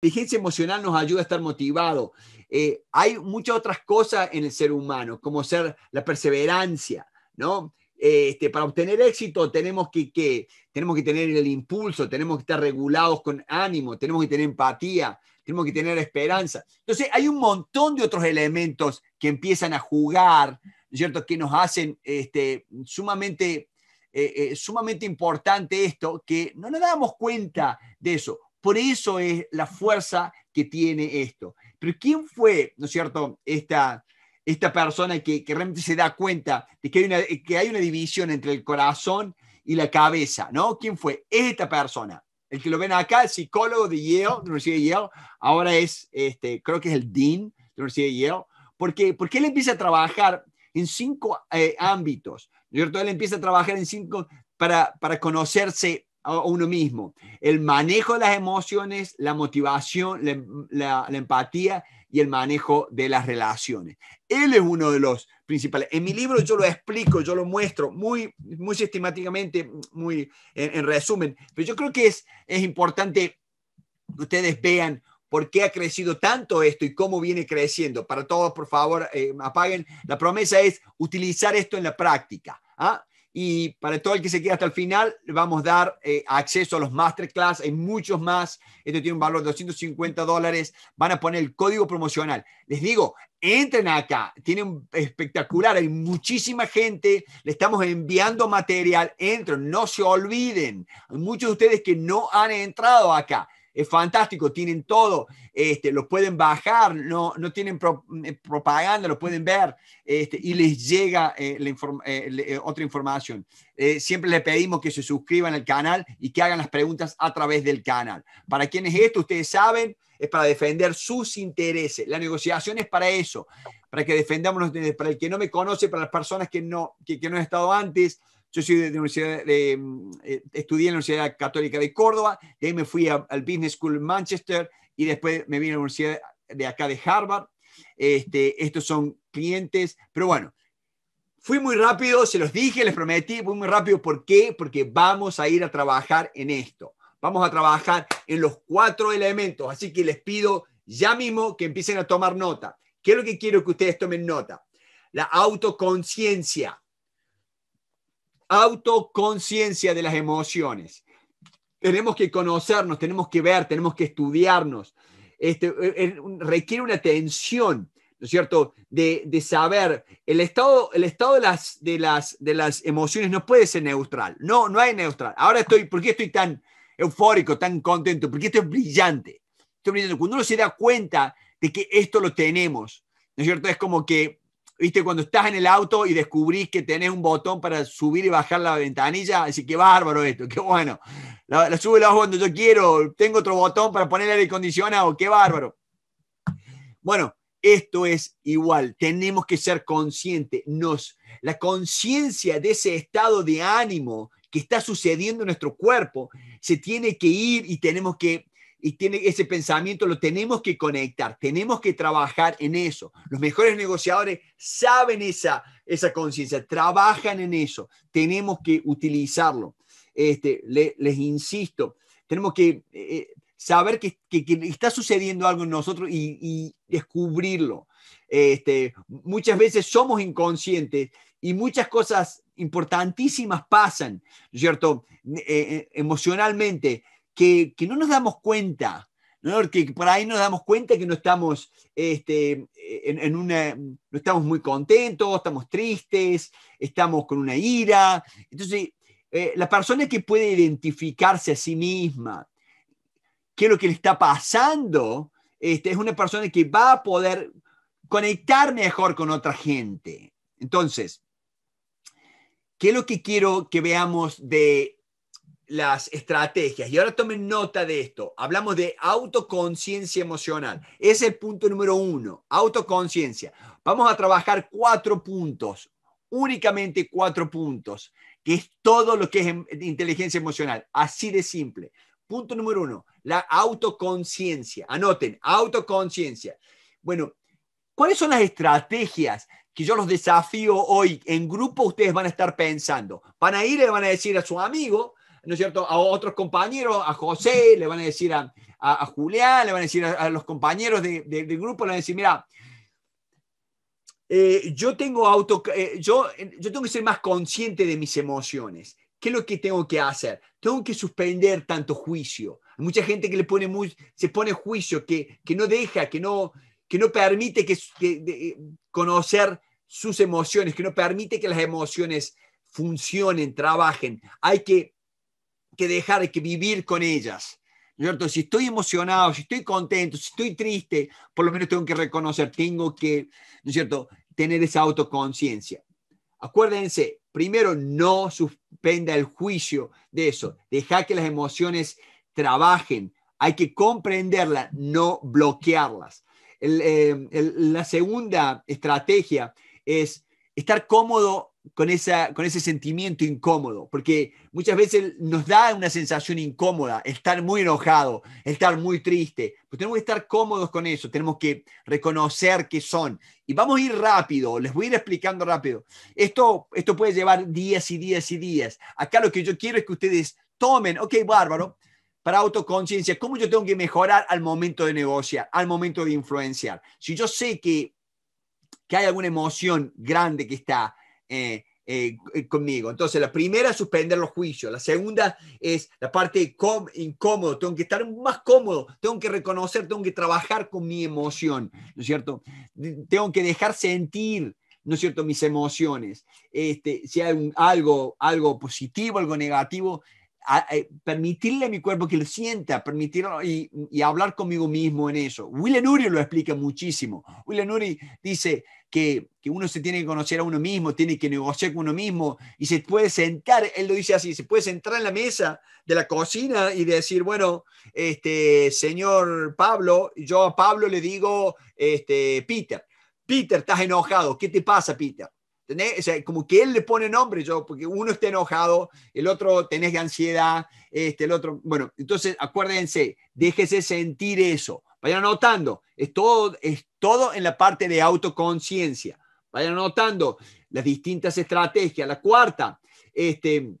inteligencia emocional nos ayuda a estar motivado. Eh, hay muchas otras cosas en el ser humano, como ser la perseverancia, ¿no? Eh, este, para obtener éxito tenemos que, que, tenemos que tener el impulso, tenemos que estar regulados con ánimo, tenemos que tener empatía, tenemos que tener esperanza. Entonces hay un montón de otros elementos que empiezan a jugar, ¿cierto? Que nos hacen este, sumamente, eh, sumamente importante esto, que no nos damos cuenta de eso. Por eso es la fuerza que tiene esto. Pero ¿quién fue, ¿no es cierto?, esta, esta persona que, realmente se da cuenta de que hay, una, división entre el corazón y la cabeza, ¿no? ¿Quién fue? Esta persona. El que lo ven acá, el psicólogo de Yale, de la Universidad de Yale, ahora es, este, creo que es el dean de la Universidad de Yale. Porque él empieza a trabajar en cinco eh, ámbitos, ¿no es cierto? Él empieza a trabajar en cinco para, para conocerse uno mismo. El manejo de las emociones, la motivación, la, empatía y el manejo de las relaciones. Él es uno de los principales. En mi libro yo lo explico, yo lo muestro muy, muy sistemáticamente, muy en, resumen, pero yo creo que es, es importante que ustedes vean por qué ha crecido tanto esto y cómo viene creciendo. Para todos, por favor, eh, apaguen. La promesa es utilizar esto en la práctica. ¿ah? Y para todo el que se quede hasta el final, vamos a dar eh, acceso a los masterclass. Hay muchos más. Esto tiene un valor de 250 dólares. Van a poner el código promocional. Les digo, entren acá. Tienen espectacular. Hay muchísima gente. Le estamos enviando material. Entren. No se olviden. Hay muchos de ustedes que no han entrado acá es fantástico, tienen todo, este, lo pueden bajar, no, no tienen eh, propaganda, lo pueden ver este, y les llega eh, eh, otra información. siempre les pedimos que se suscriban al canal y que hagan las preguntas a través del canal. Para quienes es esto, ustedes saben, es para defender sus intereses. La negociación es para eso, para que defendamos para el que no me conoce, para las personas que no, que, no he estado antes. Yo soy de Universidad mm, eh, estudié en la Universidad Católica de Córdoba, de ahí me fui al Business School Manchester y después me vine a la Universidad de acá de Harvard. Este, estos son clientes, pero bueno, fui muy rápido, se los dije, les prometí, fui muy rápido. ¿Por qué? Porque vamos a ir a trabajar en esto. Vamos a trabajar en los cuatro elementos. Así que les pido ya mismo que empiecen a tomar nota. ¿Qué es lo que quiero que ustedes tomen nota? La autoconciencia autoconciencia de las emociones. Tenemos que conocernos, tenemos que ver, tenemos que estudiarnos. Este, eh, eh, requiere una atención, ¿no es cierto?, de, saber. El estado, el estado de, las, de, las, de las emociones no puede ser neutral. No, no hay neutral. Ahora estoy, ¿por qué estoy tan eufórico, tan contento? Porque esto es brillante. Estoy brillante. Cuando uno se da cuenta de que esto lo tenemos, ¿no es cierto? Es como que viste, cuando estás en el auto y descubrís que tenés un botón para subir y bajar la ventanilla, así que bárbaro esto, qué bueno. La, sube subo y la cuando yo quiero, tengo otro botón para poner el aire acondicionado, qué bárbaro. Bueno, esto es igual, tenemos que ser conscientes, nos, la conciencia de ese estado de ánimo que está sucediendo en nuestro cuerpo se tiene que ir y tenemos que y tiene ese pensamiento, lo tenemos que conectar, tenemos que trabajar en eso. Los mejores negociadores saben esa, esa conciencia, trabajan en eso, tenemos que utilizarlo. Este, les insisto, tenemos que eh, eh, saber que, está sucediendo algo en nosotros y, descubrirlo. Este, muchas veces somos inconscientes y muchas cosas importantísimas pasan, ¿cierto? Eh, emocionalmente que, no nos damos cuenta, ¿no? que por ahí nos damos cuenta que no estamos, este, en, una, estamos muy contentos, estamos tristes, estamos con una ira. Entonces, eh, la persona que puede identificarse a sí misma, qué es lo que le está pasando, este, es una persona que va a poder conectar mejor con otra gente. Entonces, ¿qué es lo que quiero que veamos de las estrategias. Y ahora tomen nota de esto. Hablamos de autoconciencia emocional. Ese es el punto número uno, autoconciencia. Vamos a trabajar cuatro puntos, únicamente cuatro puntos, que es todo lo que es em, inteligencia emocional. Así de simple. Punto número uno, la autoconciencia. Anoten, autoconciencia. Bueno, ¿cuáles son las estrategias que yo los desafío hoy? En grupo ustedes van a estar pensando. Van a ir y van a decir a su amigo, ¿no es cierto?, a otros compañeros, a José, le van a decir a, Julián, le van a decir a, los compañeros del grupo, le van a decir, mira, eh, yo, tengo auto, eh, yo, yo tengo que ser más consciente de mis emociones. ¿Qué es lo que tengo que hacer? Tengo que suspender tanto juicio. Hay mucha gente que le pone muy, se pone juicio, que, que no deja, que no, que no permite conocer sus emociones, que no permite que las emociones funcionen, trabajen. Hay que que dejar, de que vivir con ellas. cierto? Si estoy emocionado, si estoy contento, si estoy triste, por lo menos tengo que reconocer, tengo que, ¿no es cierto?, tener esa autoconciencia. Acuérdense, primero no suspenda el juicio de eso, deja que las emociones trabajen, hay que comprenderlas, no bloquearlas. Eh, la segunda estrategia es estar cómodo con, esa, con ese sentimiento incómodo, porque muchas veces nos da una sensación incómoda, estar muy enojado, estar muy triste, pues tenemos que estar cómodos con eso, tenemos que reconocer que son. Y vamos a ir rápido, les voy a ir explicando rápido. Esto, esto puede llevar días y días y días. Acá lo que yo quiero es que ustedes tomen, ok, bárbaro, para autoconciencia, cómo yo tengo que mejorar al momento de negociar, al momento de influenciar. Si yo sé que, que hay alguna emoción grande que está eh, eh, eh, conmigo. Entonces, la primera es suspender los juicios, la segunda es la parte incómodo, tengo que estar más cómodo, tengo que reconocer, tengo que trabajar con mi emoción, ¿no es cierto? Tengo que dejar sentir, ¿no es cierto?, mis emociones. Este, si hay algo, algo positivo, algo negativo, permitirle a mi cuerpo que lo sienta, permitirlo y, hablar conmigo mismo en eso. William Uri lo explica muchísimo. William Uri dice, que, uno se tiene que conocer a uno mismo, tiene que negociar con uno mismo y se puede sentar, él lo dice así, se puede sentar en la mesa de la cocina y decir, bueno, este, señor Pablo, yo a Pablo le digo, este, Peter, Peter, estás enojado, ¿qué te pasa, Peter? O sea, como que él le pone nombre, yo, porque uno está enojado, el otro tenés ansiedad, este, el otro, bueno, entonces acuérdense, déjese sentir eso, vayan anotando, es todo, todo en la parte de autoconciencia. Vayan notando las distintas estrategias. La cuarta, este,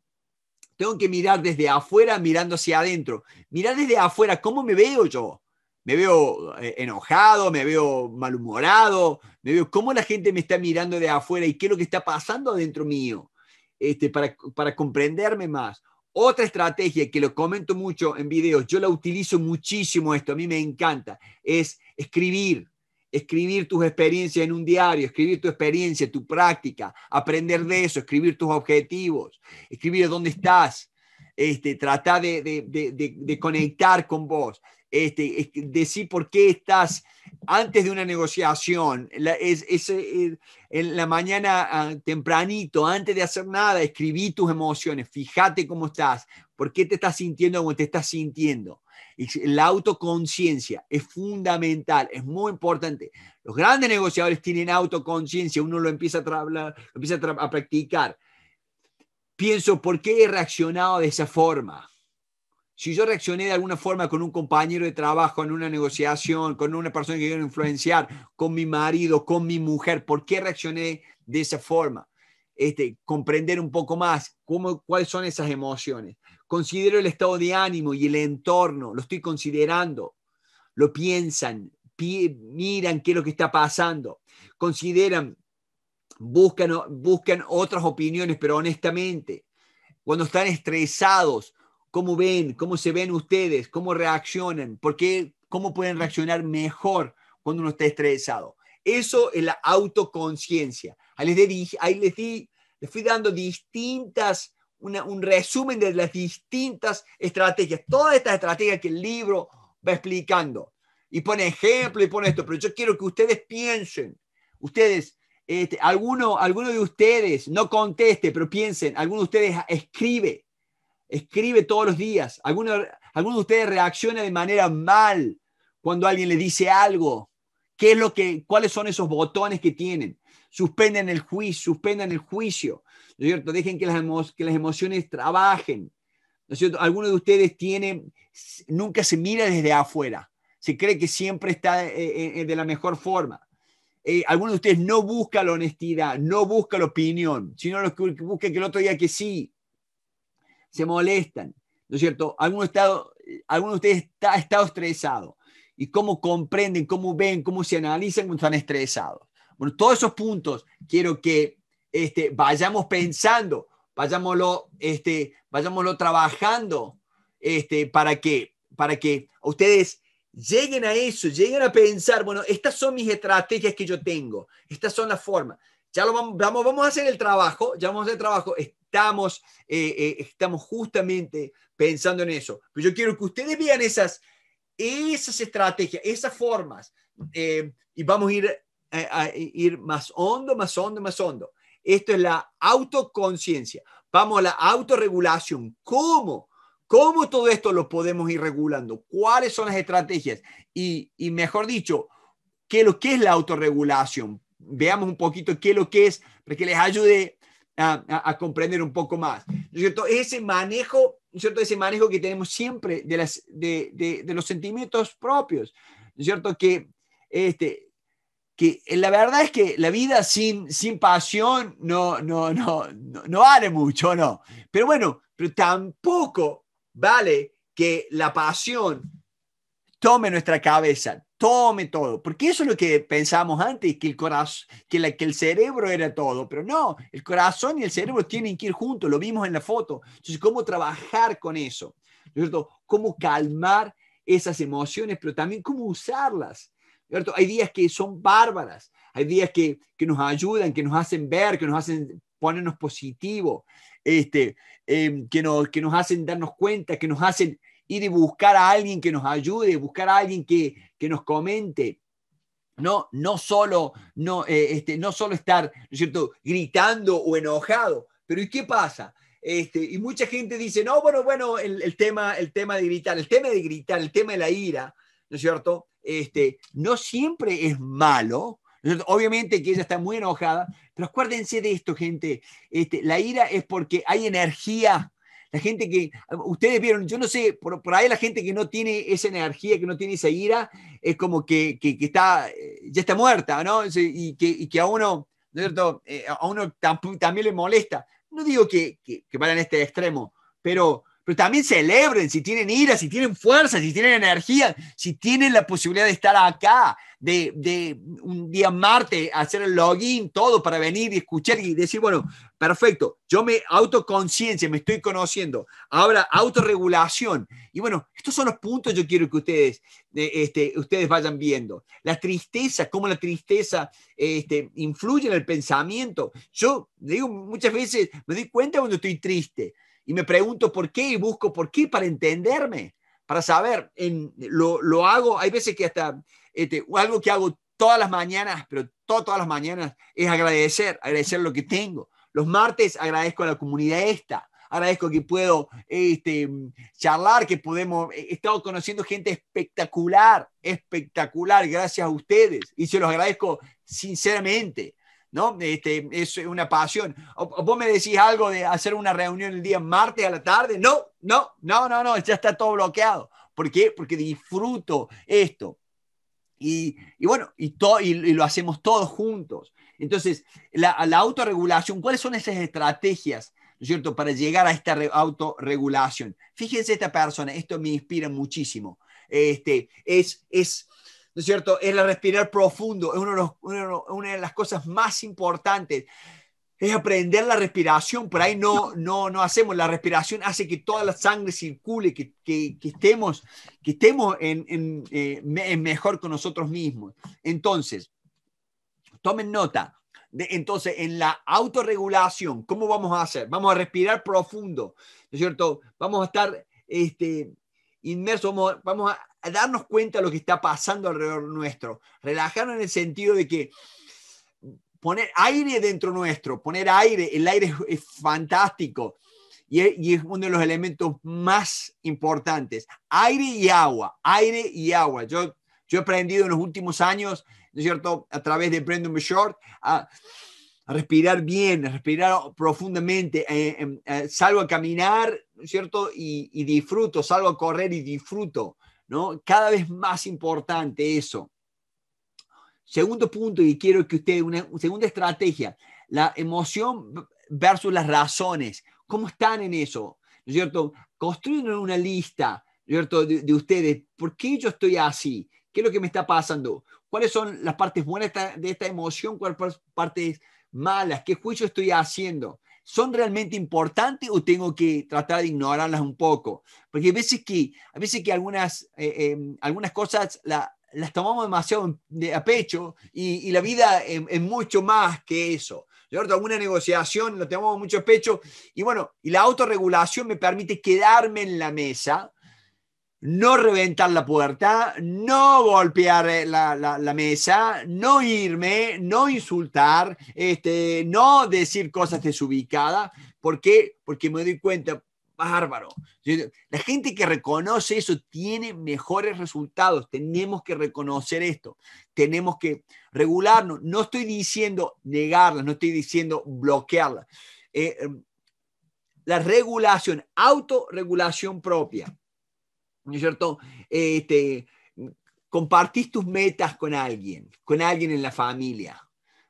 tengo que mirar desde afuera mirando hacia adentro. Mirar desde afuera, ¿cómo me veo yo? Me veo eh, enojado, me veo malhumorado, me veo cómo la gente me está mirando de afuera y qué es lo que está pasando adentro mío, este, para, para comprenderme más. Otra estrategia que lo comento mucho en videos, yo la utilizo muchísimo esto, a mí me encanta, es escribir escribir tus experiencias en un diario, escribir tu experiencia, tu práctica, aprender de eso, escribir tus objetivos, escribir dónde estás, este, tratar de, conectar con vos, este, decir por qué estás antes de una negociación, es, eh, en la mañana ah, tempranito, antes de hacer nada, escribir tus emociones, fíjate cómo estás, ¿Por qué te estás sintiendo como te estás sintiendo? La autoconciencia es fundamental, es muy importante. Los grandes negociadores tienen autoconciencia, uno lo empieza a, empieza a, practicar. Pienso, ¿por qué he reaccionado de esa forma? Si yo reaccioné de alguna forma con un compañero de trabajo, en una negociación, con una persona que quiero influenciar, con mi marido, con mi mujer, ¿por qué reaccioné de esa forma? Este, comprender un poco más cómo, cuáles son esas emociones. Considero el estado de ánimo y el entorno, lo estoy considerando, lo piensan, miran qué es lo que está pasando, consideran, buscan, buscan otras opiniones, pero honestamente, cuando están estresados, cómo ven, cómo se ven ustedes, cómo reaccionan, por cómo pueden reaccionar mejor cuando uno está estresado. Eso es la autoconciencia. Ahí les, di, les, fui dando distintas, un resumen de las distintas estrategias, todas estas estrategias que el libro va explicando. Y pone ejemplo y pone esto, pero yo quiero que ustedes piensen, ustedes, este, alguno, de ustedes, no conteste, pero piensen, alguno de ustedes escribe, escribe todos los días, alguno, alguno de ustedes reacciona de manera mal cuando alguien le dice algo, ¿Qué es lo que, cuáles son esos botones que tienen suspenden el juicio, suspendan el juicio, ¿no es cierto? Dejen que las, que las emociones trabajen, ¿no es cierto? Algunos de ustedes tienen, nunca se mira desde afuera, se cree que siempre está eh, eh, eh, de la mejor forma. algunos de ustedes no busca la honestidad, no busca la opinión, sino los que buscan que el otro día que sí, se molestan, ¿no es cierto? Algunos, de ustedes está, estado estresado y cómo comprenden, cómo ven, cómo se analizan cuando están estresados. Bueno, todos esos puntos quiero que este, vayamos pensando, vayámoslo, este, vayámoslo trabajando este, para, que, para que ustedes lleguen a eso, lleguen a pensar, bueno, estas son mis estrategias que yo tengo, estas son las formas. Ya lo vamos, vamos, a hacer el trabajo, ya vamos a hacer el trabajo, estamos, eh, eh, estamos justamente pensando en eso. Pero yo quiero que ustedes vean esas, esas estrategias, esas formas, eh, y vamos a ir eh, eh, ir más hondo, más hondo, más hondo. Esto es la autoconciencia. Vamos a la autorregulación. ¿Cómo? ¿Cómo todo esto lo podemos ir regulando? ¿Cuáles son las estrategias? Y, y mejor dicho, ¿qué es lo que es la autorregulación? Veamos un poquito qué es lo que es, para que les ayude a, comprender un poco más. ¿No es cierto? Ese manejo, ¿no es cierto? Ese manejo que tenemos siempre de, las, de, los sentimientos propios, ¿no es cierto? Que este, que eh, la verdad es que la vida sin, sin pasión no, no, no, no, vale mucho, ¿no? Pero bueno, pero tampoco vale que la pasión tome nuestra cabeza, tome todo, porque eso es lo que pensamos antes, que el, corazón, que, la, que el cerebro era todo, pero no, el corazón y el cerebro tienen que ir juntos, lo vimos en la foto. Entonces, ¿cómo trabajar con eso? ¿Cómo calmar esas emociones, pero también cómo usarlas? Hay días que son bárbaras, hay días que, nos ayudan, que nos hacen ver, que nos hacen ponernos positivo, este, em, que, nos, que nos hacen darnos cuenta, que nos hacen ir y buscar a alguien que nos ayude, buscar a alguien que, nos comente. No, no, solo, no, eh, este, no estar cierto? gritando o enojado. Pero ¿y qué pasa? Este, y mucha gente dice, no, bueno, bueno, el, tema, el tema de gritar, el tema de gritar, el tema de la ira, ¿no es cierto? este, no siempre es malo. Obviamente que ella está muy enojada, pero acuérdense de esto, gente. Este, la ira es porque hay energía. La gente que, ustedes vieron, yo no sé, por, ahí la gente que no tiene esa energía, que no tiene esa ira, es como que, está, eh, ya está muerta, ¿no? Y que, a uno, cierto? Eh, a uno también le molesta. No digo que, que, que vayan este extremo, pero pero también celebren si tienen ira, si tienen fuerza, si tienen energía, si tienen la posibilidad de estar acá, de, de un día martes hacer el login, todo para venir y escuchar y decir, bueno, perfecto, yo me autoconciencia, me estoy conociendo, ahora autorregulación. Y bueno, estos son los puntos que yo quiero que ustedes, este, ustedes vayan viendo. La tristeza, cómo la tristeza este, influye en el pensamiento. Yo digo muchas veces, me doy cuenta cuando estoy triste y me pregunto por qué y busco por qué para entenderme, para saber. En, lo, lo, hago, hay veces que hasta este, algo que hago todas las mañanas, pero todo, todas las mañanas, es agradecer, agradecer lo que tengo. Los martes agradezco a la comunidad esta, agradezco que puedo este, charlar, que podemos, he estado conociendo gente espectacular, espectacular, gracias a ustedes, y se los agradezco sinceramente. ¿no? Este, es una pasión. vos me decís algo de hacer una reunión el día martes a la tarde. No, no, no, no, no, ya está todo bloqueado. ¿Por qué? Porque disfruto esto. Y, bueno, y, lo hacemos todos juntos. Entonces, la, la autorregulación, ¿cuáles son esas estrategias ¿no es cierto?, para llegar a esta autorregulación. Fíjense esta persona, esto me inspira muchísimo. Este, es, es ¿no es cierto? Es la respirar profundo, es una de las cosas más importantes. Es aprender la respiración, por ahí no, no, no hacemos. La respiración hace que toda la sangre circule, que, estemos, que estemos eh, en, mejor con nosotros mismos. entonces, tomen nota. entonces, en la autorregulación, ¿cómo vamos a hacer? Vamos a respirar profundo, ¿no es cierto? Vamos a estar este, inmersos, vamos a darnos cuenta de lo que está pasando alrededor nuestro, relajarnos en el sentido de que poner aire dentro nuestro, poner aire, el aire es, fantástico y es, y es, uno de los elementos más importantes. Aire y agua, aire y agua. Yo, yo he aprendido en los últimos años, ¿no es cierto?, a través de Brendan Short, a, respirar bien, a respirar profundamente, eh, em, eh, salgo a caminar, ¿no es cierto?, y, y disfruto, salgo a correr y disfruto ¿no? Cada vez más importante eso. Segundo punto, y quiero que ustedes una segunda estrategia, la emoción versus las razones. ¿Cómo están en eso? es cierto? Construyen una lista, cierto?, de, de ustedes. ¿Por qué yo estoy así? ¿Qué es lo que me está pasando? ¿Cuáles son las partes buenas de esta emoción? ¿Cuáles son las partes malas? ¿Qué juicio estoy haciendo? ¿Son realmente importantes o tengo que tratar de ignorarlas un poco? Porque a veces que, a veces que algunas, eh, em, algunas cosas las tomamos demasiado a pecho y, la vida em, es, mucho más que eso. ¿Cierto? Alguna negociación lo tomamos mucho a pecho y bueno, y la autorregulación me permite quedarme en la mesa no reventar la puerta, no golpear eh, la, mesa, no irme, no insultar, este, no decir cosas desubicadas. ¿Por qué? Porque me doy cuenta, bárbaro. La gente que reconoce eso tiene mejores resultados. Tenemos que reconocer esto. Tenemos que regularnos. No estoy diciendo negarla, no estoy diciendo bloquearla. Eh, em, la regulación, autorregulación propia ¿no es cierto? Este, compartís tus metas con alguien, con alguien en la familia.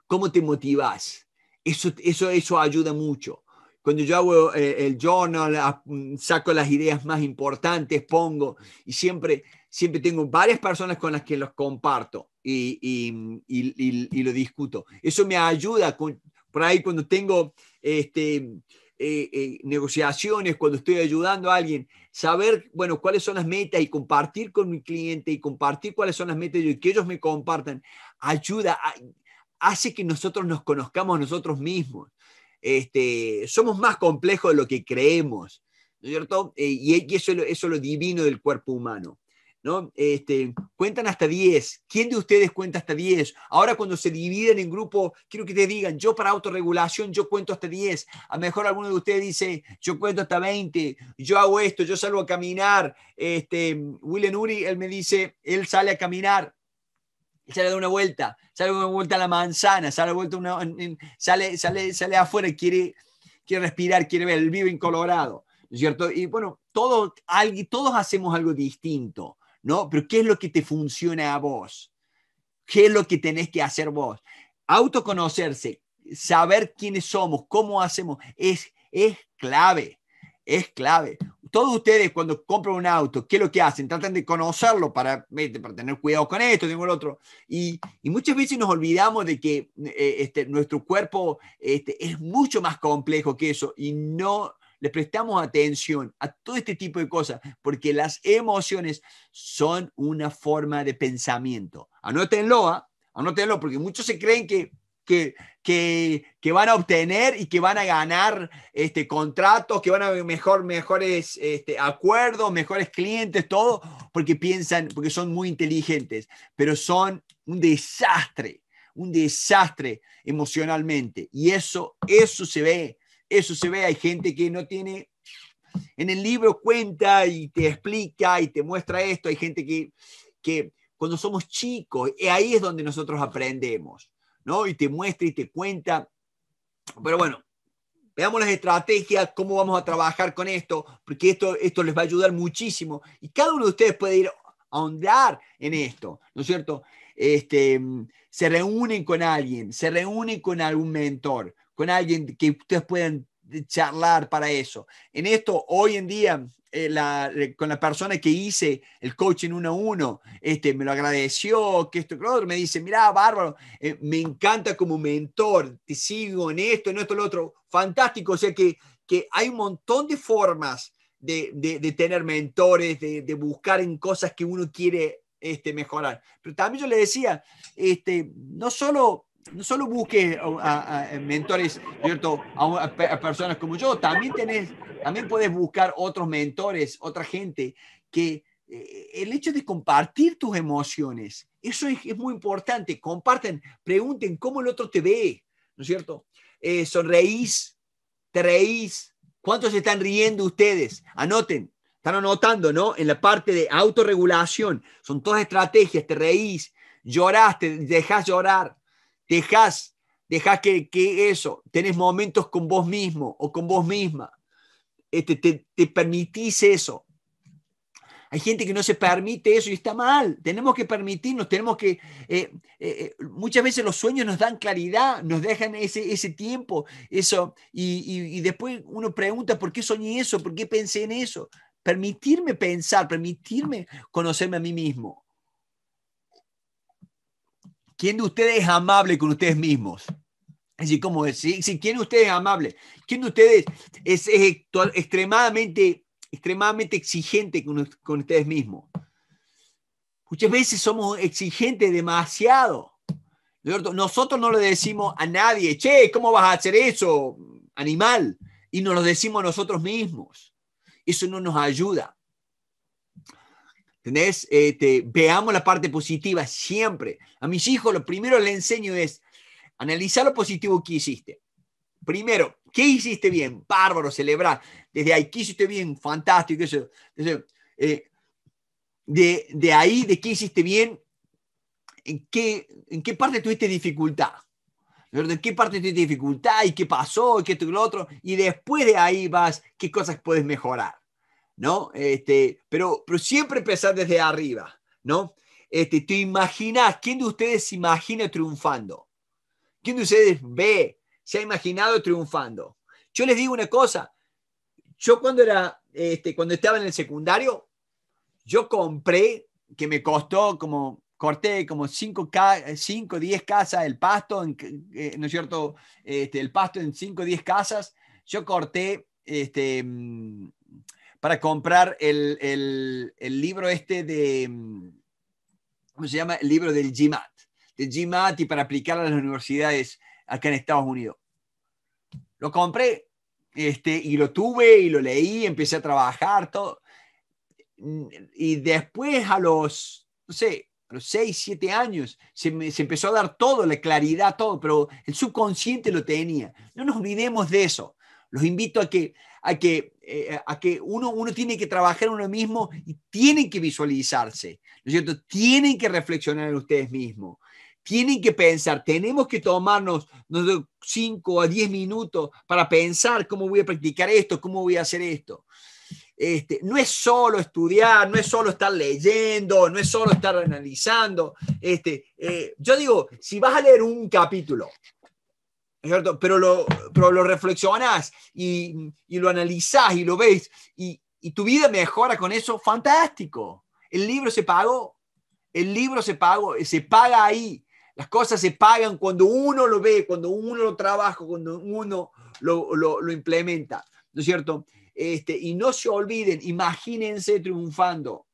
¿Cómo te motivás? Eso, eso, eso ayuda mucho. Cuando yo hago eh, el journal, ah, saco las ideas más importantes, pongo, y siempre, siempre tengo varias personas con las que los comparto y, y, lo discuto. Eso me ayuda por ahí cuando tengo este, eh, eh, negociaciones, cuando estoy ayudando a alguien, saber, bueno, cuáles son las metas y compartir con mi cliente y compartir cuáles son las metas y que ellos me compartan, ayuda, hace que nosotros nos conozcamos nosotros mismos. Este, somos más complejos de lo que creemos, ¿no es cierto? Eh, y, eso es lo divino del cuerpo humano. ¿no? Este, cuentan hasta 10. ¿Quién de ustedes cuenta hasta 10? Ahora cuando se dividen en grupo, quiero que te digan, yo para autorregulación, yo cuento hasta 10. A lo mejor alguno de ustedes dice, yo cuento hasta 20, yo hago esto, yo salgo a caminar. Este, William Uri, él me dice, él sale a caminar. Sale a dar una vuelta, sale a una vuelta a la manzana, sale, vuelta una, sale, sale, sale afuera, quiere, quiere respirar, quiere ver, el vivo en Colorado, ¿cierto? Y bueno, todos, todos hacemos algo distinto. ¿no? Pero ¿qué es lo que te funciona a vos? ¿Qué es lo que tenés que hacer vos? Autoconocerse, saber quiénes somos, cómo hacemos, es, es clave, es clave. Todos ustedes cuando compran un auto, ¿qué es lo que hacen? Tratan de conocerlo para, para tener cuidado con esto, tengo el otro. Y, y, muchas veces nos olvidamos de que eh, este, nuestro cuerpo este, es mucho más complejo que eso y no les prestamos atención a todo este tipo de cosas, porque las emociones son una forma de pensamiento. Anótenlo, ¿ah? anótenlo, porque muchos se creen que que, que, van a obtener y que van a ganar este, contratos, que van a mejor, mejores este, acuerdos, mejores clientes, todo, porque piensan, porque son muy inteligentes, pero son un desastre, un desastre emocionalmente. Y eso, eso se ve eso se ve, hay gente que no tiene, en el libro cuenta y te explica y te muestra esto, hay gente que, que cuando somos chicos, eh, ahí es donde nosotros aprendemos, ¿no? Y te muestra y te cuenta, pero bueno. Veamos las estrategias, cómo vamos a trabajar con esto, porque esto, esto les va a ayudar muchísimo. Y cada uno de ustedes puede ir a ahondar en esto, ¿no es cierto? Este, mm, se reúnen con alguien, se reúnen con algún mentor, con alguien que ustedes puedan eh, charlar para eso. En esto, hoy en día, eh, eh, con la persona que hice el coaching uno a uno, este, me lo agradeció, que esto, me dice, mirá, bárbaro, me encanta como mentor, te sigo en esto, en esto, en lo otro, fantástico, o sea que, que hay un montón de formas de, tener mentores, de, buscar en cosas que uno quiere este, mejorar. Pero también yo le decía, este, no solo no solo busques a, mentores, ¿cierto? A, personas como yo, también, tenés, también puedes buscar otros mentores, otra gente, que eh, el hecho de compartir tus emociones, eso es, muy importante, comparten, pregunten cómo el otro te ve, ¿no es cierto? Eh, sonreís, te reís, ¿cuántos están riendo ustedes? Anoten. Están anotando, ¿no? En la parte de autorregulación. Son todas estrategias. Te reís, Lloraste, te dejás llorar Dejás, dejas que, eso, tenés momentos con vos mismo o con vos misma. Este, te, permitís eso. Hay gente que no se permite eso y está mal. Tenemos que permitirnos, tenemos que... Eh, eh, eh, muchas veces los sueños nos dan claridad, nos dejan ese, ese tiempo, eso. Y, y, después uno pregunta, ¿por qué soñé eso? ¿Por qué pensé en eso? Permitirme pensar, permitirme conocerme a mí mismo. ¿Quién de ustedes es amable con ustedes mismos? Es decir, Si, ¿Quién de ustedes es amable? ¿Quién de ustedes es, extremadamente, extremadamente exigente con, con ustedes mismos? Muchas veces somos exigentes demasiado. Nosotros no le decimos a nadie, che, ¿cómo vas a hacer eso, animal? Y nos lo decimos nosotros mismos. Eso no nos ayuda. ¿Entendés? Este, veamos la parte positiva siempre. A mis hijos lo primero le enseño es analizar lo positivo que hiciste. Primero, ¿qué hiciste bien? Bárbaro, celebrar. Desde ahí, ¿qué hiciste bien? Fantástico. Eso. Eh, de, de, ahí, de qué hiciste bien, en qué, en qué parte tuviste dificultad. ¿En qué parte tuviste dificultad y qué pasó y qué esto lo otro? Y después de ahí vas, qué cosas puedes mejorar. ¿no? Este, pero, pero siempre empezar desde arriba, ¿no? Este, te imaginas, ¿quién de ustedes se imagina triunfando? ¿Quién de ustedes ve, se ha imaginado triunfando? Yo les digo una cosa, yo cuando era, este, cuando estaba en el secundario, yo compré, que me costó como, corté como 5, 5 10 casas el pasto, en, eh, ¿no es cierto? Este, el pasto en 5, 10 casas, yo corté, este, mm, para comprar el, libro este de, mm, ¿cómo se llama? El libro del GMAT, del GMAT y para aplicar a las universidades acá en Estados Unidos. Lo compré este, y lo tuve y lo leí, empecé a trabajar, todo. Mm, y después a los, no sé, a los seis, siete años, se, me, se empezó a dar todo, la claridad, todo, pero el subconsciente lo tenía. No nos olvidemos de eso. Los invito a que a que, eh, a que uno, tiene que trabajar uno mismo y tienen que visualizarse, ¿no es cierto? Tienen que reflexionar en ustedes mismos, tienen que pensar, tenemos que tomarnos 5 a 10 minutos para pensar cómo voy a practicar esto, cómo voy a hacer esto. Este, no es solo estudiar, no es solo estar leyendo, no es solo estar analizando. Este, eh, yo digo, si vas a leer un capítulo, ¿cierto? Pero lo, pero lo reflexionás y, lo analizas y lo ves y, tu vida mejora con eso, fantástico. El libro se pagó, el libro se pagó, se paga ahí. Las cosas se pagan cuando uno lo ve, cuando uno lo trabaja, cuando uno lo, implementa, ¿no es cierto? Este, y no se olviden, imagínense triunfando.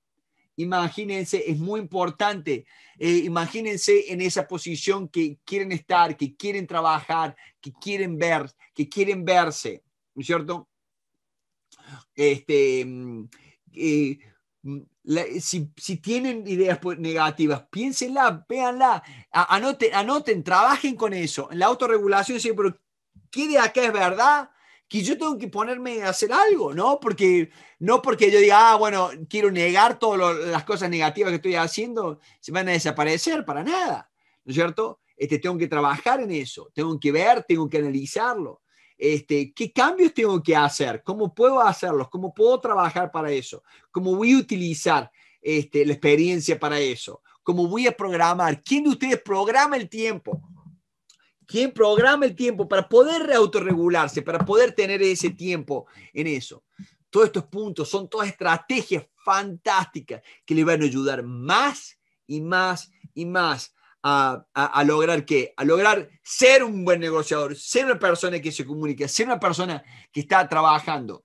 Imagínense, es muy importante. Eh, imagínense en esa posición que quieren estar, que quieren trabajar, que quieren ver, que quieren verse, ¿no es cierto? Este, mm, eh, mm, si, tienen ideas negativas, piénsenla, veanla, anoten, anoten, trabajen con eso. En la autorregulación, pero ¿qué de acá es verdad? que yo tengo que ponerme a hacer algo, ¿no? Porque no porque yo diga, ah, bueno, quiero negar todas las cosas negativas que estoy haciendo, se van a desaparecer para nada, ¿no es cierto? Este, tengo que trabajar en eso, tengo que ver, tengo que analizarlo. Este, ¿Qué cambios tengo que hacer? ¿Cómo puedo hacerlos? ¿Cómo puedo trabajar para eso? ¿Cómo voy a utilizar este, la experiencia para eso? ¿Cómo voy a programar? ¿Quién de ustedes programa el tiempo? ¿Quién programa el tiempo para poder autorregularse, para poder tener ese tiempo en eso. Todos estos puntos son todas estrategias fantásticas que le van a ayudar más y más y más a, a, a, lograr qué? A lograr ser un buen negociador, ser una persona que se comunica, ser una persona que está trabajando,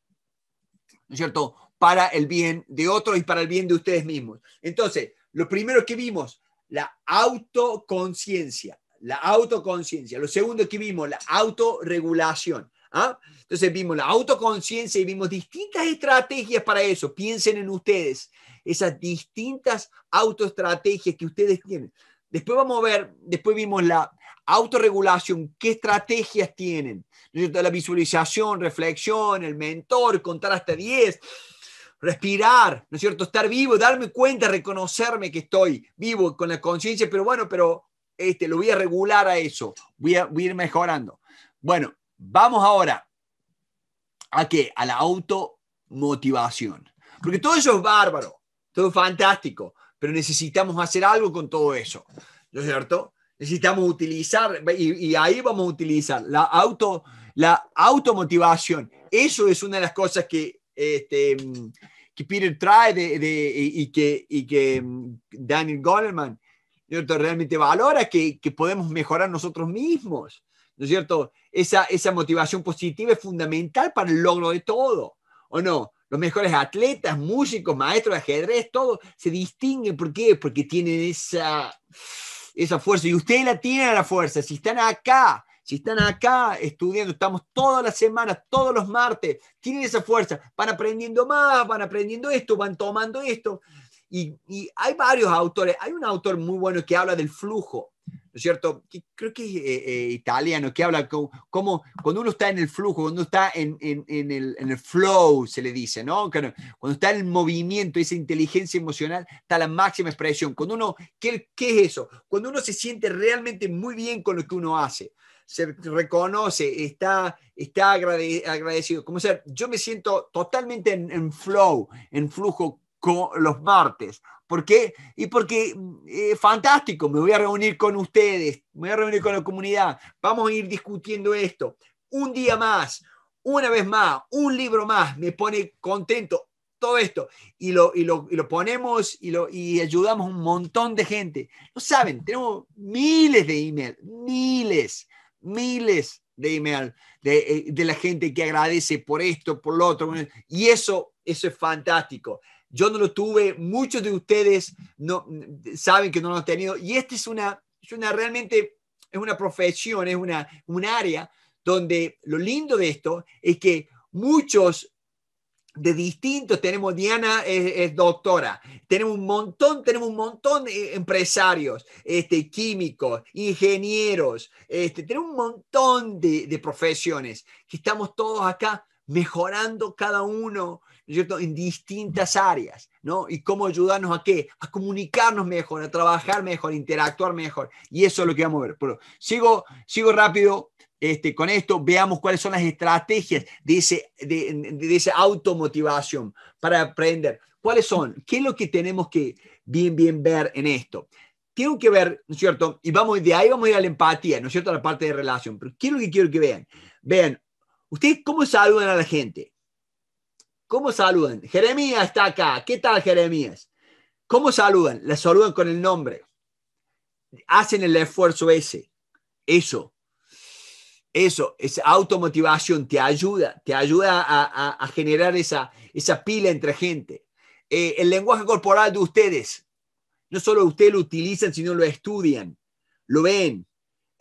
¿no es cierto?, para el bien de otros y para el bien de ustedes mismos. Entonces, lo primero que vimos, la autoconciencia la autoconciencia. Lo segundo que vimos, la autorregulación. ¿ah? Entonces vimos la autoconciencia y vimos distintas estrategias para eso. Piensen en ustedes, esas distintas autoestrategias que ustedes tienen. Después vamos a ver, después vimos la autorregulación, qué estrategias tienen. La visualización, reflexión, el mentor, contar hasta 10 respirar, ¿no es cierto? Estar vivo, darme cuenta, reconocerme que estoy vivo con la conciencia, pero bueno, pero este, lo voy a regular a eso, voy a, ir mejorando. Bueno, vamos ahora a qué? A la automotivación. Porque todo eso es bárbaro, todo es fantástico, pero necesitamos hacer algo con todo eso, ¿no es cierto? Necesitamos utilizar, y, ahí vamos a utilizar la, auto, la automotivación. Eso es una de las cosas que, este, que Peter trae y, que, y que mm, Daniel Goleman ¿no es cierto? Realmente valora que, que, podemos mejorar nosotros mismos, ¿no es cierto? Esa, esa motivación positiva es fundamental para el logro de todo, ¿o no? Los mejores atletas, músicos, maestros de ajedrez, todo se distinguen. ¿Por qué? Porque tienen esa, esa fuerza. Y ustedes la tienen la fuerza. Si están acá, si están acá estudiando, estamos todas las semanas, todos los martes, tienen esa fuerza, van aprendiendo más, van aprendiendo esto, van tomando esto. Y, hay varios autores, hay un autor muy bueno que habla del flujo, ¿no es cierto? creo que es eh, eh, italiano, que habla como, cuando uno está en el flujo, cuando está en, en, en, el, en, el, flow, se le dice, ¿no? Cuando está en el movimiento, esa inteligencia emocional está la máxima expresión. Cuando uno, ¿qué, ¿qué es eso? Cuando uno se siente realmente muy bien con lo que uno hace se reconoce, está, está agradecido. Como ser yo me siento totalmente en, flow, en flujo con los martes. ¿Por qué? Y porque, eh, fantástico, me voy a reunir con ustedes, me voy a reunir con la comunidad, vamos a ir discutiendo esto. Un día más, una vez más, un libro más, me pone contento todo esto. Y lo, ponemos y, lo, y ayudamos un montón de gente. No saben, tenemos miles de emails, miles, miles de email de, eh, de la gente que agradece por esto, por lo otro. Y eso, eso es fantástico. Yo no lo tuve, muchos de ustedes no, saben que no lo han tenido. Y esta es una, una realmente, es una profesión, es una, un área donde lo lindo de esto es que muchos de distintos, tenemos Diana es, doctora, tenemos un montón, tenemos un montón de empresarios, este, químicos, ingenieros, este, tenemos un montón de, de profesiones que estamos todos acá mejorando cada uno cierto?, en distintas áreas, ¿no? Y cómo ayudarnos a qué? A comunicarnos mejor, a trabajar mejor, a interactuar mejor. Y eso es lo que vamos a ver. Pero sigo, sigo rápido este, con esto, veamos cuáles son las estrategias de, ese, de, esa automotivación para aprender. ¿Cuáles son? ¿Qué es lo que tenemos que bien, bien ver en esto? Tengo que ver, cierto? Y vamos, de ahí vamos a ir a la empatía, ¿no es cierto? A la parte de relación. Pero ¿qué que quiero que vean? Vean, ¿ustedes cómo saludan a la gente? ¿Cómo saludan? Jeremías está acá. ¿Qué tal, Jeremías? ¿Cómo saludan? Le saludan con el nombre. Hacen el esfuerzo ese. Eso. Eso, esa automotivación te ayuda, te ayuda a, generar esa, esa pila entre gente. Eh, el lenguaje corporal de ustedes, no solo ustedes lo utilizan, sino lo estudian, lo ven,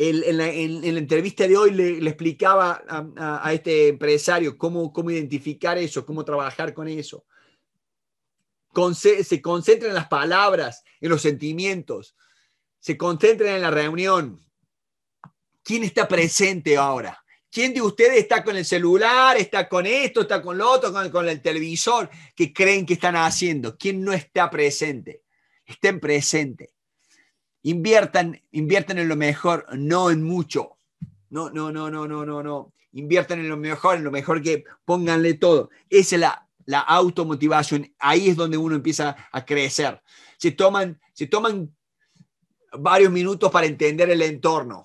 en, la, entrevista de hoy le, explicaba a, este empresario cómo, cómo identificar eso, cómo trabajar con eso. se concentra en las palabras, en los sentimientos, se concentran en la reunión. ¿Quién está presente ahora? ¿Quién de ustedes está con el celular, está con esto, está con lo otro, con, el televisor? ¿Qué creen que están haciendo? ¿Quién no está presente? Estén presente Inviertan, inviertan en lo mejor, no en mucho. No, no, no, no, no, no, no. Inviertan en lo mejor, en lo mejor que pónganle todo. Esa es la, automotivación. Ahí es donde uno empieza a crecer. Se toman, se toman varios minutos para entender el entorno.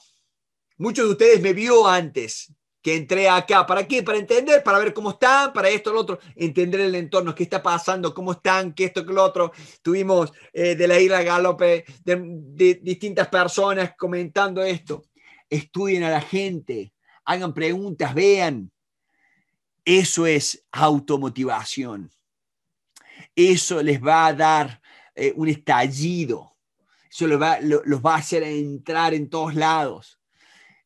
Muchos de ustedes me vio antes que entré acá. ¿Para qué? Para entender, para ver cómo están, para esto, lo otro, entender el entorno, qué está pasando, cómo están, qué esto, qué lo otro. Tuvimos eh, de la isla Galope, de, distintas personas comentando esto. Estudien a la gente, hagan preguntas, vean. Eso es automotivación. Eso les va a dar eh, un estallido. Eso va, los va a hacer entrar en todos lados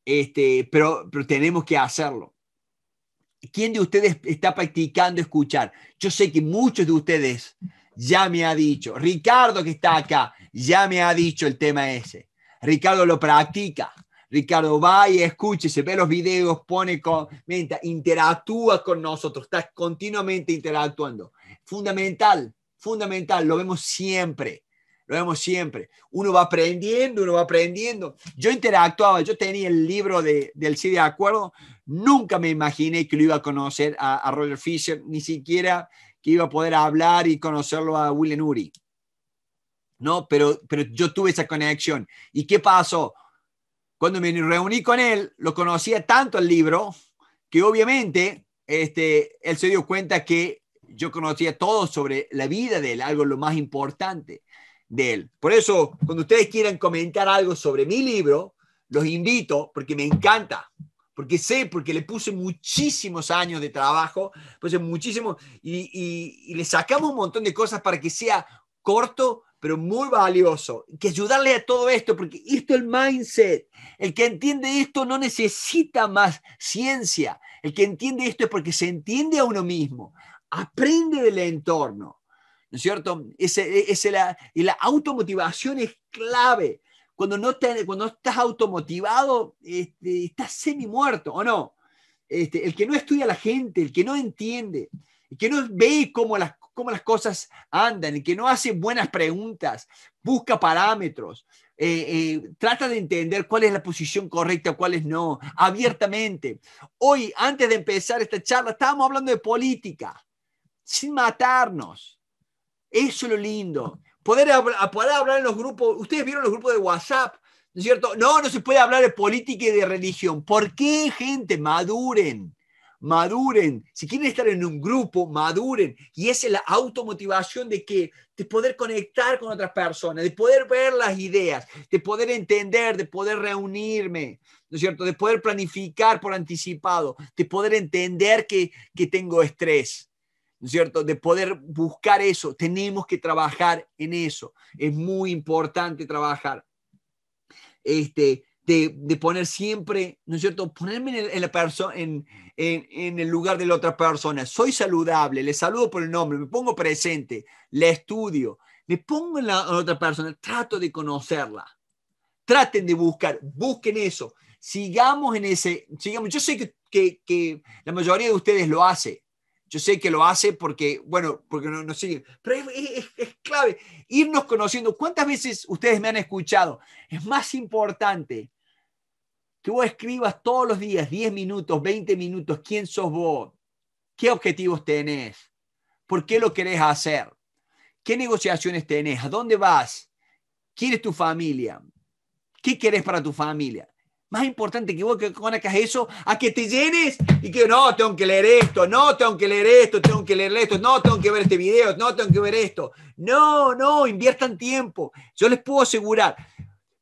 este, pero, tenemos que hacerlo. ¿Quién de ustedes está practicando escuchar? Yo sé que muchos de ustedes ya me ha dicho, Ricardo que está acá, ya me ha dicho el tema ese. Ricardo lo practica. Ricardo va y escuche, se ve los videos, pone, comenta, interactúa con nosotros, está continuamente interactuando. Fundamental, fundamental, lo vemos siempre lo vemos siempre. Uno va aprendiendo, uno va aprendiendo. Yo interactuaba, yo tenía el libro de, del sí de acuerdo, nunca me imaginé que lo iba a conocer a, Roger Fisher, ni siquiera que iba a poder hablar y conocerlo a Willen Uri. ¿No? Pero, pero yo tuve esa conexión. ¿Y qué pasó? Cuando me reuní con él, lo conocía tanto el libro que obviamente este, él se dio cuenta que yo conocía todo sobre la vida de él, algo lo más importante de él. Por eso, cuando ustedes quieran comentar algo sobre mi libro, los invito porque me encanta, porque sé, porque le puse muchísimos años de trabajo, puse muchísimo, y, le sacamos un montón de cosas para que sea corto, pero muy valioso, que ayudarle a todo esto, porque esto es el mindset. El que entiende esto no necesita más ciencia. El que entiende esto es porque se entiende a uno mismo, aprende del entorno, ¿no es cierto? E, la, y la automotivación es clave. Cuando no, cuando estás automotivado, este, estás semi muerto, ¿o no? Este, el que no estudia la gente, el que no entiende, el que no ve cómo las, cómo las cosas andan, el que no hace buenas preguntas, busca parámetros, eh, eh, trata de entender cuál es la posición correcta, cuál es no, abiertamente. Hoy, antes de empezar esta charla, estábamos hablando de política, sin matarnos. Eso es lo lindo. Poder, hablar en los grupos. Ustedes vieron los grupos de WhatsApp, ¿no es cierto? No, no se puede hablar de política y de religión. ¿Por qué, gente? Maduren. Maduren. Si quieren estar en un grupo, maduren. Y esa es la automotivación de que de poder conectar con otras personas, de poder ver las ideas, de poder entender, de poder reunirme, ¿no es cierto? De poder planificar por anticipado, de poder entender que tengo estrés cierto? De poder buscar eso. Tenemos que trabajar en eso. Es muy importante trabajar. Este, de, poner siempre, ¿no es cierto? Ponerme en, el, la en, el lugar de la otra persona. Soy saludable, le saludo por el nombre, me pongo presente, le estudio, me pongo en la, otra persona, trato de conocerla. Traten de buscar, busquen eso. Sigamos en ese, sigamos. Yo sé que, que la mayoría de ustedes lo hace, yo sé que lo hace porque, bueno, porque no, no pero es, es, clave irnos conociendo. ¿Cuántas veces ustedes me han escuchado? Es más importante que vos escribas todos los días 10 minutos, 20 minutos, quién sos vos, qué objetivos tenés, por qué lo querés hacer, qué negociaciones tenés, a dónde vas, quién es tu familia, qué querés para tu familia. Más importante que vos que conozcas eso, a que te llenes y que no, tengo que leer esto, no, tengo que leer esto, tengo que leer esto, no, tengo que ver este video, no, tengo que ver esto. No, no, inviertan tiempo. Yo les puedo asegurar,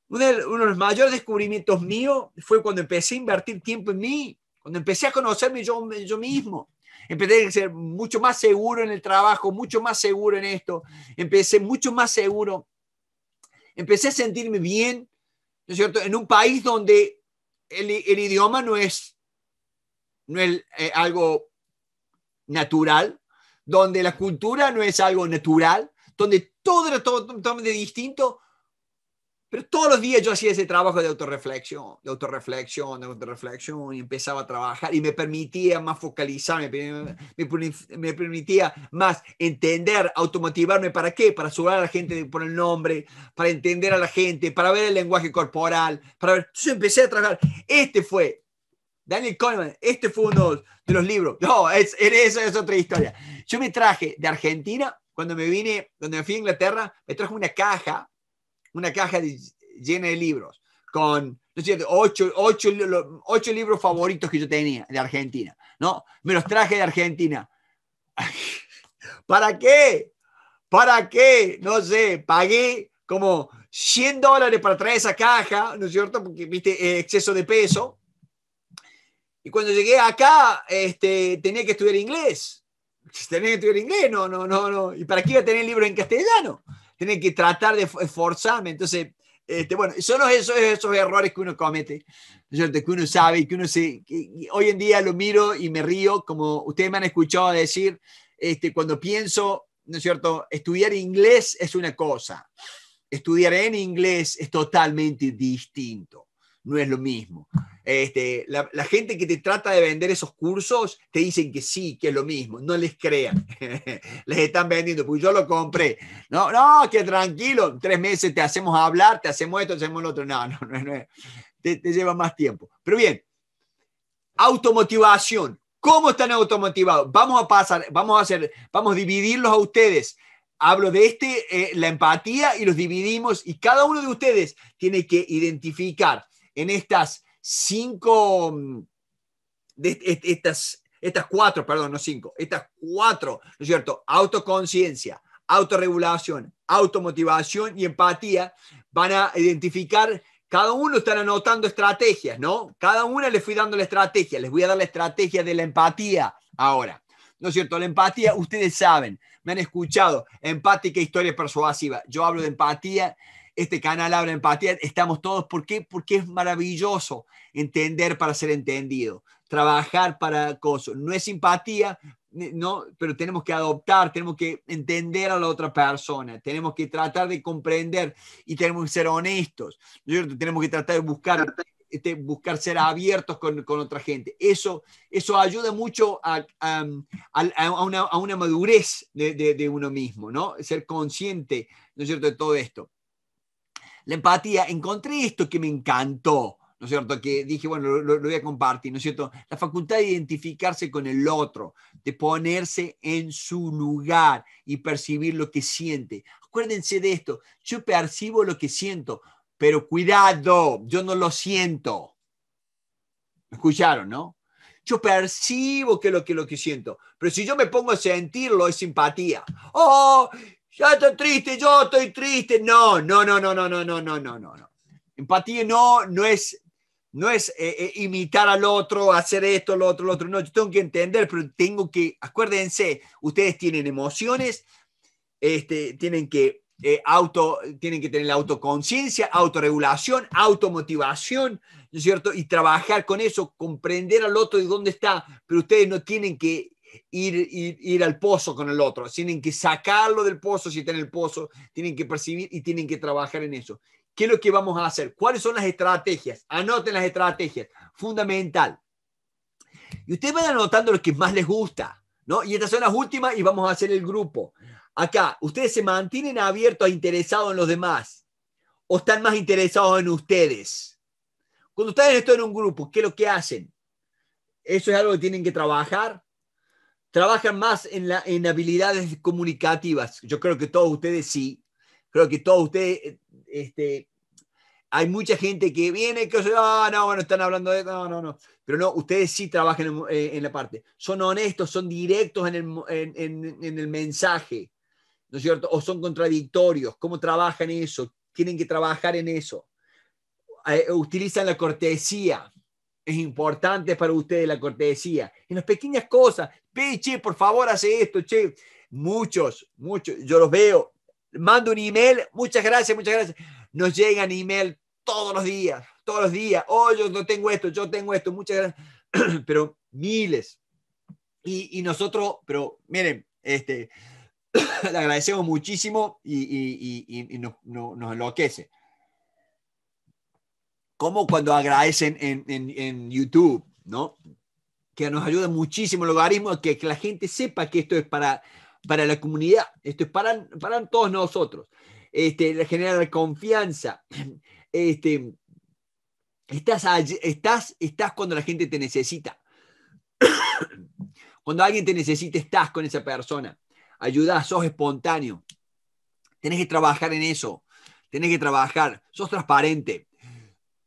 uno de, los mayores descubrimientos míos fue cuando empecé a invertir tiempo en mí, cuando empecé a conocerme yo, yo mismo. Empecé a ser mucho más seguro en el trabajo, mucho más seguro en esto, empecé mucho más seguro, empecé a sentirme bien es cierto?, en un país donde el, idioma no es, no eh, algo natural, donde la cultura no es algo natural, donde todo era totalmente distinto, pero todos los días yo hacía ese trabajo de autorreflexión, de autorreflexión, de autorreflexión, y empezaba a trabajar y me permitía más focalizarme, me, permitía más entender, automotivarme. ¿Para qué? Para subir a la gente por el nombre, para entender a la gente, para ver el lenguaje corporal, para ver. Entonces empecé a trabajar. Este fue, Daniel Coleman, este fue uno de los libros. No, es, eso es otra historia. Yo me traje de Argentina, cuando me vine, cuando me fui a Inglaterra, me traje una caja una caja llena de libros con, no ocho, ocho, libros favoritos que yo tenía de Argentina, ¿no? Me los traje de Argentina. ¿Para qué? ¿Para qué? No sé, pagué como 100 dólares para traer esa caja, ¿no es cierto? Porque, viste, eh, exceso de peso. Y cuando llegué acá, este, tenía que estudiar inglés. Tenía que estudiar inglés, no, no, no, no. ¿Y para qué iba a tener libros en castellano? Tienen que tratar de esforzarme. Entonces, este, bueno, son esos, esos errores que uno comete, ¿cierto? que uno sabe y que uno se... hoy en día lo miro y me río, como ustedes me han escuchado decir, este, cuando pienso, ¿no es cierto? Estudiar inglés es una cosa, estudiar en inglés es totalmente distinto no es lo mismo. Este, la, gente que te trata de vender esos cursos te dicen que sí, que es lo mismo, no les crean, les están vendiendo, pues yo lo compré. No, no, que tranquilo, tres meses te hacemos hablar, te hacemos esto, te hacemos lo otro, no, no, no, no. Te, lleva más tiempo. Pero bien, automotivación. ¿Cómo están automotivados? Vamos a pasar, vamos a hacer, vamos a dividirlos a ustedes hablo de este, eh, la empatía, y los dividimos, y cada uno de ustedes tiene que identificar en estas cinco, mm, de, estas, estas cuatro, perdón, no cinco, estas cuatro, ¿no es cierto? Autoconciencia, autorregulación, automotivación y empatía van a identificar, cada uno están anotando estrategias, ¿no? Cada una les fui dando la estrategia, les voy a dar la estrategia de la empatía ahora. ¿No es cierto? La empatía, ustedes saben, me han escuchado, empática historia persuasiva. Yo hablo de empatía este canal habla empatía, estamos todos. ¿Por qué? Porque es maravilloso entender para ser entendido, trabajar para cosas. No es simpatía, no, pero tenemos que adoptar, tenemos que entender a la otra persona, tenemos que tratar de comprender y tenemos que ser honestos. ¿no? Tenemos que tratar de buscar este, buscar ser abiertos con, con, otra gente. Eso, eso ayuda mucho a, a, una, a una, madurez de, de, de, uno mismo, ¿no? Ser consciente, ¿no es cierto?, de todo esto la empatía, encontré esto que me encantó, ¿no es cierto? Que dije, bueno, lo, voy a compartir, ¿no es cierto? La facultad de identificarse con el otro, de ponerse en su lugar y percibir lo que siente. Acuérdense de esto, yo percibo lo que siento, pero cuidado, yo no lo siento. ¿Me escucharon, no? Yo percibo que lo que lo que siento, pero si yo me pongo a sentirlo es simpatía. Oh, yo estoy triste, yo estoy triste. No, no, no, no, no, no, no, no, no, no. Empatía no, no es, no es eh, eh, imitar al otro, hacer esto, lo otro, lo otro. No, yo tengo que entender, pero tengo que, acuérdense, ustedes tienen emociones, este, tienen que eh, auto, tienen que tener la autoconciencia, autorregulación, automotivación, ¿no es cierto? Y trabajar con eso, comprender al otro y dónde está, pero ustedes no tienen que ir, al pozo con el otro, tienen que sacarlo del pozo si está en el pozo, tienen que percibir y tienen que trabajar en eso. ¿Qué es lo que vamos a hacer? ¿Cuáles son las estrategias? Anoten las estrategias, fundamental. Y ustedes van anotando lo que más les gusta, ¿no? Y estas son las últimas y vamos a hacer el grupo. Acá, ustedes se mantienen abiertos e interesados en los demás o están más interesados en ustedes. Cuando ustedes están en un grupo, ¿qué es lo que hacen? Eso es algo que tienen que trabajar trabajan más en, la, en habilidades comunicativas. Yo creo que todos ustedes sí. Creo que todos ustedes, eh, este, hay mucha gente que viene que dice, ah, no, bueno, están hablando de, no, no, no. Pero no, ustedes sí trabajan en, eh, la parte. Son honestos, son directos en el, mensaje, ¿no es cierto? O son contradictorios. ¿Cómo trabajan eso? Tienen que trabajar en eso. Eh, utilizan la cortesía es importante para ustedes la cortesía. En las pequeñas cosas, ve, por favor, hace esto, che. Muchos, muchos, yo los veo. Mando un email, muchas gracias, muchas gracias. Nos llegan email todos los días, todos los días. Oh, yo no tengo esto, yo tengo esto, muchas gracias. Pero miles. Y, nosotros, pero miren, este, le agradecemos muchísimo y, nos, nos enloquece como cuando agradecen en, YouTube, ¿no? Que nos ayuda muchísimo el logaritmo, que, que la gente sepa que esto es para, para la comunidad, esto es para, para todos nosotros. Este, generar confianza. Este, estás, estás, estás cuando la gente te necesita. Cuando alguien te necesita, estás con esa persona. Ayudás, sos espontáneo. Tenés que trabajar en eso. Tenés que trabajar. Sos transparente.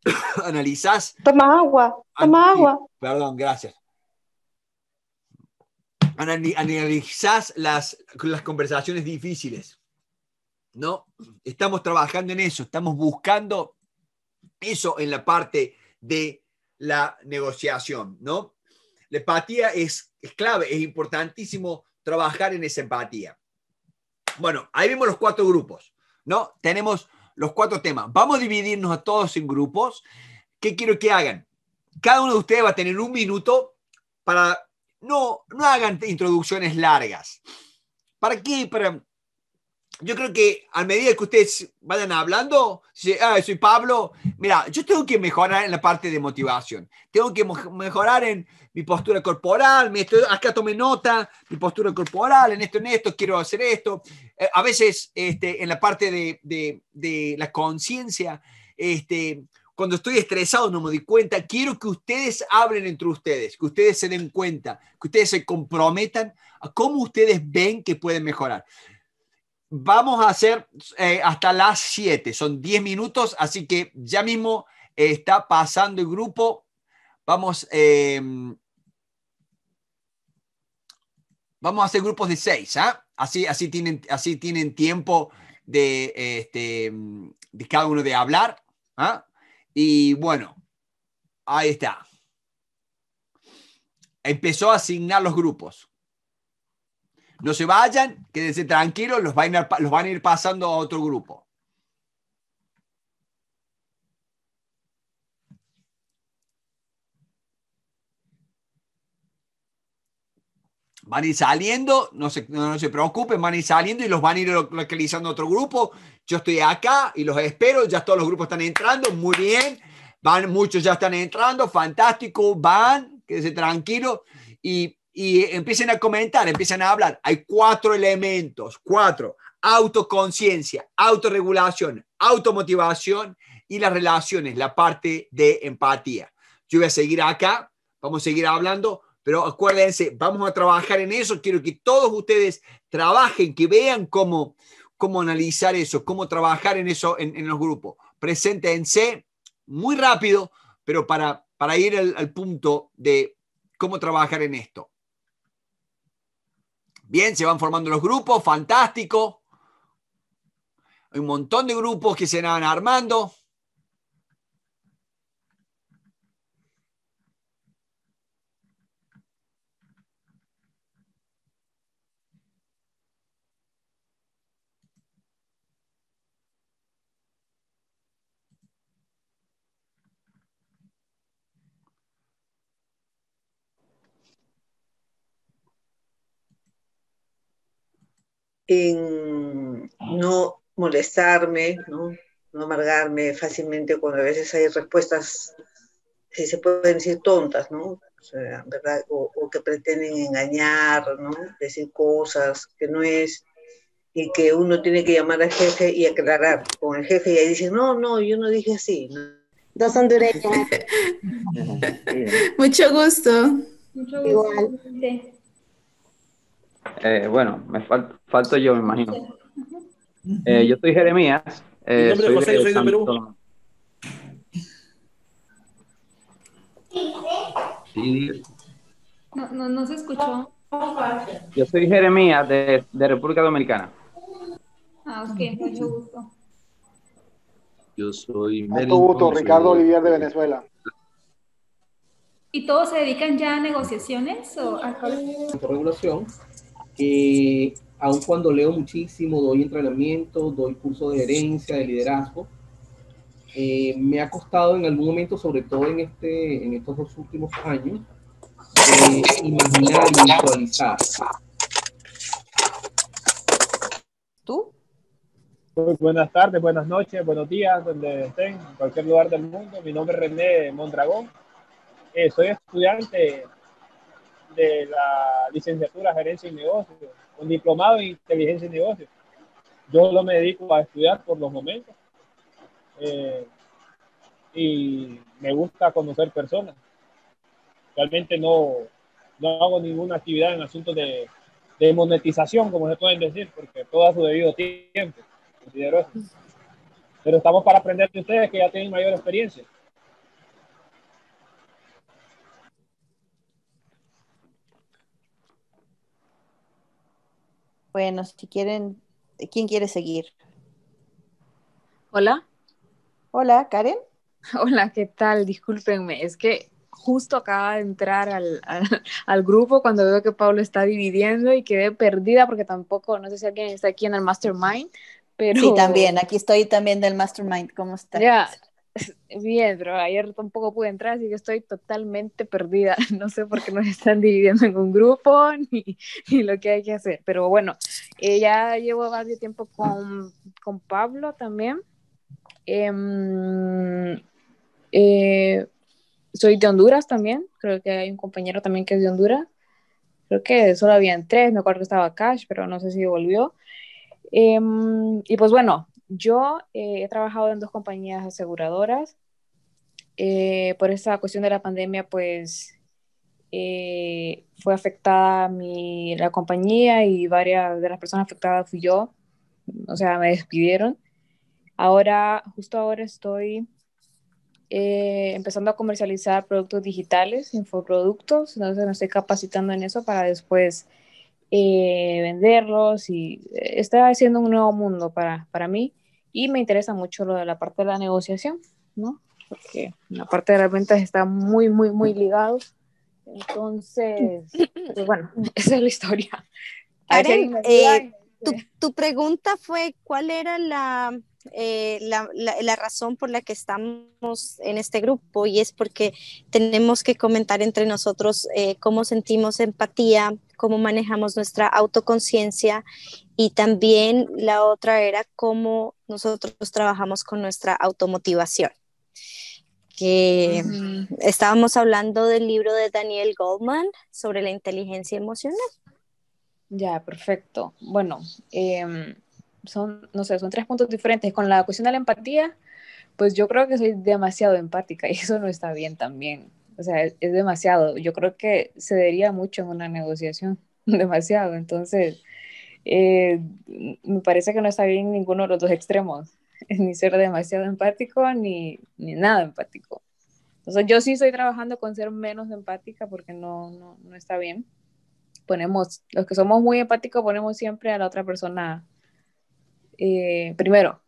analizás. Toma agua, toma agua. Perdón, gracias. Analizás las, las conversaciones difíciles. ¿No? Estamos trabajando en eso, estamos buscando eso en la parte de la negociación, ¿no? La empatía es, clave, es importantísimo trabajar en esa empatía. Bueno, ahí vemos los cuatro grupos, ¿no? Tenemos los cuatro temas. Vamos a dividirnos a todos en grupos. ¿Qué quiero que hagan? Cada uno de ustedes va a tener un minuto para... No, no hagan introducciones largas. ¿Para qué? Para yo creo que a medida que ustedes vayan hablando, si, ah, soy Pablo, mira, yo tengo que mejorar en la parte de motivación, tengo que mejorar en mi postura corporal, mi acá tomé nota, mi postura corporal, en esto, en esto, quiero hacer esto. Eh, a veces este, en la parte de, de, de la conciencia, este, cuando estoy estresado no me doy cuenta, quiero que ustedes hablen entre ustedes, que ustedes se den cuenta, que ustedes se comprometan a cómo ustedes ven que pueden mejorar. Vamos a hacer eh, hasta las 7, son 10 minutos, así que ya mismo eh, está pasando el grupo. Vamos, eh, vamos a hacer grupos de 6, ¿ah? así, así, tienen, así tienen tiempo de, este, de cada uno de hablar. ¿ah? Y bueno, ahí está. Empezó a asignar los grupos. No se vayan, quédense tranquilos, los van a ir, los van a ir pasando a otro grupo. van a ir saliendo, no se, no se, preocupen, van a ir saliendo y los van a ir localizando a otro grupo. Yo estoy acá y los espero, ya todos los grupos están entrando, muy bien, van, muchos ya están entrando, fantástico, van, quédense tranquilos y y empiecen a comentar, empiezan a hablar. Hay cuatro elementos, cuatro. Autoconciencia, autorregulación, automotivación y las relaciones, la parte de empatía. Yo voy a seguir acá, vamos a seguir hablando, pero acuérdense, vamos a trabajar en eso. Quiero que todos ustedes trabajen, que vean cómo, cómo analizar eso, cómo trabajar en eso en, los grupos. Preséntense muy rápido, pero para, para ir al punto de cómo trabajar en esto. Bien, se van formando los grupos, fantástico. Hay un montón de grupos que se van armando. en no molestarme, ¿no? no amargarme fácilmente cuando a veces hay respuestas, que se pueden decir, tontas, ¿no? O, ¿verdad? o, que pretenden engañar, ¿no? Decir cosas que no es y que uno tiene que llamar al jefe y aclarar con el jefe y ahí dice, no, no, yo no dije así. Dos son Mucho gusto. Mucho gusto. Igual. Sí. Eh, bueno, me fal falto yo, me imagino. Eh, yo soy Jeremías. Eh, soy soy Perú. No, no, no se escuchó. Yo soy Jeremías de, República Dominicana. Ah, ok, mucho gusto. Yo soy Mucho Ricardo Olivier de Venezuela. ¿Y todos se dedican ya a negociaciones o a regulación? Eh, aun cuando leo muchísimo, doy entrenamiento, doy curso de herencia, de liderazgo, eh, me ha costado en algún momento, sobre todo en, este, en estos dos últimos años, eh, imaginar y visualizar. ¿Tú? buenas tardes, buenas noches, buenos días, donde estén, en cualquier lugar del mundo. Mi nombre es René Mondragón. Eh, soy estudiante de la licenciatura Gerencia y Negocios, un diplomado en Inteligencia y Negocios. Yo lo me dedico a estudiar por los momentos eh, y me gusta conocer personas. Realmente no, no hago ninguna actividad en asuntos de, de monetización, como se pueden decir, porque todo a su debido tiempo, considero Pero estamos para aprender de ustedes que ya tienen mayor experiencia. Bueno, si quieren, ¿quién quiere seguir? Hola. Hola, Karen. Hola, ¿qué tal? Discúlpenme, es que justo acaba de entrar al, grupo cuando veo que Pablo está dividiendo y quedé perdida porque tampoco, no sé si alguien está aquí en el mastermind, pero... Sí, también, aquí estoy también del mastermind, ¿cómo está? Bien, pero ayer tampoco pude entrar, así que estoy totalmente perdida. No sé por qué nos están dividiendo en un grupo ni, ni lo que hay que hacer. Pero bueno, eh, ya llevo varios tiempo con, con Pablo también. Em, eh, soy de Honduras también. Creo que hay un compañero también que es de Honduras. Creo que solo habían tres. Me acuerdo que estaba Cash, pero no sé si volvió. Em, y pues bueno, yo eh, he trabajado en dos compañías aseguradoras. Eh, por esta cuestión de la pandemia, pues eh, fue afectada mi, la compañía y varias de las personas afectadas fui yo. O sea, me despidieron. Ahora, justo ahora estoy empezando a comercializar productos digitales, infoproductos, entonces me estoy capacitando en eso para después venderlos y está siendo un nuevo mundo para mí. Y me interesa mucho lo de la parte de la negociación, ¿no? Porque la parte de las ventas está muy, muy, muy ligados. Entonces, pues bueno, esa es la historia. Karen, eh, tu, tu, pregunta fue cuál era eh, la, la, la, razón por la que estamos en este grupo y es porque tenemos que comentar entre nosotros eh, cómo sentimos empatía, cómo manejamos nuestra autoconciencia y también la otra era cómo nosotros trabajamos con nuestra automotivación. estábamos hablando del libro de Daniel Goldman sobre la inteligencia emocional. Ya, perfecto. Bueno, em, son, no sé, son tres puntos diferentes. Con la cuestión de la empatía, pues yo creo que soy demasiado empática y eso no está bien también. O sea, es, demasiado. Yo creo que cedería mucho en una negociación, demasiado. Entonces, eh, me parece que no está bien ninguno de los dos extremos, ni ser demasiado empático ni, nada empático. Entonces, yo sí estoy trabajando con ser menos empática porque no, no, está bien. Ponemos, los que somos muy empáticos, ponemos siempre a la otra persona eh, primero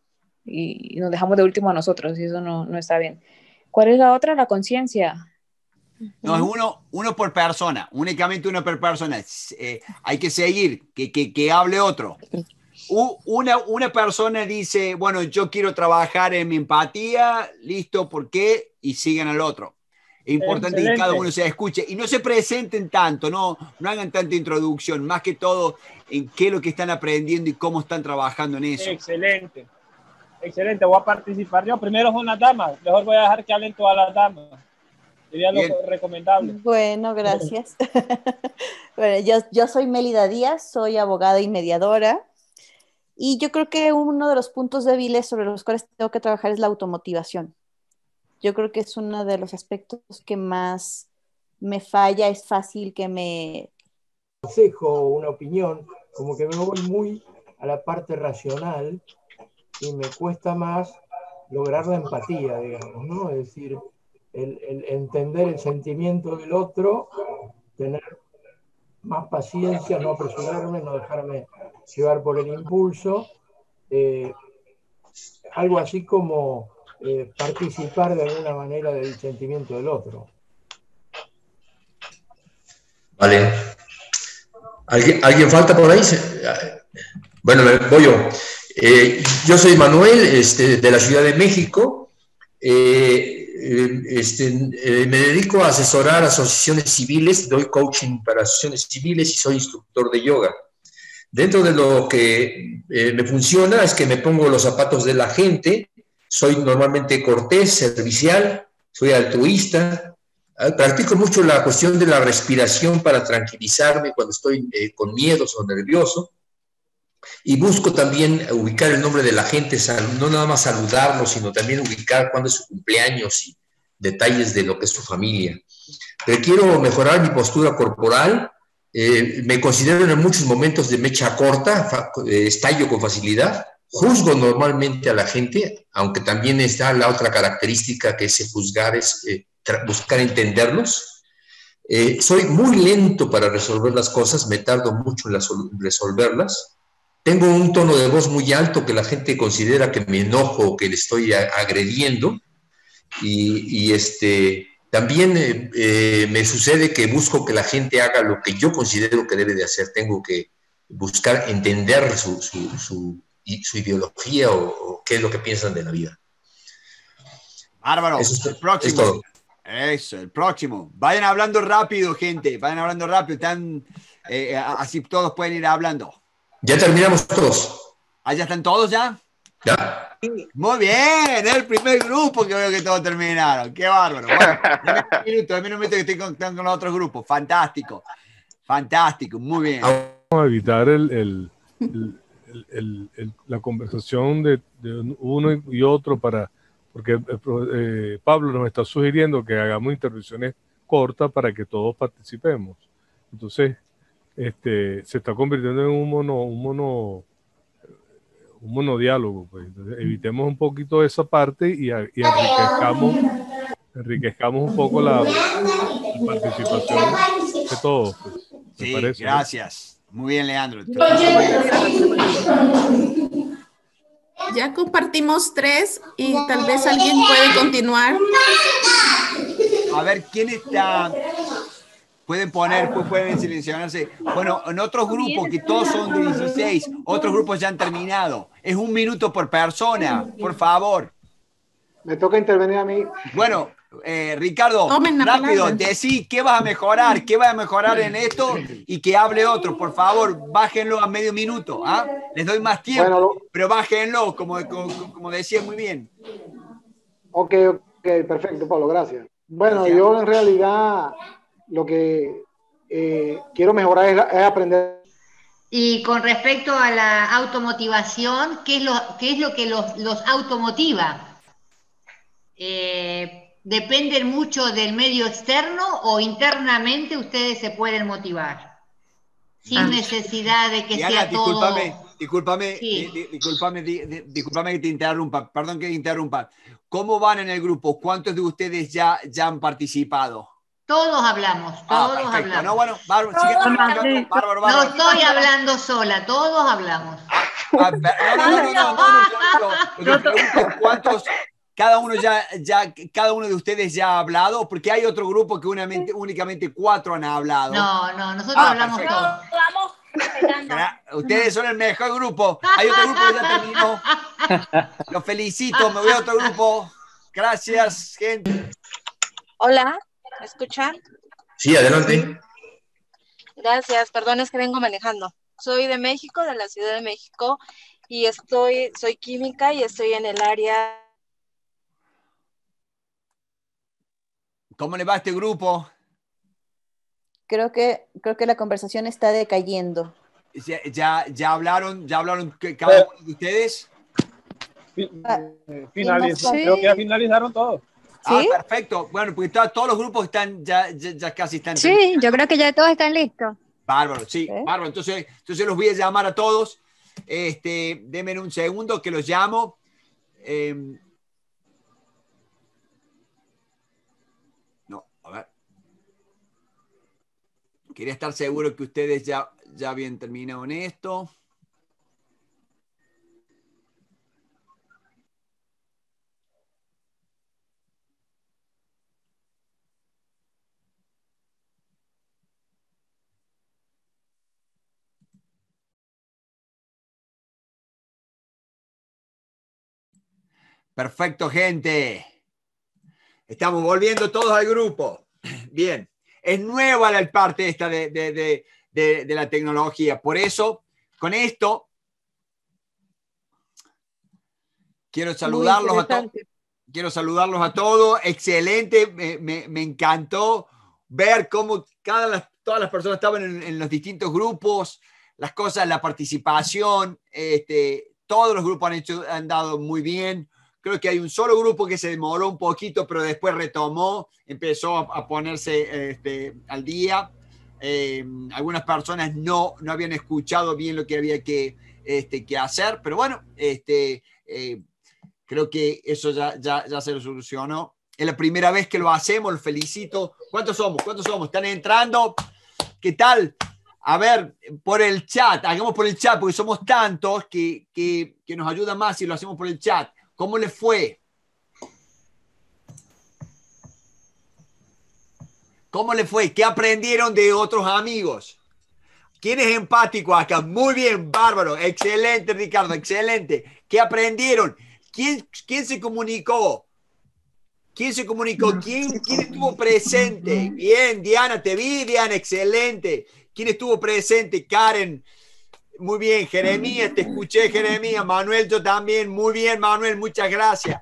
y nos dejamos de último a nosotros y eso no, no está bien. ¿Cuál es la otra? La conciencia. No, es uno, uno por persona, únicamente uno por persona. Eh, hay que seguir, que, que, hable otro. una, persona dice, bueno, yo quiero trabajar en mi empatía, listo, ¿por qué? Y siguen al otro. Es importante que cada uno se escuche y no se presenten tanto, no, no hagan tanta introducción, más que todo en qué es lo que están aprendiendo y cómo están trabajando en eso. Excelente. Excelente, voy a participar yo. Primero son las damas, mejor voy a dejar que hablen todas las damas. Sería lo recomendable. Bueno, gracias. bueno, yo, yo soy Melida Díaz, soy abogada y mediadora. Y yo creo que uno de los puntos débiles sobre los cuales tengo que trabajar es la automotivación. Yo creo que es uno de los aspectos que más me falla, es fácil que me... consejo, una opinión, como que me voy muy a la parte racional y me cuesta más lograr la empatía, digamos, ¿no? Es decir, el, entender el sentimiento del otro, tener más paciencia, no apresurarme, no dejarme llevar por el impulso. Eh, algo así como eh, participar de alguna manera del sentimiento del otro. Vale. ¿Alguien, falta por ahí? Bueno, voy yo. Eh, yo soy Manuel, este, de la Ciudad de México. Em, este, eh, me dedico a asesorar asociaciones civiles, doy coaching para asociaciones civiles y soy instructor de yoga. Dentro de lo que eh, me funciona es que me pongo los zapatos de la gente, soy normalmente cortés, servicial, soy altruista, ah, practico mucho la cuestión de la respiración para tranquilizarme cuando estoy eh, con miedos o nervioso y busco también ubicar el nombre de la gente, no nada más saludarlo, sino también ubicar cuándo es su cumpleaños y detalles de lo que es su familia. Requiero mejorar mi postura corporal. Eh, me considero en muchos momentos de mecha corta, eh, estallo con facilidad. Juzgo normalmente a la gente, aunque también está la otra característica que es juzgar es eh, buscar entenderlos. soy muy lento para resolver las cosas, me tardo mucho en, resolverlas tengo un tono de voz muy alto que la gente considera que me enojo o que le estoy agrediendo. Y, este, también eh, eh, me sucede que busco que la gente haga lo que yo considero que debe de hacer. Tengo que buscar entender su, su, ideología o, qué es lo que piensan de la vida. Bárbaro, Eso es, el próximo. Eso, el próximo. Vayan hablando rápido, gente. Vayan hablando rápido. Están, eh, así todos pueden ir hablando. Ya terminamos todos. Allá están todos ya? Ya. Muy bien, el primer grupo que veo que todos terminaron. Qué bárbaro. Bueno, este un minuto, dame un minuto que estoy con, con los otros grupos. Fantástico. Fantástico, muy bien. Vamos a evitar la conversación de, uno y otro para, porque eh, eh, Pablo nos está sugiriendo que hagamos intervenciones cortas para que todos participemos. Entonces, este, se está convirtiendo en un mono, un mono, un monodiálogo. Pues. evitemos un poquito esa parte y, enriquezcamos, un poco la, participación de todos. Pues. gracias. Muy bien, Leandro. Ya compartimos tres y tal vez alguien puede continuar. A ver, ¿quién está? pueden poner, pueden silenciarse. Bueno, en otros grupos, que todos son de 16, otros grupos ya han terminado. Es un minuto por persona, por favor. Me toca intervenir a mí. Bueno, eh, Ricardo, rápido, decí qué vas a mejorar, qué vas a mejorar en esto y que hable otro. Por favor, bájenlo a medio minuto. ¿ah? Les doy más tiempo, pero bájenlo, como, como, decía muy bien. Ok, ok, perfecto, Pablo, gracias. Bueno, yo en realidad lo que eh, quiero mejorar es, aprender. Y con respecto a la automotivación, ¿qué es lo, es lo que los, automotiva? Eh, ¿Dependen mucho del medio externo o internamente ustedes se pueden motivar? Sin ah. necesidad de que sea todo... Disculpame, disculpame, que te interrumpa, perdón que te interrumpa. ¿Cómo van en el grupo? ¿Cuántos de ustedes ya, ya han participado? Todos hablamos, todos hablamos. No, bueno, bárbaro, bárbaro, No estoy hablando sola, todos hablamos. cuántos, cada uno ya, ya, cada uno de ustedes ya ha hablado, porque hay otro grupo que únicamente cuatro han hablado. No, no, nosotros hablamos todos. Ustedes son el mejor grupo. Hay otro grupo que ya terminó. Los felicito, me voy a otro grupo. Gracias, gente. Hola. ¿Me escuchan? Sí, adelante. Gracias, perdón, es que vengo manejando. Soy de México, de la Ciudad de México, y estoy, soy química y estoy en el área. ¿Cómo le va a este grupo? Creo que, creo que la conversación está decayendo. ¿Ya, ya, hablaron, ya hablaron cada uno de ustedes? Ah, creo que ya finalizaron todo. Ah, perfecto. Bueno, porque todos los grupos están ya, ya, casi están. Sí, yo creo que ya todos están listos. Bárbaro, sí, ¿Eh? bárbaro. Entonces, entonces los voy a llamar a todos. Este, denme un segundo que los llamo. Em, no, a ver. Quería estar seguro que ustedes ya, ya habían terminado en esto. Perfecto, gente. Estamos volviendo todos al grupo. Bien, es nueva la parte esta de, la tecnología. Por eso, con esto, quiero saludarlos a todos. Quiero saludarlos a todos. Excelente, me, encantó ver cómo cada, todas las personas estaban en, los distintos grupos, las cosas, la participación. Este, todos los grupos han, hecho, han dado muy bien. Creo que hay un solo grupo que se demoró un poquito, pero después retomó, empezó a, ponerse este, al día. Eh, algunas personas no, no habían escuchado bien lo que había que, este, que hacer, pero bueno, este, eh, creo que eso ya, ya, ya se solucionó. Es la primera vez que lo hacemos, lo felicito. ¿Cuántos somos? ¿Cuántos somos? ¿Están entrando? ¿Qué tal? A ver, por el chat, hagamos por el chat, porque somos tantos que, que, que nos ayuda más si lo hacemos por el chat. ¿Cómo le fue? ¿Cómo le fue? ¿Qué aprendieron de otros amigos? ¿Quién es empático acá? Muy bien, bárbaro. Excelente, Ricardo, excelente. ¿Qué aprendieron? ¿Quién, quién se comunicó? ¿Quién se comunicó? ¿Quién, ¿Quién estuvo presente? Bien, Diana, te vi, Diana, excelente. ¿Quién estuvo presente? Karen, muy bien, Jeremías, te escuché, Jeremías. Manuel, yo también. Muy bien, Manuel, muchas gracias.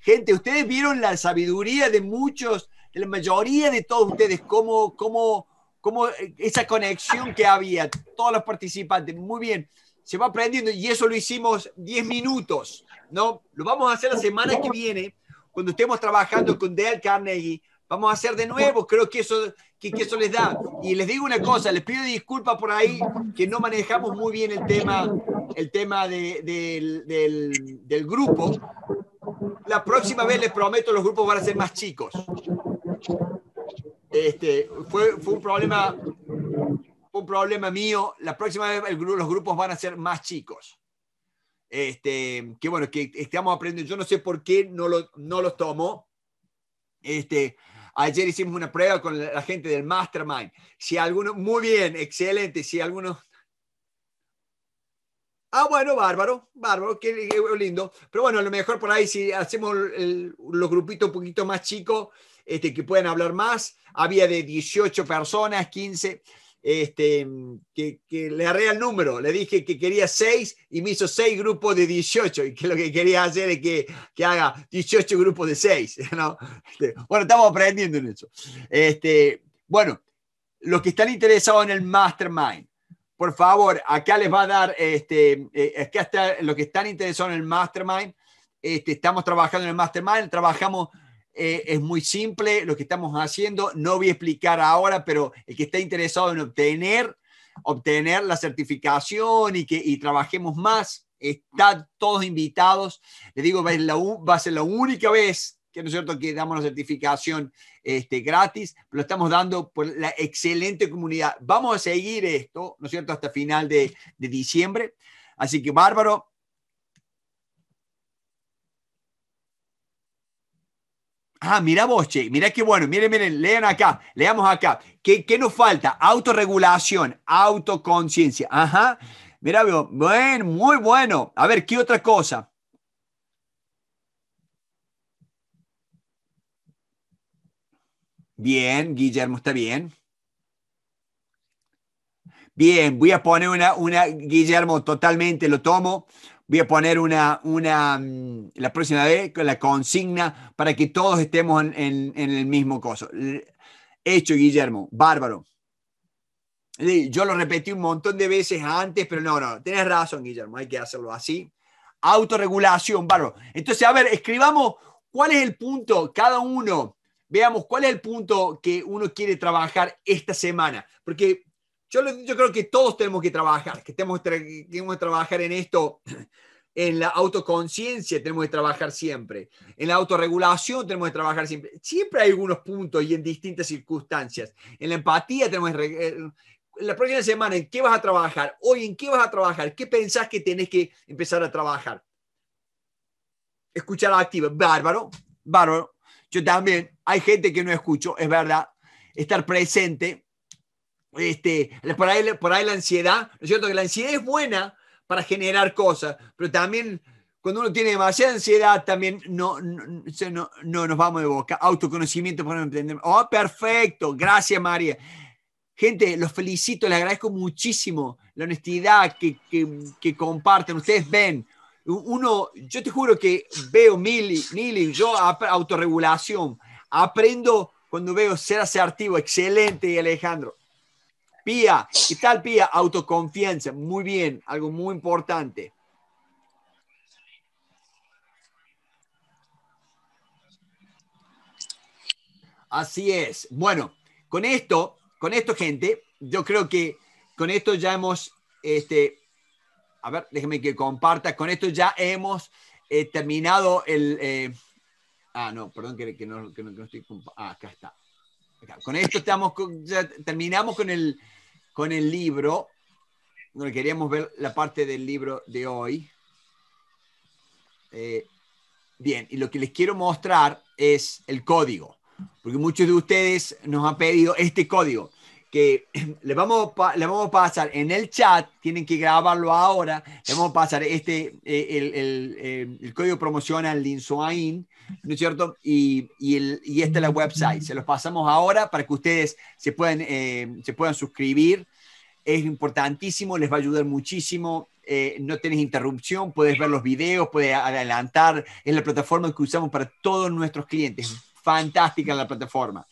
Gente, ustedes vieron la sabiduría de muchos, de la mayoría de todos ustedes, cómo, cómo, cómo eh, esa conexión que había, todos los participantes. Muy bien, se va aprendiendo y eso lo hicimos 10 minutos, ¿no? Lo vamos a hacer la semana que viene, cuando estemos trabajando con Dale Carnegie. Vamos a hacer de nuevo, creo que eso que, eso les da. Y les digo una cosa, les pido disculpas por ahí que no manejamos muy bien el tema, el tema del, grupo. La próxima vez les prometo los grupos van a ser más chicos. Este, fue, un problema un problema mío. La próxima vez el, los grupos van a ser más chicos. Este, que bueno, que estamos aprendiendo. Yo no sé por qué no, lo, no los tomo. Este, Ayer hicimos una prueba con la gente del Mastermind. Si alguno, muy bien, excelente. Si alguno. Ah, bueno, bárbaro, bárbaro, qué, lindo. Pero bueno, a lo mejor por ahí si hacemos los grupitos un poquito más chicos, este, que puedan hablar más. Había de 18 personas, 15 este, que, que le arreglé el número, le dije que quería seis y me hizo seis grupos de 18 y que lo que quería hacer es que, haga 18 grupos de seis. ¿no? Este, bueno, estamos aprendiendo en eso. Este, bueno, los que están interesados en el mastermind, por favor, acá les va a dar, este, es que hasta los que están interesados en el mastermind, este, estamos trabajando en el mastermind, trabajamos eh, es muy simple lo que estamos haciendo. No voy a explicar ahora, pero el que está interesado en obtener, obtener la certificación y que trabajemos más, están todos invitados. Les digo, va a ser la, única vez que no es cierto que damos la certificación este, gratis, lo estamos dando por la excelente comunidad. Vamos a seguir esto, ¿no es cierto?, hasta final de diciembre. Así que, Bárbaro, Ah, mira vos, che, mira qué bueno, miren, miren, lean acá, leamos acá. ¿Qué, nos falta? Autorregulación, autoconciencia. Ajá, mira, bueno, muy bueno. A ver, ¿qué otra cosa? Bien, Guillermo, está bien. Bien, voy a poner una, una Guillermo, totalmente lo tomo. Voy a poner una, una mm, la próxima vez, la consigna, para que todos estemos en, el mismo coso. Hecho, Guillermo, bárbaro. Yo lo repetí un montón de veces antes, pero no, no, tenés razón, Guillermo, hay que hacerlo así. Autorregulación, bárbaro. Entonces, a ver, escribamos cuál es el punto, cada uno, veamos cuál es el punto que uno quiere trabajar esta semana, porque yo, creo que todos tenemos que trabajar, que tenemos, que tenemos que trabajar en esto, en la autoconciencia tenemos que trabajar siempre, en la autorregulación tenemos que trabajar siempre. Siempre hay algunos puntos y en distintas circunstancias. En la empatía tenemos que la próxima semana en qué vas a trabajar, hoy en qué vas a trabajar, qué pensás que tenés que empezar a trabajar. Escuchar activa, bárbaro, bárbaro. Yo también, hay gente que no escucho, es verdad. Estar presente, este, por, ahí, por ahí la ansiedad, ¿no es cierto? Que la ansiedad es buena para generar cosas, pero también cuando uno tiene demasiada ansiedad, también no, no, no, nos vamos de boca. Autoconocimiento para emprender. Oh, perfecto, gracias María. Gente, los felicito, les agradezco muchísimo la honestidad que, que, comparten. Ustedes ven, uno, yo te juro que veo mil, mil yo autorregulación, aprendo cuando veo ser asertivo, excelente Alejandro. Pía, ¿qué tal Pía? Autoconfianza, muy bien, algo muy importante. Así es. Bueno, con esto, con esto, gente, yo creo que con esto ya hemos, este, a ver, déjeme que comparta, con esto ya hemos eh, terminado el... Eh, ah, no, perdón que, no, que, no, estoy... Ah, acá está. Con esto terminamos con el, con el libro. queríamos ver la parte del libro de hoy. Eh, bien, y lo que les quiero mostrar es el código, porque muchos de ustedes nos han pedido este código que le vamos, le vamos a pasar en el chat, tienen que grabarlo ahora, le vamos a pasar este, eh, eh, el, código promocional Linsoain, ¿no es cierto? Y, y, el, y esta es la website, se los pasamos ahora para que ustedes se puedan, eh, se puedan suscribir, es importantísimo, les va a ayudar muchísimo. no tenés interrupción, puedes ver los videos, puedes adelantar, es la plataforma que usamos para todos nuestros clientes, fantástica la plataforma.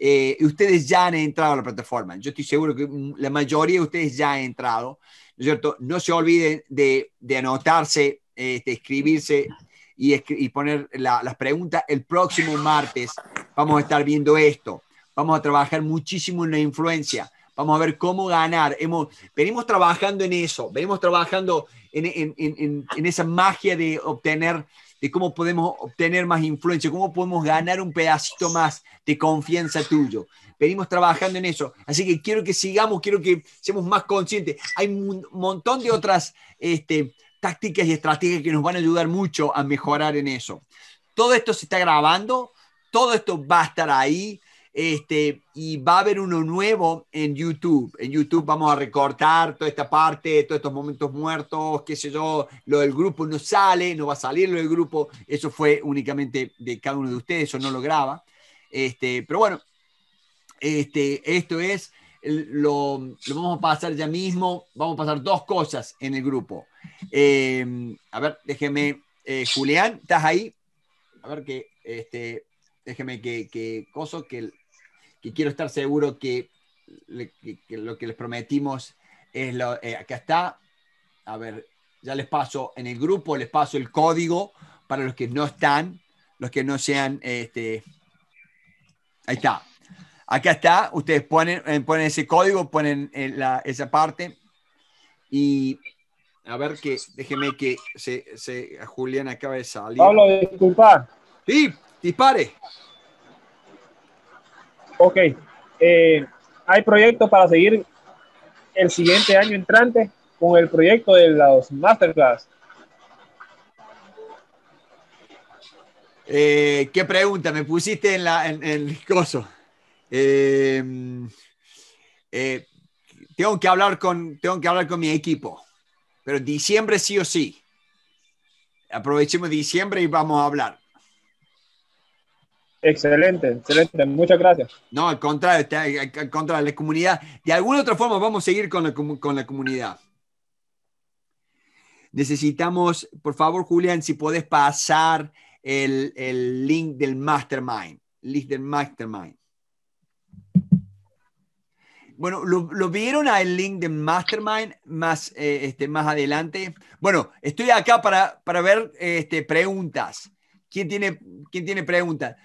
Eh, ustedes ya han entrado a la plataforma. Yo estoy seguro que la mayoría de ustedes ya han entrado, ¿no cierto? No se olviden de, anotarse, de este, escribirse y, poner las preguntas. El próximo martes vamos a estar viendo esto. Vamos a trabajar muchísimo en la influencia. Vamos a ver cómo ganar. Hemos, venimos trabajando en eso, venimos trabajando en, en esa magia de obtener de cómo podemos obtener más influencia, cómo podemos ganar un pedacito más de confianza tuyo. Venimos trabajando en eso, así que quiero que sigamos, quiero que seamos más conscientes. Hay un montón de otras este, tácticas y estrategias que nos van a ayudar mucho a mejorar en eso. Todo esto se está grabando, todo esto va a estar ahí. Este, y va a haber uno nuevo en YouTube. En YouTube vamos a recortar toda esta parte, todos estos momentos muertos, qué sé yo, lo del grupo no sale, no va a salir lo del grupo, eso fue únicamente de cada uno de ustedes, eso no lo graba. Este, pero bueno, este, esto es, lo, vamos a pasar ya mismo, vamos a pasar dos cosas en el grupo. Eh, a ver, déjeme, eh, Julián, ¿estás ahí? A ver que... Este, déjenme que, que coso, que, quiero estar seguro que, lo que les prometimos es lo, eh, acá está. A ver, ya les paso en el grupo, les paso el código para los que no están, los que no sean, este, ahí está. Acá está, ustedes ponen, eh, ponen ese código, ponen eh, la, esa parte y a ver que, déjeme que se, Julián acaba de salir. Pablo, disculpa. Sí. Dispare. Ok. Eh, hay proyectos para seguir el siguiente año entrante con el proyecto de los masterclass. Eh, ¿Qué pregunta? Me pusiste en, el coso. Eh, tengo, que hablar con, tengo que hablar con mi equipo, pero diciembre sí o sí. Aprovechemos diciembre y vamos a hablar. Excelente, excelente. Muchas gracias. No, al contrario, al contrario, la comunidad. De alguna otra forma vamos a seguir con la, comunidad. Necesitamos, por favor, Julián, si puedes pasar el, link del Mastermind. Link del Mastermind. Bueno, lo, vieron al link del Mastermind más, eh, este, más adelante. Bueno, estoy acá para, ver este, preguntas. ¿Quién tiene, ¿Quién tiene preguntas?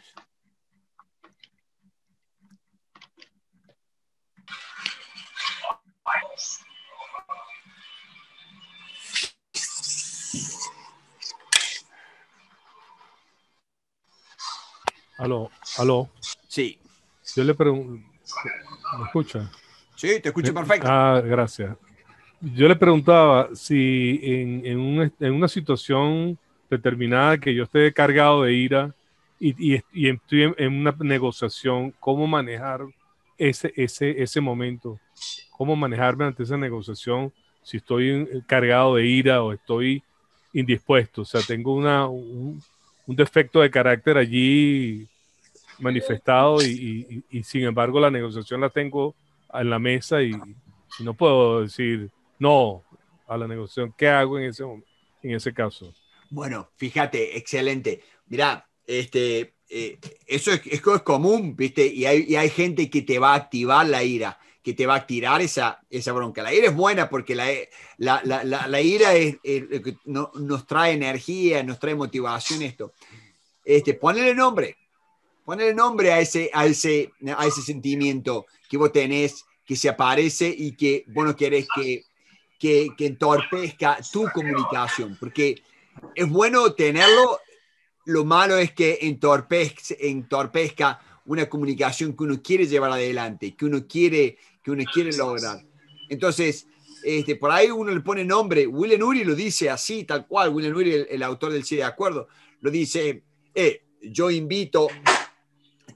Aló, aló. Sí. Yo le pregunto, ¿me escucha? Sí, te escucho eh, perfecto. Ah, gracias. Yo le preguntaba si en, una, situación determinada que yo esté cargado de ira y, estoy en, una negociación, ¿cómo manejar ese, ese, ese momento? ¿Cómo manejarme ante esa negociación si estoy cargado de ira o estoy indispuesto? O sea, tengo una, un defecto de carácter allí manifestado y, sin embargo la negociación la tengo en la mesa y, no puedo decir no a la negociación. ¿Qué hago en ese, en ese caso? Bueno, fíjate, excelente. mira, este, eh, eso es, común, ¿viste? Y hay, y hay gente que te va a activar la ira que te va a tirar esa, esa bronca. La ira es buena porque la, la, ira es, nos trae energía, nos trae motivación esto. Este, ponle nombre, ponle nombre a ese, a, ese, sentimiento que vos tenés, que se aparece y que bueno no querés que, que, entorpezca tu comunicación, porque es bueno tenerlo, lo malo es que entorpezca una comunicación que uno quiere llevar adelante, que uno quiere, que uno quiere lograr. Entonces, este, por ahí uno le pone nombre, William Uri lo dice así, tal cual, William Uri, el, autor del Sí de Acuerdo, lo dice, eh, yo invito,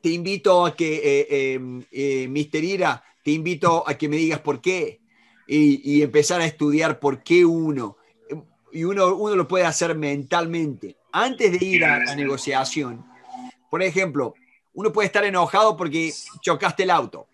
te invito a que, eh, em, eh, Misterira, te invito a que me digas por qué y, empezar a estudiar por qué uno. Y uno, uno lo puede hacer mentalmente. Antes de ir a la negociación, por ejemplo, uno puede estar enojado porque chocaste el auto.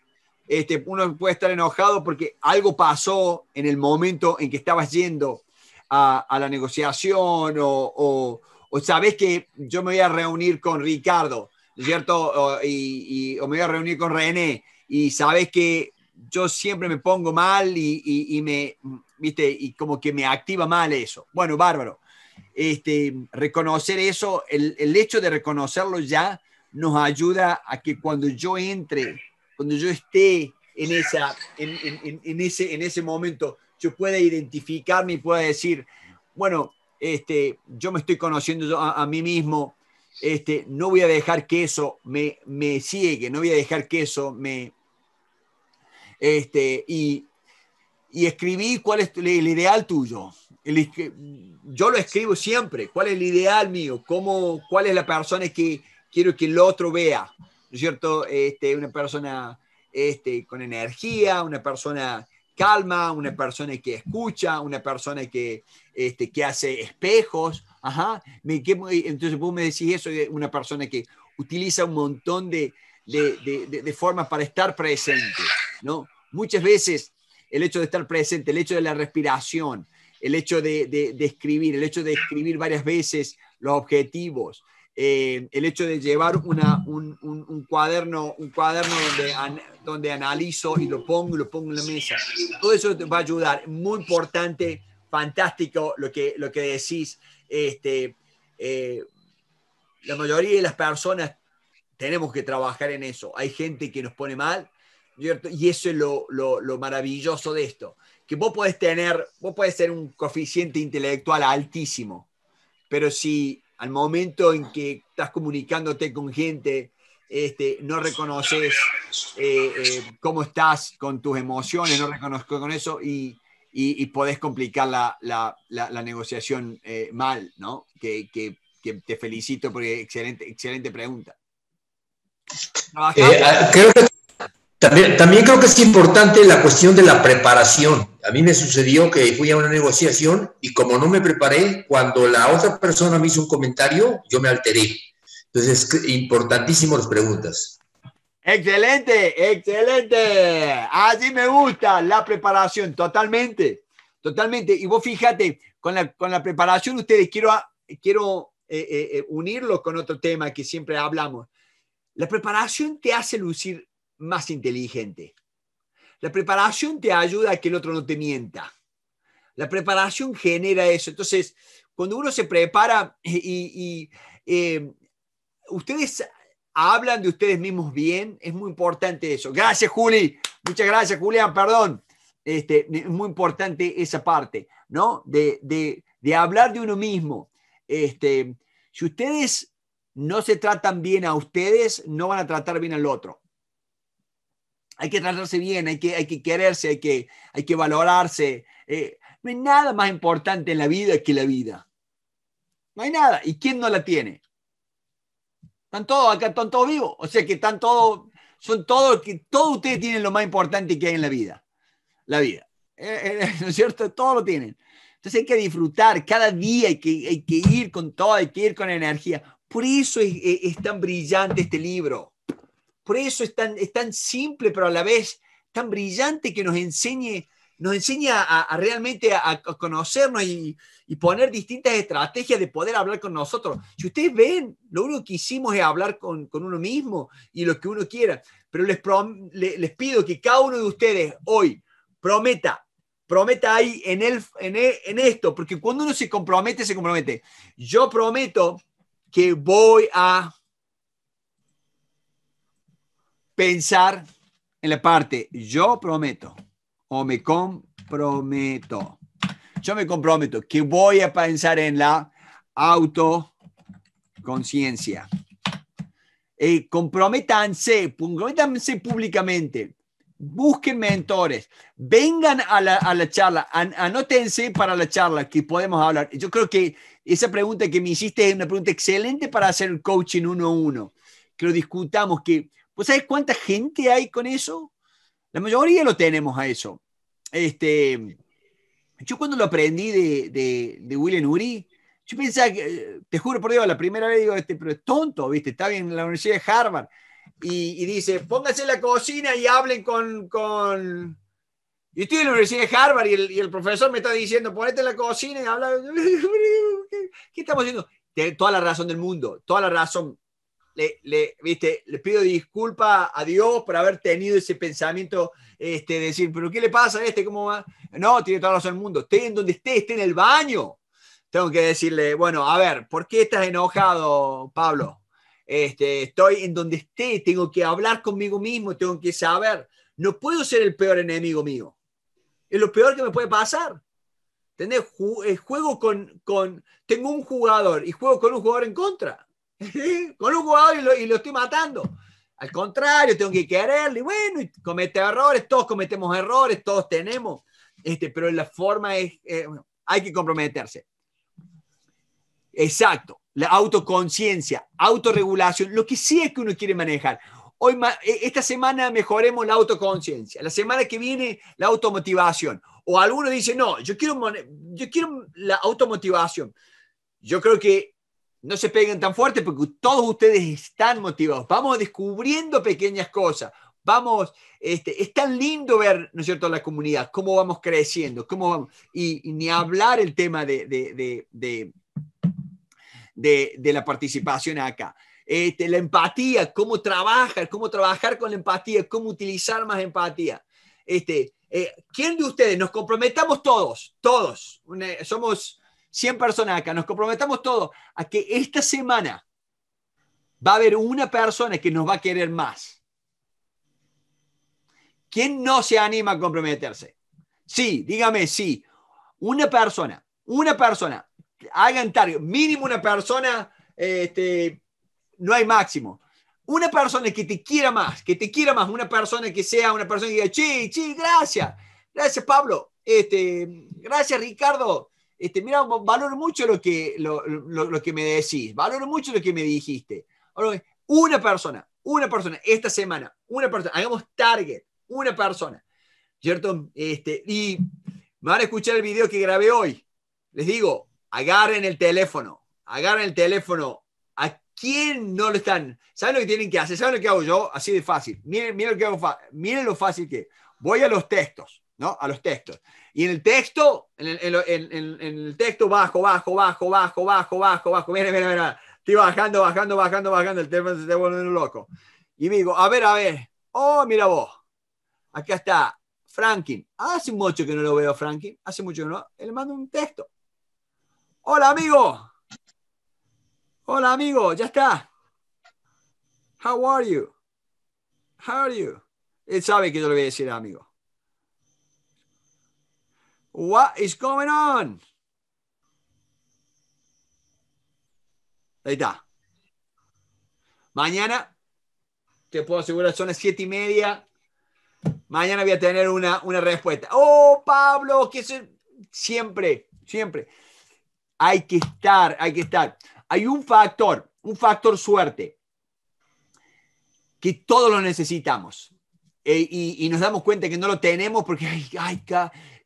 Este, uno puede estar enojado porque algo pasó en el momento en que estabas yendo a, la negociación o, sabes que yo me voy a reunir con Ricardo, ¿cierto? O, y, me voy a reunir con René y sabes que yo siempre me pongo mal y, me, viste, y como que me activa mal eso. Bueno, bárbaro. Este, reconocer eso, el hecho de reconocerlo ya nos ayuda a que cuando yo entre, cuando yo esté en, esa, en, ese, en ese momento, yo pueda identificarme y pueda decir, bueno, este, yo me estoy conociendo a, mí mismo, este, no voy a dejar que eso me, me ciegue, no voy a dejar que eso me... Este, y, y escribí cuál es el ideal tuyo. El, yo lo escribo siempre, cuál es el ideal mío, cómo, cuál es la persona que, quiero que el otro vea, ¿no es cierto? Este, una persona este, con energía, una persona calma, una persona que escucha, una persona que, este, que hace espejos. Ajá. Entonces vos me decís eso una persona que utiliza un montón de, de, de, de formas para estar presente. ¿no? Muchas veces el hecho de estar presente, el hecho de la respiración, el hecho de, escribir, el hecho de escribir varias veces los objetivos, eh, el hecho de llevar una, un, cuaderno, un cuaderno donde, donde analizo y lo pongo lo pongo en la mesa. Todo eso te va a ayudar. Muy importante, fantástico lo que, lo que decís. Este, eh, la mayoría de las personas tenemos que trabajar en eso. Hay gente que nos pone mal, Y eso es lo, maravilloso de esto. Que vos podés tener, vos ser un coeficiente intelectual altísimo, pero si al momento en que estás comunicándote con gente, este, no reconoces eh, eh, cómo estás con tus emociones, no reconozco con eso y, y, podés complicar la, negociación eh, mal, ¿no? Que, te felicito porque excelente, excelente pregunta. Ah, también, también creo que es importante la cuestión de la preparación a mí me sucedió que fui a una negociación y como no me preparé, cuando la otra persona me hizo un comentario, yo me alteré. Entonces, importantísimo las preguntas. Excelente, excelente. Así me gusta la preparación, totalmente, totalmente. Y vos fíjate, con la, con la preparación ustedes quiero, quiero eh, eh, eh, unirlo con otro tema que siempre hablamos. La preparación te hace lucir más inteligente. La preparación te ayuda a que el otro no te mienta. La preparación genera eso. Entonces, cuando uno se prepara y, eh, ustedes hablan de ustedes mismos bien, es muy importante eso. Gracias, Juli. Muchas gracias, Julián, perdón. Este, es muy importante esa parte, ¿no? De, de hablar de uno mismo. Este, si ustedes no se tratan bien a ustedes, no van a tratar bien al otro hay que tratarse bien, hay que, hay que quererse, hay que, hay que valorarse. Eh, no hay nada más importante en la vida que la vida. No hay nada. ¿Y quién no la tiene? Están todos acá, están todos vivos. O sea que están todos, son todos, que todos ustedes tienen lo más importante que hay en la vida. La vida. Eh, eh, ¿No es cierto? Todos lo tienen. Entonces hay que disfrutar cada día, hay que, que ir con todo, hay que ir con energía. Por eso es tan brillante este libro. Por eso es tan, es tan simple, pero a la vez tan brillante que nos enseñe nos enseña a, realmente a, conocernos y, y, poner distintas estrategias de poder hablar con nosotros. Si ustedes ven, lo único que hicimos es hablar con, uno mismo y lo que uno quiera, pero les, les, pido que cada uno de ustedes hoy prometa, prometa ahí en, el, en, e, en esto, porque cuando uno se compromete, se compromete. Yo prometo que voy a pensar en la parte yo prometo o me comprometo. Yo me comprometo que voy a pensar en la autoconciencia. Eh, comprométanse, comprométanse públicamente. Busquen mentores, vengan a la, a la charla, anótense para la charla que podemos hablar. Yo creo que esa pregunta que me hiciste es una pregunta excelente para hacer el coaching uno a uno. Que lo discutamos, que ¿Pues sabes cuánta gente hay con eso? La mayoría lo tenemos a eso. Este, yo cuando lo aprendí de, de, William Uri, yo pensaba que, eh, te juro por Dios, la primera vez digo, este, pero es tonto, ¿viste? Está en la Universidad de Harvard. Y, dice, pónganse en la cocina y hablen con, con... Yo estoy en la Universidad de Harvard y el, profesor me está diciendo, ponete en la cocina y habla. ¿Qué, estamos haciendo? toda la razón del mundo, toda la razón le, ¿viste? le pido disculpa a Dios por haber tenido ese pensamiento, este, de decir, pero ¿qué le pasa a este? ¿Cómo va? No, tiene toda la razón el mundo, esté en donde esté, esté en el baño. Tengo que decirle, bueno, a ver, ¿por qué estás enojado, Pablo? Este, estoy en donde esté, tengo que hablar conmigo mismo, tengo que saber, no puedo ser el peor enemigo mío. Es lo peor que me puede pasar. Eh, juego con, con, tengo un jugador y juego con un jugador en contra. con un jugador y lo, estoy matando. Al contrario, tengo que quererle. Bueno, y comete errores, todos cometemos errores, todos tenemos. Este, pero la forma es, eh, hay que comprometerse. Exacto, la autoconciencia, autorregulación, lo que sí es que uno quiere manejar. Hoy, eh, esta semana mejoremos la autoconciencia, la semana que viene la automotivación. O alguno dice, no, yo quiero, yo quiero la automotivación. Yo creo que no se peguen tan fuerte porque todos ustedes están motivados. Vamos descubriendo pequeñas cosas. Vamos, este, es tan lindo ver, ¿no es cierto?, la comunidad, cómo vamos creciendo, cómo vamos, y, ni hablar el tema de, de, la participación acá. Este, la empatía, cómo trabajar, cómo trabajar con la empatía, cómo utilizar más empatía. Este, eh, ¿Quién de ustedes? Nos comprometamos todos, todos. somos 100 personas acá, nos comprometamos todos a que esta semana va a haber una persona que nos va a querer más. ¿Quién no se anima a comprometerse? Sí, dígame, sí. Una persona, una persona, hagan target, mínimo una persona, este, no hay máximo. Una persona que te quiera más, que te quiera más, una persona que sea una persona que diga, sí, sí, gracias, gracias Pablo, este, gracias Ricardo, este, mira, valoro mucho lo que, lo, lo, que me decís, valoro mucho lo que me dijiste. Una persona, una persona, esta semana, una persona, hagamos target, una persona, ¿cierto? Este, y me van a escuchar el video que grabé hoy. Les digo, agarren el teléfono, agarren el teléfono. ¿A quién no lo están? ¿Saben lo que tienen que hacer? ¿Saben lo que hago yo? Así de fácil. Miren, lo, que miren lo fácil que. Voy a los textos, ¿no? A los textos. Y en el texto, en el, en, en el texto bajo, bajo, bajo, bajo, bajo, bajo, bajo. Mira, mira, mira. Estoy bajando, bajando, bajando, bajando. El tema se está volviendo loco. Y digo, a ver, a ver. Oh, mira vos. Acá está Franklin. Hace mucho que no lo veo, Franklin. Hace mucho que no. Le mando un texto. Hola, amigo. Hola, amigo. Ya está. How are you? How are you? Él sabe que yo le voy a decir, amigo. What is going on? Ahí está. Mañana, te puedo asegurar, son las siete y media. Mañana voy a tener una, una respuesta. Oh, Pablo, que siempre, siempre. Hay que estar, hay que estar. Hay un factor, un factor suerte, que todos lo necesitamos. E, y, nos damos cuenta que no lo tenemos porque, ay, ay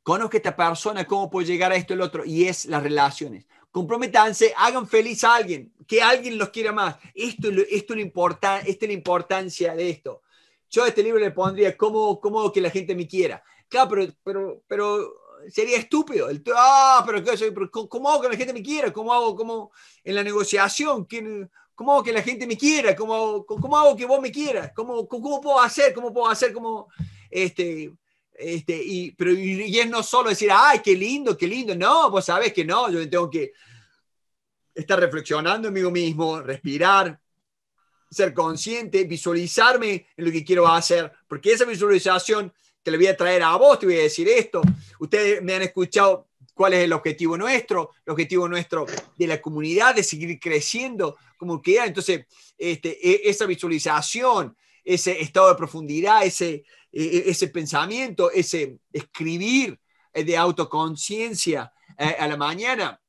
Conozca a esta persona, cómo puede llegar a esto el otro. Y es las relaciones. Comprometanse, hagan feliz a alguien, que alguien los quiera más. Esto, esto, esta es la importancia de esto. Yo a este libro le pondría cómo, cómo que la gente me quiera. Claro, pero, pero, sería estúpido. ah, pero, ¿cómo hago que la gente me quiera? ¿Cómo hago cómo, en la negociación? ¿Cómo hago que la gente me quiera? ¿Cómo, cómo hago que vos me quieras? ¿Cómo, cómo, puedo hacer? ¿Cómo puedo hacer? ¿Cómo, este, este, y, es no solo decir, ay, qué lindo, qué lindo. No, vos sabés que no, yo tengo que estar reflexionando en mí mismo, respirar, ser consciente, visualizarme en lo que quiero hacer, porque esa visualización te la voy a traer a vos, te voy a decir esto. Ustedes me han escuchado cuál es el objetivo nuestro, el objetivo nuestro de la comunidad, de seguir creciendo como queda, Entonces, este, e, esa visualización, ese estado de profundidad, ese, e, e, ese pensamiento, ese escribir eh, de autoconciencia eh, a la mañana,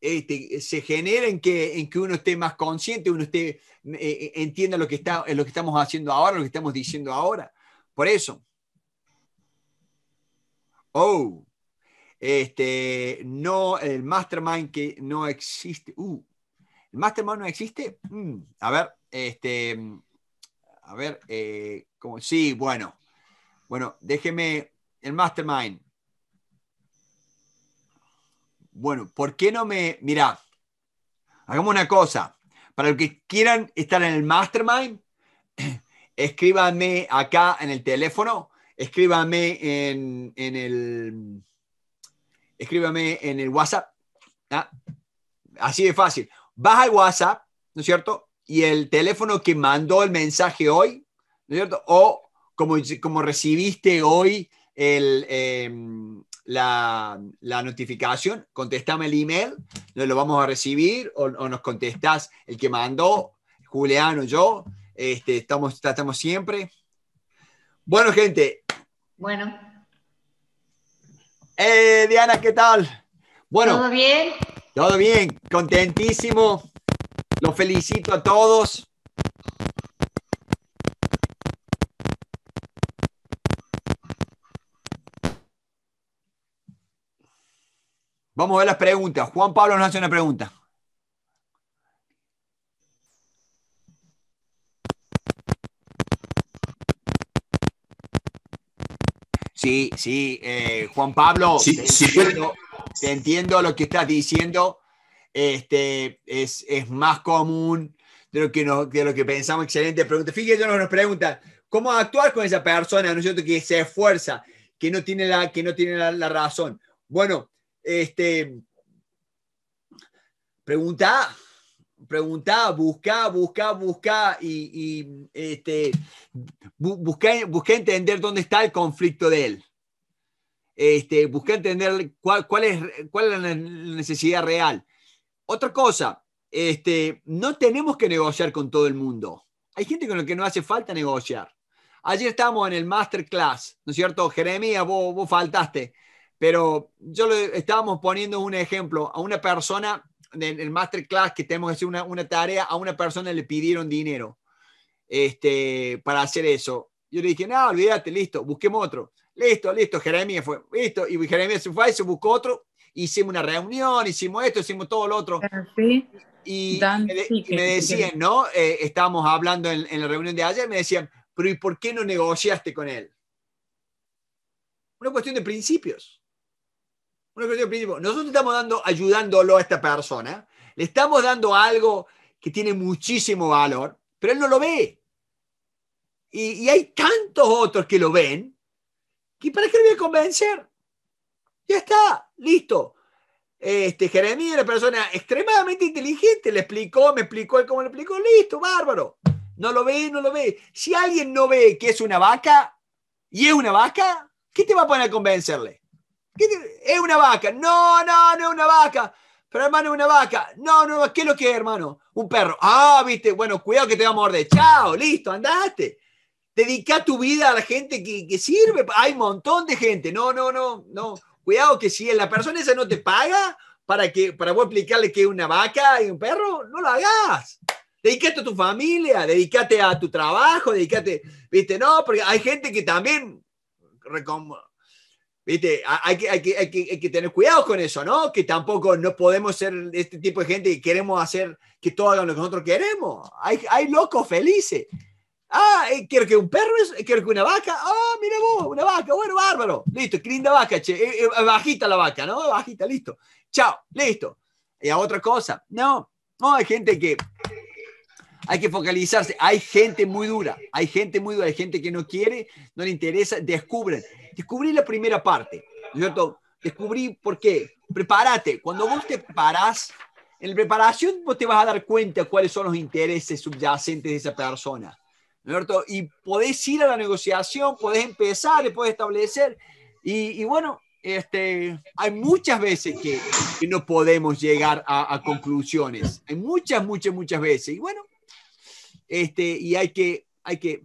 este, se genera en que, en que uno esté más consciente, uno esté, eh, entienda lo que, está, lo que estamos haciendo ahora, lo que estamos diciendo ahora. Por eso. Oh, este, no, el mastermind que no existe. Uh, ¿el mastermind no existe? Mm, a ver, este, a ver, eh, como, sí, bueno. Bueno, déjeme el mastermind. Bueno, ¿por qué no me... mira hagamos una cosa. Para los que quieran estar en el mastermind, escríbanme acá en el teléfono, escríbanme en, el... en el WhatsApp. ¿ah? Así de fácil. Baja el WhatsApp, ¿no es cierto? Y el teléfono que mandó el mensaje hoy, ¿no es cierto? O como, como recibiste hoy el, em, la, notificación, contestame el email, no lo vamos a recibir o, nos contestás el que mandó, Julián o yo, este, estamos, tratamos siempre. Bueno, gente. Bueno. Eh, Diana, ¿qué tal? Bueno. ¿Todo bien? Todo bien, contentísimo. Los felicito a todos. Vamos a ver las preguntas. Juan Pablo nos hace una pregunta. Sí, sí, eh, Juan Pablo, Entiendo, lo que estás diciendo. Este, es, más común de lo, que de lo que pensamos. Excelente pregunta. Fíjate, nos, nos preguntan, ¿cómo actuar con esa persona, ¿no es cierto? que se esfuerza, que no tiene la, que no tiene la razón? Bueno, este, pregunta, pregunta, busca, busca, busca y, este, busca, entender dónde está el conflicto de él. Este, busca entender cuál, cuál, es, cuál es la necesidad real. Otra cosa, este, no tenemos que negociar con todo el mundo. Hay gente con la que no hace falta negociar. Ayer estamos en el masterclass, ¿no es cierto? Jeremías, vos faltaste. Pero yo le estábamos poniendo un ejemplo a una persona en el masterclass que tenemos que hacer una, tarea, a una persona le pidieron dinero este, para hacer eso. Yo le dije, no, olvídate, listo, busquemos otro. Listo, listo, Jeremías fue, listo. Y Jeremías se fue, se buscó otro. Hicimos una reunión, hicimos esto, hicimos todo lo otro. Ah, y, me, decían, ¿no? Eh, estábamos hablando en, en, la reunión de ayer, me decían, pero ¿y por qué no negociaste con él? Una cuestión de principios. Una Nosotros estamos dando, ayudándolo a esta persona, le estamos dando algo que tiene muchísimo valor, pero él no lo ve. Y, hay tantos otros que lo ven, que para qué lo voy a convencer. Ya está, listo. Este, Jeremías una persona extremadamente inteligente, le explicó, me explicó él cómo le explicó, listo, bárbaro. No lo ve, no lo ve. Si alguien no ve que es una vaca y es una vaca, ¿qué te va a poner a convencerle? Es una vaca. No, no, no es una vaca. Pero hermano, es una vaca. No, no, ¿qué es lo que es, hermano? Un perro. Ah, viste, bueno, cuidado que te va a morder. Chao, listo, andaste, Dedica tu vida a la gente que, sirve. Hay un montón de gente. No, no, no, no. Cuidado que si la persona esa no te paga para que para vos explicarle que es una vaca y un perro, no lo hagas. Dedicate a tu familia, dedicate a tu trabajo, dedicate, viste, no, porque hay gente que también Viste, hay que, tener cuidado con eso, ¿no? Que tampoco no podemos ser este tipo de gente y queremos hacer que todo lo que nosotros queremos. Hay, locos felices. Ah, eh, quiero que un perro, quiero que una vaca. Ah, mira vos, una vaca, bueno, bárbaro. Listo, qué linda vaca, che. Eh, eh, bajita la vaca, ¿no? Bajita, listo. Chao, listo. Y a otra cosa. No, no, hay gente que hay que focalizarse. Hay gente muy dura, hay gente muy dura, hay gente que no quiere, no le interesa, descubren descubrí la primera parte, ¿cierto? Descubrí por qué. Prepárate. Cuando vos te paras, en la preparación vos te vas a dar cuenta cuáles son los intereses subyacentes de esa persona. ¿cierto? Y podés ir a la negociación, podés empezar, podés establecer. Y, bueno, este, hay muchas veces que, no podemos llegar a, conclusiones. Hay muchas, muchas, muchas veces. Y bueno, este, y hay que... Hay que...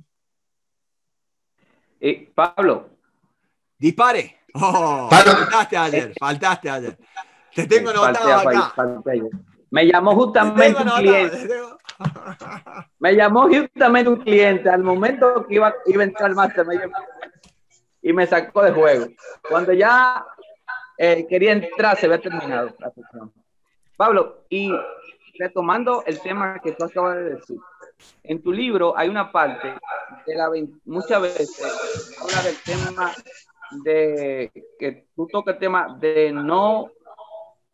Eh, Pablo, Dispare. Oh, faltaste ayer, Te tengo anotado acá. Me llamó justamente un cliente. Me llamó justamente un cliente al momento que iba, a entrar más me y me sacó de juego. Cuando ya eh, quería entrar, se había terminado. Pablo, y retomando el tema que tú acabas de decir, en tu libro hay una parte de la muchas veces habla del tema de que tú tocas el tema de no.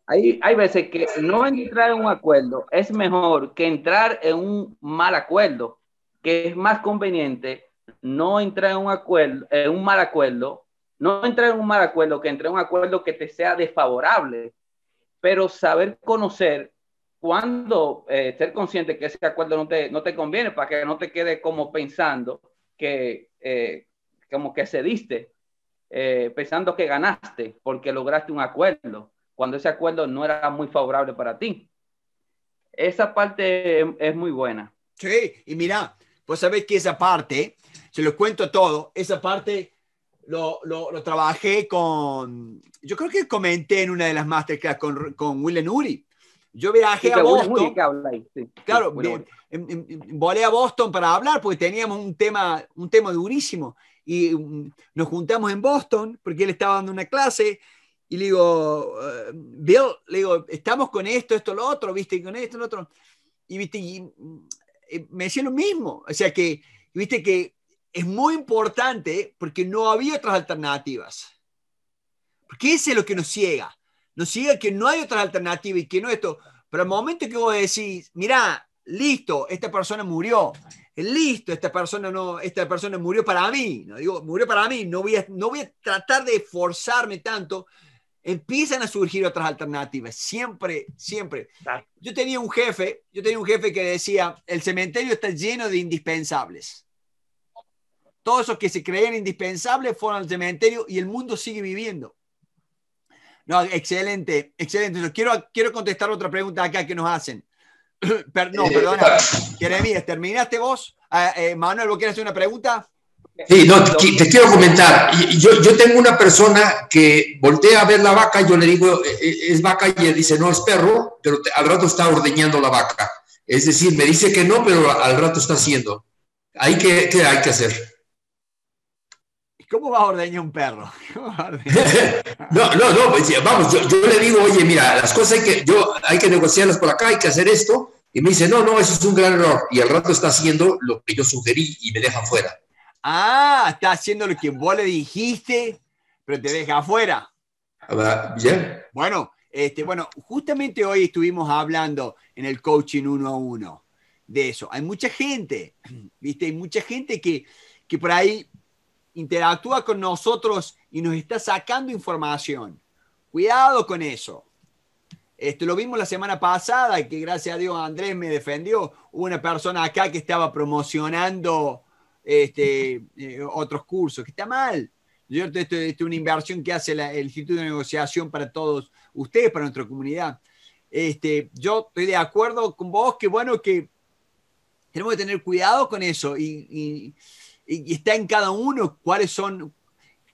Hay, hay veces que no entrar en un acuerdo es mejor que entrar en un mal acuerdo, que es más conveniente no entrar en un acuerdo, en un mal acuerdo, no entrar en un mal acuerdo, que entrar en un acuerdo que te sea desfavorable, pero saber conocer cuándo eh, ser consciente que ese acuerdo no te, conviene para que no te quede como pensando que eh, como que cediste eh, pensando que ganaste porque lograste un acuerdo, cuando ese acuerdo no era muy favorable para ti. Esa parte es muy buena. Sí, y mira, pues sabes que esa parte, se lo cuento todo, esa parte lo, lo, trabajé con, yo creo que comenté en una de las masterclass con, con willen Uri, Yo viajé a Boston. claro, volé a Boston para hablar porque teníamos un tema, un tema durísimo y mm, nos juntamos en Boston porque él estaba dando una clase y le digo, eh, Bill, le digo, estamos con esto, esto, lo otro, viste, con esto, lo otro. Y viste, mm, eh, me decía lo mismo. O sea que, viste, que es muy importante porque no había otras alternativas. Porque ese es lo que nos ciega. Nos ciega que no hay otras alternativas y que no esto. Pero al momento que vos decís, mira, listo, esta persona murió, listo, esta persona, no, esta persona murió para mí, no digo, murió para mí, no voy, a, no voy tratar de forzarme tanto, empiezan a surgir otras alternativas, siempre, siempre. Yo tenía un jefe, yo tenía un jefe que decía, el cementerio está lleno de indispensables. Todos los que se creían indispensables fueron al cementerio y el mundo sigue viviendo. No, excelente, excelente. quiero, quiero contestar otra pregunta acá que nos hacen. Perdón, no, perdona. ¿terminaste vos? Ah, eh, Manuel, ¿vos quieres hacer una pregunta? Sí, no, te, quiero comentar. Yo, yo, tengo una persona que voltea a ver la vaca, y yo le digo, eh, eh, es vaca, y él dice, no, es perro, pero al rato está ordeñando la vaca. Es decir, me dice que no, pero al rato está haciendo. qué hay que hacer? ¿Cómo va a ordeñar un perro? no, no, no, pues, vamos, yo, le digo, oye, mira, las cosas hay que, yo, hay que negociarlas por acá, hay que hacer esto, y me dice, no, no, eso es un gran error, y al rato está haciendo lo que yo sugerí y me deja afuera. Ah, está haciendo lo que vos le dijiste, pero te deja afuera. bien. Ah, bueno, este, bueno, justamente hoy estuvimos hablando en el coaching uno a uno de eso. Hay mucha gente, ¿viste? Hay mucha gente que, que por ahí interactúa con nosotros y nos está sacando información. Cuidado con eso. Esto lo vimos la semana pasada, que gracias a Dios Andrés me defendió. Hubo una persona acá que estaba promocionando este, eh, otros cursos, que está mal. Esto, esto, es una inversión que hace la, el Instituto de Negociación para todos ustedes, para nuestra comunidad. Este, yo estoy de acuerdo con vos, que bueno, que tenemos que tener cuidado con eso y y está en cada uno cuáles son,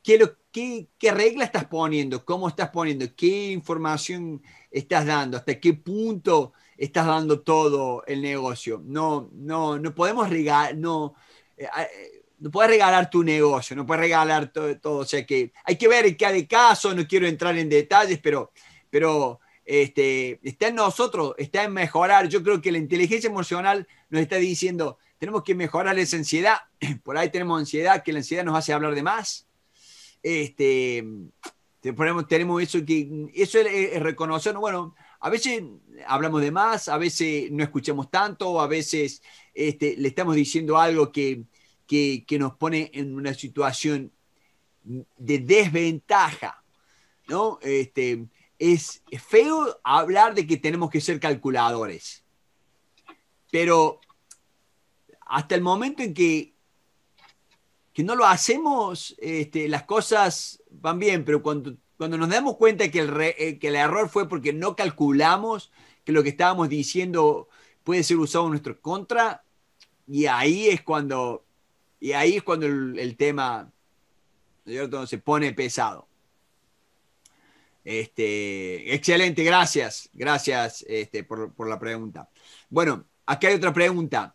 qué, lo, qué, regla estás poniendo, cómo estás poniendo, qué información estás dando, hasta qué punto estás dando todo el negocio. No, no, no podemos regalar, no, eh, eh, no puedes regalar tu negocio, no puedes regalar todo, O sea que hay que ver en de caso, no quiero entrar en detalles, pero, pero este, está en nosotros, está en mejorar. Yo creo que la inteligencia emocional nos está diciendo, tenemos que mejorar esa ansiedad. Por ahí tenemos ansiedad, que la ansiedad nos hace hablar de más. Este, tenemos, tenemos eso que eso es, reconocer, bueno, a veces hablamos de más, a veces no escuchamos tanto, a veces este, le estamos diciendo algo que, que, nos pone en una situación de desventaja. ¿no? Este, es feo hablar de que tenemos que ser calculadores, pero hasta el momento en que, que no lo hacemos, este, las cosas van bien, pero cuando, nos damos cuenta que el, eh, que el error fue porque no calculamos que lo que estábamos diciendo puede ser usado en nuestro contra, y ahí es cuando, y ahí es cuando el, tema se pone pesado. Este, excelente, gracias, gracias este, por, por la pregunta. Bueno, aquí hay otra pregunta.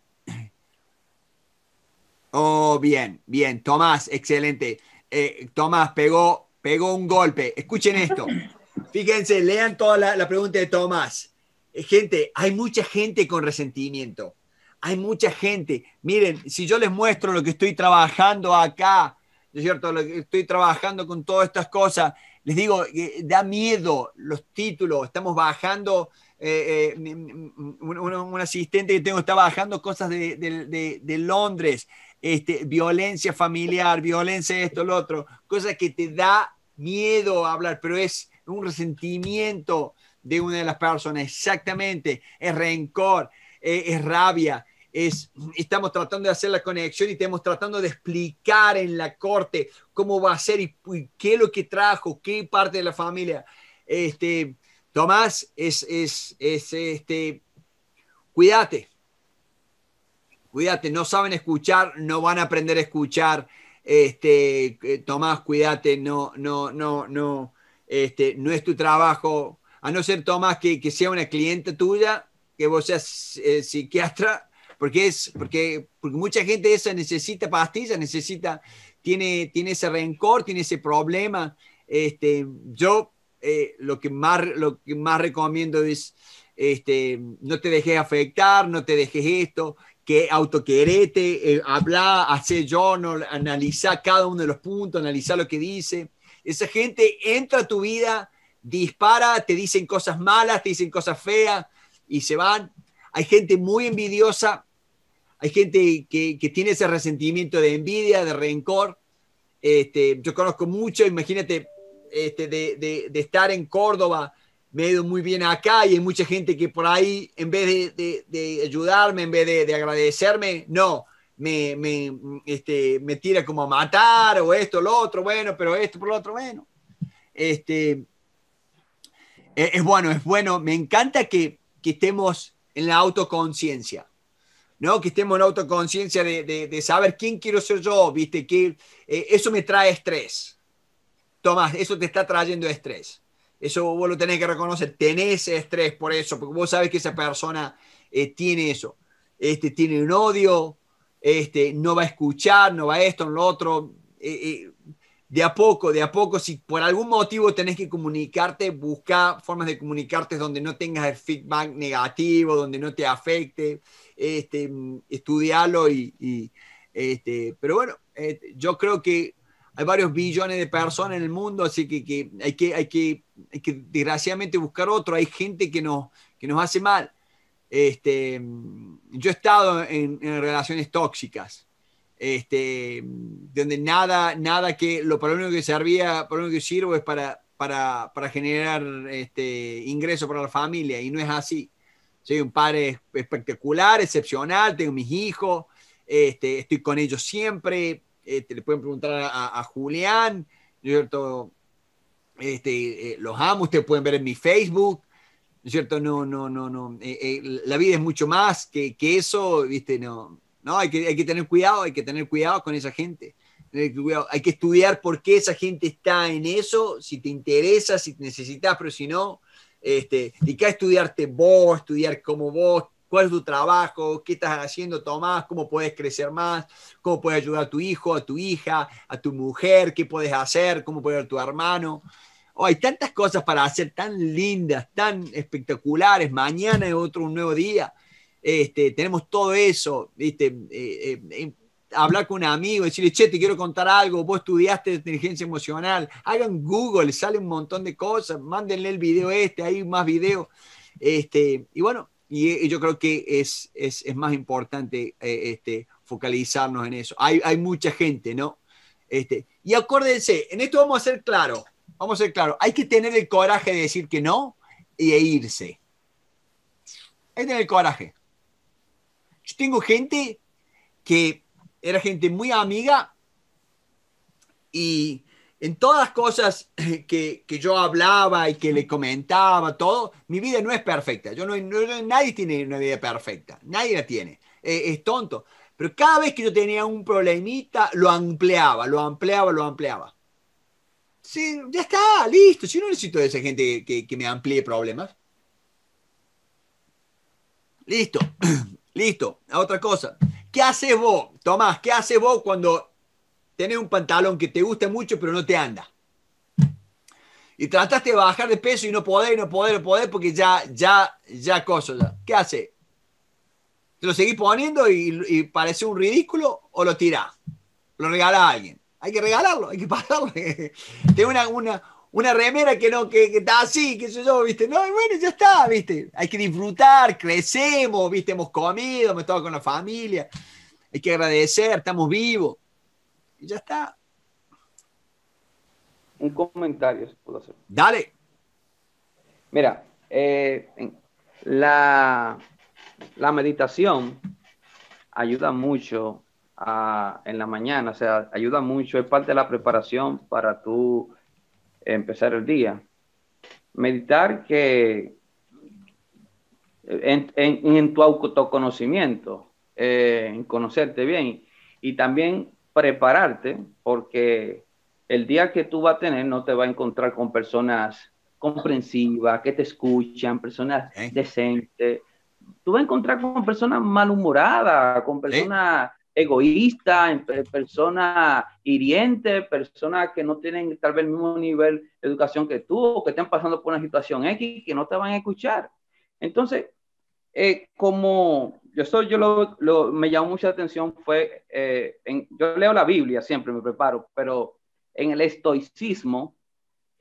Oh, bien, bien. Tomás, excelente. Eh, Tomás pegó, pegó un golpe. Escuchen esto. Fíjense, lean toda la, pregunta de Tomás. Eh, gente, hay mucha gente con resentimiento. Hay mucha gente. Miren, si yo les muestro lo que estoy trabajando acá, es cierto? Lo que estoy trabajando con todas estas cosas, les digo, eh, da miedo los títulos. Estamos bajando. un, asistente que tengo está bajando cosas de, de Londres. Este, violencia familiar, violencia esto, lo otro, cosa que te da miedo hablar, pero es un resentimiento de una de las personas, exactamente, es rencor, e, es rabia, es, estamos tratando de hacer la conexión y estamos tratando de explicar en la corte cómo va a ser y, qué es lo que trajo, qué parte de la familia. Este, Tomás, es, es, este, cuídate, cuídate, no saben escuchar, no van a aprender a escuchar. Este, eh, Tomás, cuídate, no, no, no, no, este, no es tu trabajo. A no ser, Tomás, que, sea una cliente tuya, que vos seas eh, psiquiatra, porque es, porque, porque mucha gente esa necesita pastillas, necesita, tiene, tiene ese rencor, tiene ese problema. Este, yo eh, lo, que más, lo que más recomiendo es este, no te dejes afectar, no te dejes esto, que autoquerete, eh, habla, hace journal, analiza cada uno de los puntos, analizar lo que dice. Esa gente entra a tu vida, dispara, te dicen cosas malas, te dicen cosas feas y se van. Hay gente muy envidiosa, hay gente que, tiene ese resentimiento de envidia, de rencor. Este, yo conozco mucho, imagínate, este, de estar en Córdoba me he ido muy bien acá y hay mucha gente que por ahí, en vez de, ayudarme, en vez de, agradecerme, no, me, me, este, me tira como a matar o esto, lo otro, bueno, pero esto por lo otro, bueno. Este, e, es, bueno, es bueno. Me encanta que, que estemos en la autoconciencia. ¿no? Que estemos en la autoconciencia de, de, saber quién quiero ser yo, ¿viste? Que, eh, eso me trae estrés. Tomás, eso te está trayendo estrés. Eso vos lo tenés que reconocer. Tenés estrés por eso, porque vos sabes que esa persona eh, tiene eso. Este, tiene un odio, este, no va a escuchar, no va a esto, no lo otro. Eh, eh, de a poco, de a poco, si por algún motivo tenés que comunicarte, busca formas de comunicarte donde no tengas el feedback negativo, donde no te afecte, este, estudialo y, este, pero bueno, yo creo que hay varios billones de personas en el mundo, así que, hay, que, hay, que desgraciadamente buscar otro, hay gente que nos, que nos hace mal. Este, yo he estado en, relaciones tóxicas, este, donde nada, nada que, lo para único que servía, lo que sirvo es para, para, generar este, ingresos para la familia, y no es así. Soy un padre espectacular, excepcional, tengo mis hijos, estoy con ellos siempre, este, le pueden preguntar a, Julián, ¿no es cierto? Este, eh, los amo, ustedes pueden ver en mi Facebook, ¿no es cierto? No, no, no, no. Eh, eh, la vida es mucho más que, eso, ¿viste? No, no hay, que, hay que tener cuidado, hay que tener cuidado con esa gente. Hay que, estudiar por qué esa gente está en eso, si te interesa, si necesitas, pero si no, este, dedica estudiarte vos, estudiar cómo vos, cuál es tu trabajo, qué estás haciendo, Tomás, cómo puedes crecer más, cómo puedes ayudar a tu hijo, a tu hija, a tu mujer, qué puedes hacer, cómo puede a tu hermano. Oh, hay tantas cosas para hacer, tan lindas, tan espectaculares. Mañana es otro nuevo día. Este, tenemos todo eso, ¿viste? Eh, eh, eh, hablar con un amigo, decirle, che, te quiero contar algo, vos estudiaste inteligencia emocional, hagan Google, sale un montón de cosas, mándenle el video este, hay más videos. Este, y bueno, y, yo creo que es, más importante eh, este, focalizarnos en eso. Hay, mucha gente, ¿no? Este, y acuérdense, en esto vamos a ser claro, vamos a ser claro, hay que tener el coraje de decir que no e irse. Hay que tener el coraje. Yo tengo gente que era gente muy amiga y en todas las cosas eh, que, yo hablaba y que le comentaba, todo, mi vida no es perfecta. Yo no, nadie tiene una vida perfecta, nadie la tiene. Eh, es tonto. Pero cada vez que yo tenía un problemita, lo ampliaba, lo ampliaba, lo ampliaba. Sí, ya está, listo. Yo no necesito de esa gente que, que me amplíe problemas. Listo, listo. A otra cosa. ¿Qué haces vos, Tomás? ¿Qué haces vos cuando tenés un pantalón que te gusta mucho, pero no te anda. Y trataste de bajar de peso y no podés, no podés, no podés, porque ya, ya, ya, cosa, ¿Qué hace? ¿Te lo seguís poniendo y, parece un ridículo o lo tirás? Lo regala a alguien. Hay que regalarlo, hay que pagarlo. Tengo una, una, una, remera que no, que, está así, qué sé yo, viste. No, bueno, ya está, viste. Hay que disfrutar, crecemos, viste, hemos comido, hemos estado con la familia. Hay que agradecer, estamos vivos. Y ya está. Un comentario, si puedo hacer. Dale. Mira, eh, la, la meditación ayuda mucho en la mañana, o sea, ayuda mucho, es parte de la preparación para tú empezar el día. Meditar que en, tu autoconocimiento, eh, en conocerte bien y también prepararte porque el día que tú vas a tener no te va a encontrar con personas comprensivas, que te escuchan, personas decentes. Tú vas a encontrar con personas malhumoradas, con personas egoístas, personas hirientes, personas que no tienen tal vez el mismo nivel de educación que tú o que están pasando por una situación X que no te van a escuchar. Entonces, eh, como, soy yo lo, me llamó mucha atención fue, eh, en, yo leo la Biblia siempre, me preparo, pero en el estoicismo,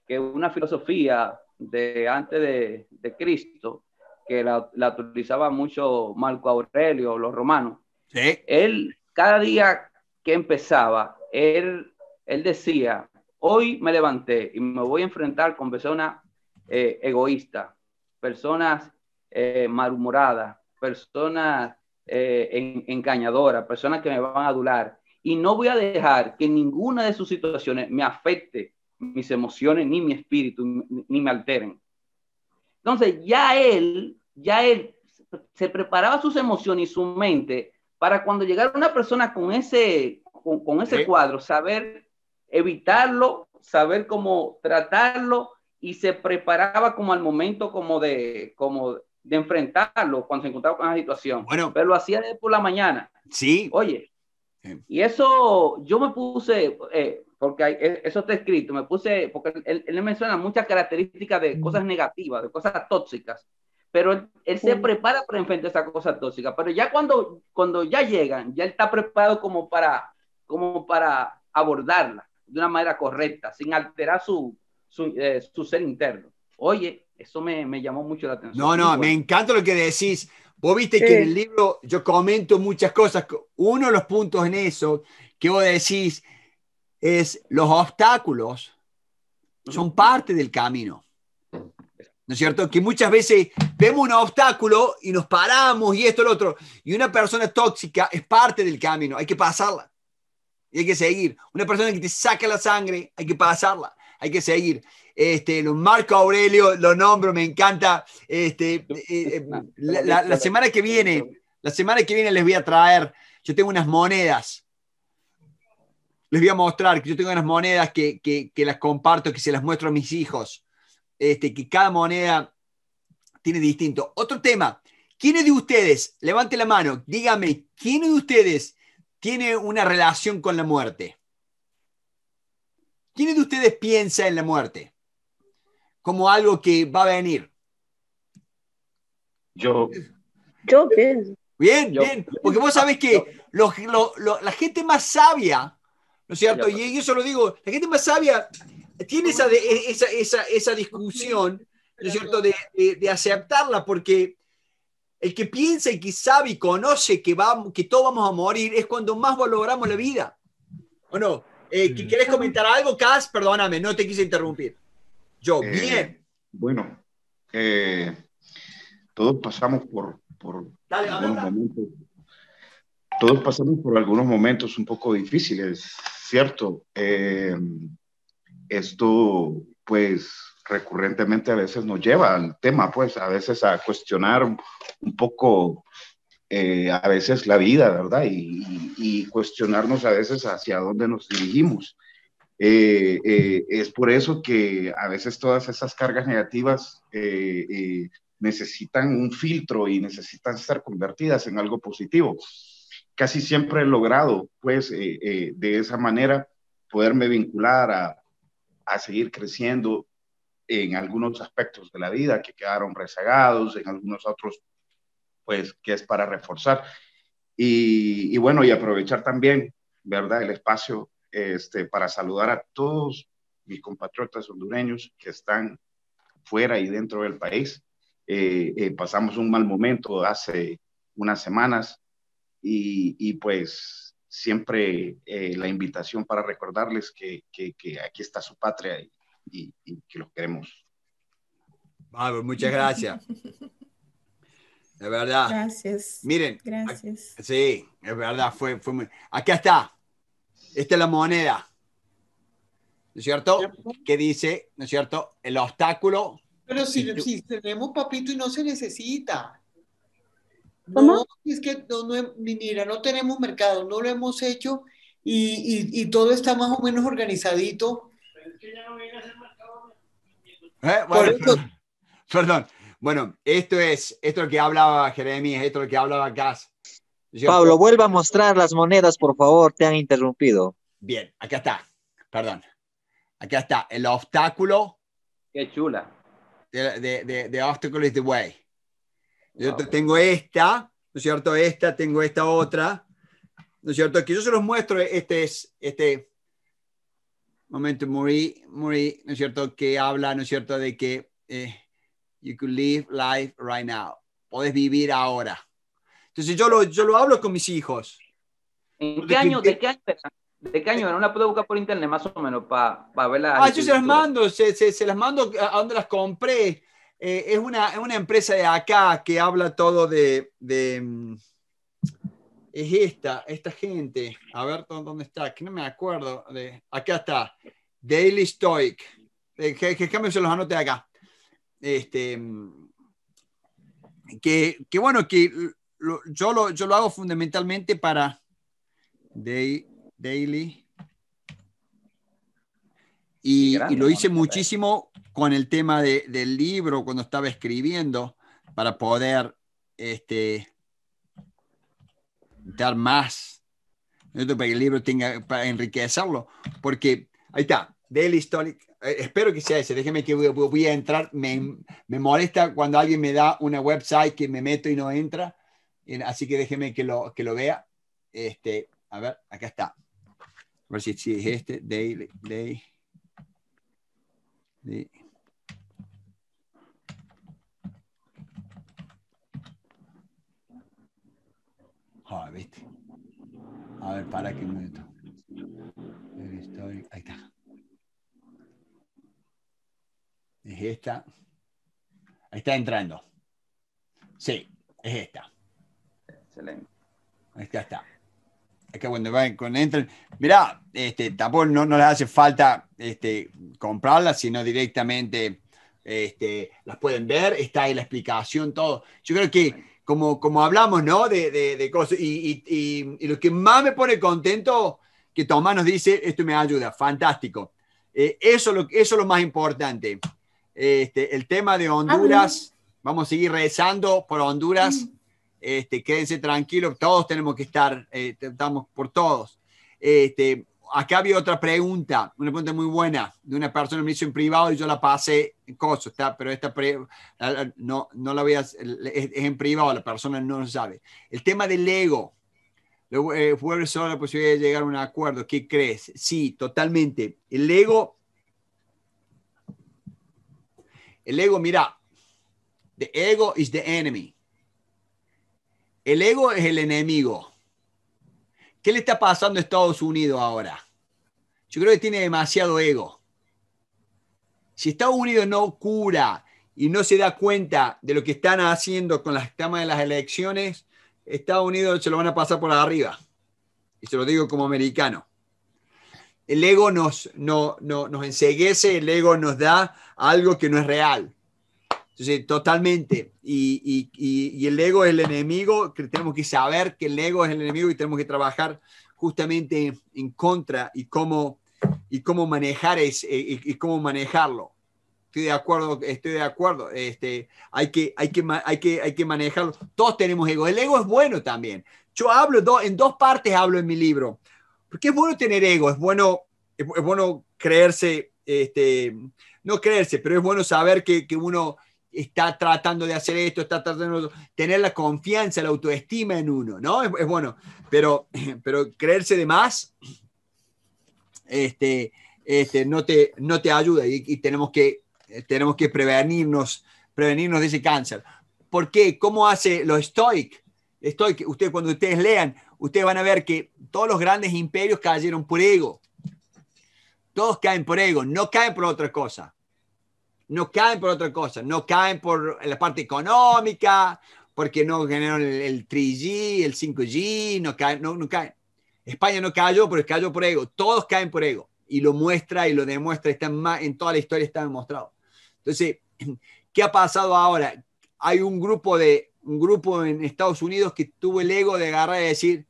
que es una filosofía de antes de, Cristo, que la, utilizaba mucho Marco Aurelio, los romanos, ¿Sí? él cada día que empezaba, él, él decía, hoy me levanté y me voy a enfrentar con personas eh, egoístas, personas eh, malhumorada, persona personas eh, personas que me van a adular. Y no voy a dejar que ninguna de sus situaciones me afecte mis emociones, ni mi espíritu, ni, me alteren. Entonces ya él, ya él se preparaba sus emociones y su mente para cuando llegara una persona con ese, con, ese eh. cuadro, saber evitarlo, saber cómo tratarlo y se preparaba como al momento como de, como, de enfrentarlo cuando se encontraba con la situación. Bueno, pero lo hacía por la mañana. Sí. Oye, y eso yo me puse, eh, porque eh, eso está escrito, me puse, porque él, menciona muchas características de mm. cosas negativas, de cosas tóxicas, pero él, se mm. prepara para enfrentar esas cosas tóxicas, pero ya cuando, cuando ya llegan, ya él está preparado como para, como para abordarla de una manera correcta, sin alterar su, su eh, ser interno. Oye, eso me, llamó mucho la atención. No, no, me encanta lo que decís. Vos viste que en el libro yo comento muchas cosas. Uno de los puntos en eso que vos decís es los obstáculos son parte del camino. ¿No es cierto? Que muchas veces vemos un obstáculo y nos paramos y esto, lo otro. Y una persona tóxica es parte del camino, hay que pasarla. Y hay que seguir. Una persona que te saca la sangre, hay que pasarla, hay que seguir. Este, Marco Aurelio, lo nombro, me encanta. la, semana que viene, la semana que viene les voy a traer, yo tengo unas monedas. Les voy a mostrar que yo tengo unas monedas que, las comparto, que se las muestro a mis hijos. Este, que cada moneda tiene distinto. Otro tema, ¿quiénes de ustedes, levante la mano, dígame, ¿quién de ustedes tiene una relación con la muerte? ¿Quién de ustedes piensa en la muerte? como algo que va a venir? Yo. Yo Bien, bien. Porque vos sabés que la gente más sabia, ¿no es cierto? Yo, y eso lo digo, la gente más sabia tiene esa, esa, esa, esa, discusión, ¿no es cierto?, de, de, aceptarla, porque el que piensa y que sabe y conoce que, va, que todos vamos a morir es cuando más valoramos la vida. ¿O no? Eh, ¿Querés comentar algo, Cas? Perdóname, no te quise interrumpir. Yo, eh, bien. Bueno, eh, todos pasamos por, algunos momentos. Todos pasamos por algunos momentos un poco difíciles, ¿cierto? Eh, esto, pues, recurrentemente a veces nos lleva al tema, pues, a veces a cuestionar un poco, a veces la vida, ¿verdad? y, cuestionarnos a veces hacia dónde nos dirigimos. Eh, eh, es por eso que a veces todas esas cargas negativas eh, necesitan un filtro y necesitan ser convertidas en algo positivo. Casi siempre he logrado, pues, de esa manera poderme vincular a, seguir creciendo en algunos aspectos de la vida que quedaron rezagados, en algunos otros, pues, que es para reforzar. Y, y bueno, y aprovechar también, ¿verdad?, el espacio este, para saludar a todos mis compatriotas hondureños que están fuera y dentro del país. Eh, eh, pasamos un mal momento hace unas semanas y, pues siempre eh, la invitación para recordarles que, aquí está su patria y, que los queremos. muchas gracias. De verdad. Gracias. Miren. Gracias. sí, es verdad, fue, fue muy... está. Esta es la moneda, ¿no es cierto? Que dice, ¿no es cierto? El obstáculo. Pero si, tenemos papito y no se necesita. ¿Cómo? No, es que no, mira, no tenemos mercado, no lo hemos hecho y, todo está más o menos organizadito. perdón, Bueno, esto es, esto lo que hablaba Jeremías, esto lo que hablaba Gas Pablo, oh, vuelva a mostrar las monedas, por favor, te han interrumpido. Bien, acá está, perdón. Acá está, el obstáculo. Qué chula. De, obstacle is the way. Yo tengo esta, ¿no es cierto? Esta, tengo esta otra, ¿no es cierto? Que yo se los muestro, este es, este momento, Muri, muy ¿no es cierto? Que habla, ¿no es cierto? De que eh, you could live life right now. Puedes vivir ahora. Entonces yo lo, yo hablo con mis hijos. ¿En qué año, de, qué año, de qué año? Una puedo buscar por internet más o menos para pa ver Ah, yo se las mando, se, las mando a donde las compré. Eh, es, una, empresa de acá que habla todo de, mm, es esta, esta gente. A ver dónde está, que no me acuerdo. De, acá está, Daily Stoic. Eh, que, se los anote acá. Este, mm, que, bueno, que yo, lo, yo lo hago fundamentalmente para daily. Y, lo hice muchísimo con el tema de, del libro cuando estaba escribiendo para poder este, dar más, para que el libro tenga, para enriquecerlo, porque ahí está, Daily Story, eh, espero que sea ese, déjeme que voy, a entrar, me, me, molesta cuando alguien me da una website que me meto y no entra, eh, así que déjeme que lo, que lo vea. Este, a ver, acá está. A ver si, es este. Daily, day, day. Ah, viste. A ver, para que un minuto. Ahí está. Es esta. Ahí está entrando. Sí, es esta. Excelente. está. Es cuando, van, cuando mirá, este, tampoco no, no les hace falta este, comprarlas, sino directamente este, las pueden ver, está ahí la explicación, todo. Yo creo que como, como hablamos, ¿no? De, de, cosas, y, y, y, lo que más me pone contento, que Tomás nos dice, esto me ayuda, fantástico. Eh, eso, lo, eso es lo más importante. Este, el tema de ah, Honduras, vamos a seguir rezando por Honduras. Mm. Este, quédense tranquilos, todos tenemos que estar, eh, estamos por todos. Este, acá había otra pregunta, una pregunta muy buena, de una persona me hizo en privado y yo la pasé en cosas, pero esta no, no la voy a, es, en privado, la persona no lo sabe. El tema del ego, eh, fue solo la posibilidad de llegar a un acuerdo, ¿qué crees? Sí, totalmente. El ego, el ego, mira, the ego is the enemy. El ego es el enemigo. ¿Qué le está pasando a Estados Unidos ahora? Yo creo que tiene demasiado ego. Si Estados Unidos no cura y no se da cuenta de lo que están haciendo con las camas de las elecciones, Estados Unidos se lo van a pasar por arriba. Y se lo digo como americano. El ego nos, no, nos enseguece, el ego nos da algo que no es real. Entonces, totalmente. Y, y, y, el ego es el enemigo, que tenemos que saber que el ego es el enemigo y tenemos que trabajar justamente en contra y cómo, y cómo manejar eh, y, cómo manejarlo. Estoy de acuerdo, estoy de acuerdo. Este, hay, que, hay, que, hay, que, hay que manejarlo. Todos tenemos ego. El ego es bueno también. Yo hablo dos en dos partes, hablo en mi libro. Porque es bueno tener ego, es bueno, es bueno creerse, este, no creerse, pero es bueno saber que, que uno está tratando de hacer esto, está tratando de tener la confianza, la autoestima en uno, ¿no? Es, bueno, pero, pero creerse de más este, este, no, te, no te ayuda y, tenemos, que, eh, tenemos que prevenirnos, prevenirnos de ese cáncer. ¿Por qué? ¿Cómo hace lo stoic? stoic? usted cuando ustedes lean, ustedes van a ver que todos los grandes imperios cayeron por ego. Todos caen por ego, no caen por otra cosa no caen por otra cosa, no caen por la parte económica, porque no ganaron el, 3G, el 5G, no caen, no, España no cayó, pero cayó por ego, todos caen por ego, y lo muestra y lo demuestra, está en, en toda la historia está demostrado. Entonces, ¿qué ha pasado ahora? Hay un grupo, de, un grupo en Estados Unidos que tuvo el ego de agarrar y decir,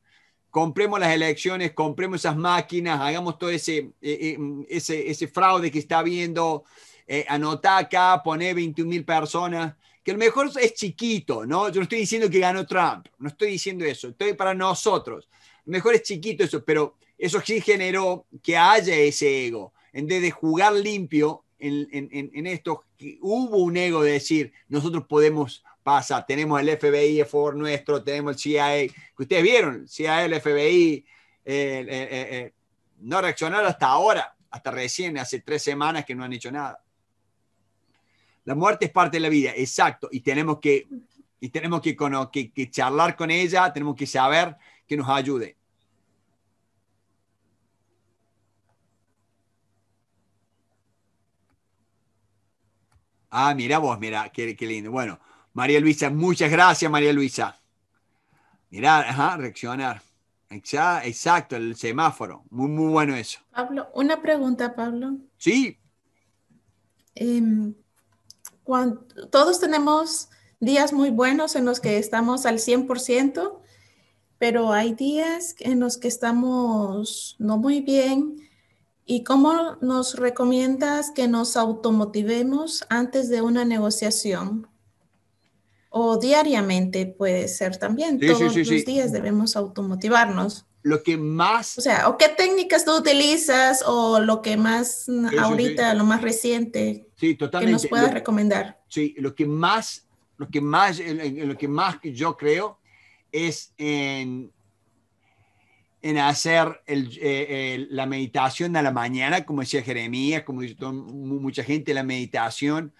compremos las elecciones, compremos esas máquinas, hagamos todo ese, eh, eh, ese, ese fraude que está habiendo, eh, anotá acá, poné 21 mil personas, que a lo mejor es chiquito, ¿no? Yo no estoy diciendo que ganó Trump, no estoy diciendo eso, estoy para nosotros. A lo mejor es chiquito eso, pero eso sí generó que haya ese ego. En vez de jugar limpio en, esto, hubo un ego de decir, nosotros podemos pasar, tenemos el FBI, a favor nuestro, tenemos el CIA, que ustedes vieron, CIA, el FBI, no reaccionaron hasta ahora, hasta recién, hace tres semanas que no han hecho nada. La muerte es parte de la vida, exacto, y tenemos que, y tenemos que, charlar con ella, tenemos que saber que nos ayude. Ah, mira vos, mira, qué, qué, lindo. Bueno, María Luisa, muchas gracias, María Luisa. Mirar, ajá, reaccionar. Exacto, el semáforo. Muy, muy bueno eso. Pablo, una pregunta, Pablo. Sí. Em, todos tenemos días muy buenos en los que estamos al 100%, pero hay días en los que estamos no muy bien. ¿Y cómo nos recomiendas que nos automotivemos antes de una negociación? O diariamente puede ser también. Todos los días debemos automotivarnos lo que más... O sea, o qué técnicas tú utilizas o lo que más ahorita, lo más reciente. Sí, totalmente. Que nos puedas recomendar. Sí, lo que más, lo que más, lo que más yo creo es en, en hacer eh, el, la meditación a la mañana, como decía Jeremías, como dice mucha gente, la meditación.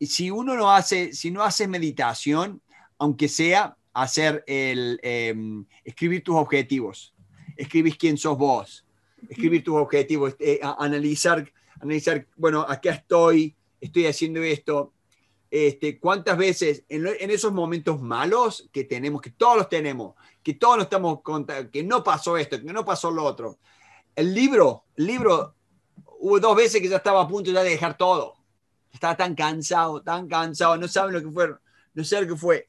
Y si uno no hace, si no hace meditación, aunque sea hacer el, em, escribir tus objetivos, escribís quién sos vos, escribir tus objetivos, eh, analizar, analizar, bueno, acá estoy, estoy haciendo esto. Este, ¿Cuántas veces en, esos momentos malos que tenemos, que todos los tenemos, que todos nos estamos contando, que no pasó esto, que no pasó lo otro? El libro, el libro, hubo dos veces que ya estaba a punto ya de dejar todo. Estaba tan cansado, tan cansado, no saben lo que fue, no sé lo que fue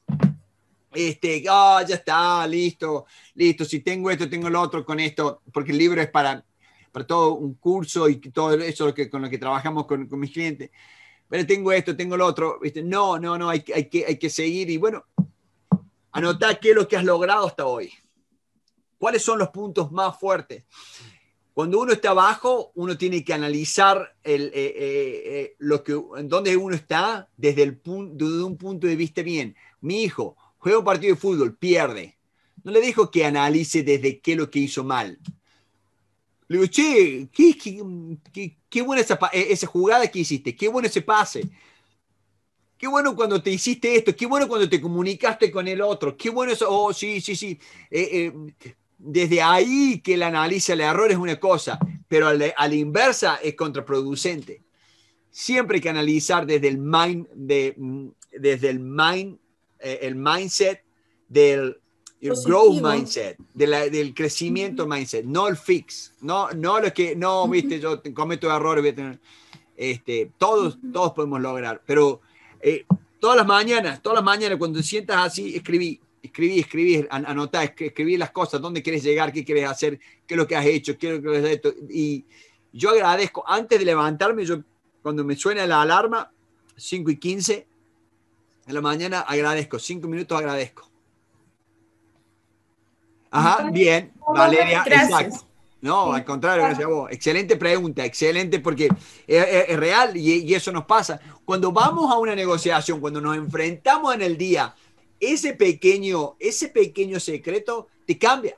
este, ah, ya está, listo, listo, si tengo esto, tengo lo otro con esto, porque el libro es para, para todo un curso y todo eso que, con lo que trabajamos con, mis clientes, pero tengo esto, tengo lo otro, ¿viste? no, no, no, hay, hay, que, hay que seguir y bueno, anotar qué es lo que has logrado hasta hoy, cuáles son los puntos más fuertes. Cuando uno está abajo, uno tiene que analizar el, eh, eh, eh, lo que, en dónde uno está desde, el, desde un punto de vista bien. Mi hijo, juega un partido de fútbol, pierde. No le dijo que analice desde qué lo que hizo mal. Le digo, che, qué, buena e-, esa, jugada que hiciste, qué bueno ese pase. Qué bueno cuando te hiciste esto, qué bueno cuando te comunicaste con el otro, qué bueno eso, oh, sí, sí, sí. Eh, eh, desde ahí que él analiza el error es una cosa, pero a la, inversa es contraproducente. Siempre hay que analizar desde el mind, de, mm, desde el mind eh, el mindset del growth mindset, de del crecimiento mindset, no el fix, no, no lo que, no, viste, yo cometo errores, este, todos, todos podemos lograr, pero eh, todas las mañanas, todas las mañanas cuando te sientas así, escribí, escribí, escribí, anotar anotá, escribí las cosas, dónde quieres llegar, qué quieres hacer, qué es lo que has hecho, qué es lo que has hecho, y yo agradezco, antes de levantarme, yo, cuando me suena la alarma, 5 y 15, la mañana agradezco, cinco minutos agradezco. Ajá, bien, Valeria, exacto. No, al contrario, gracias a vos. Excelente pregunta, excelente porque es, real y, y, eso nos pasa. Cuando vamos a una negociación, cuando nos enfrentamos en el día, ese pequeño, ese pequeño secreto te cambia.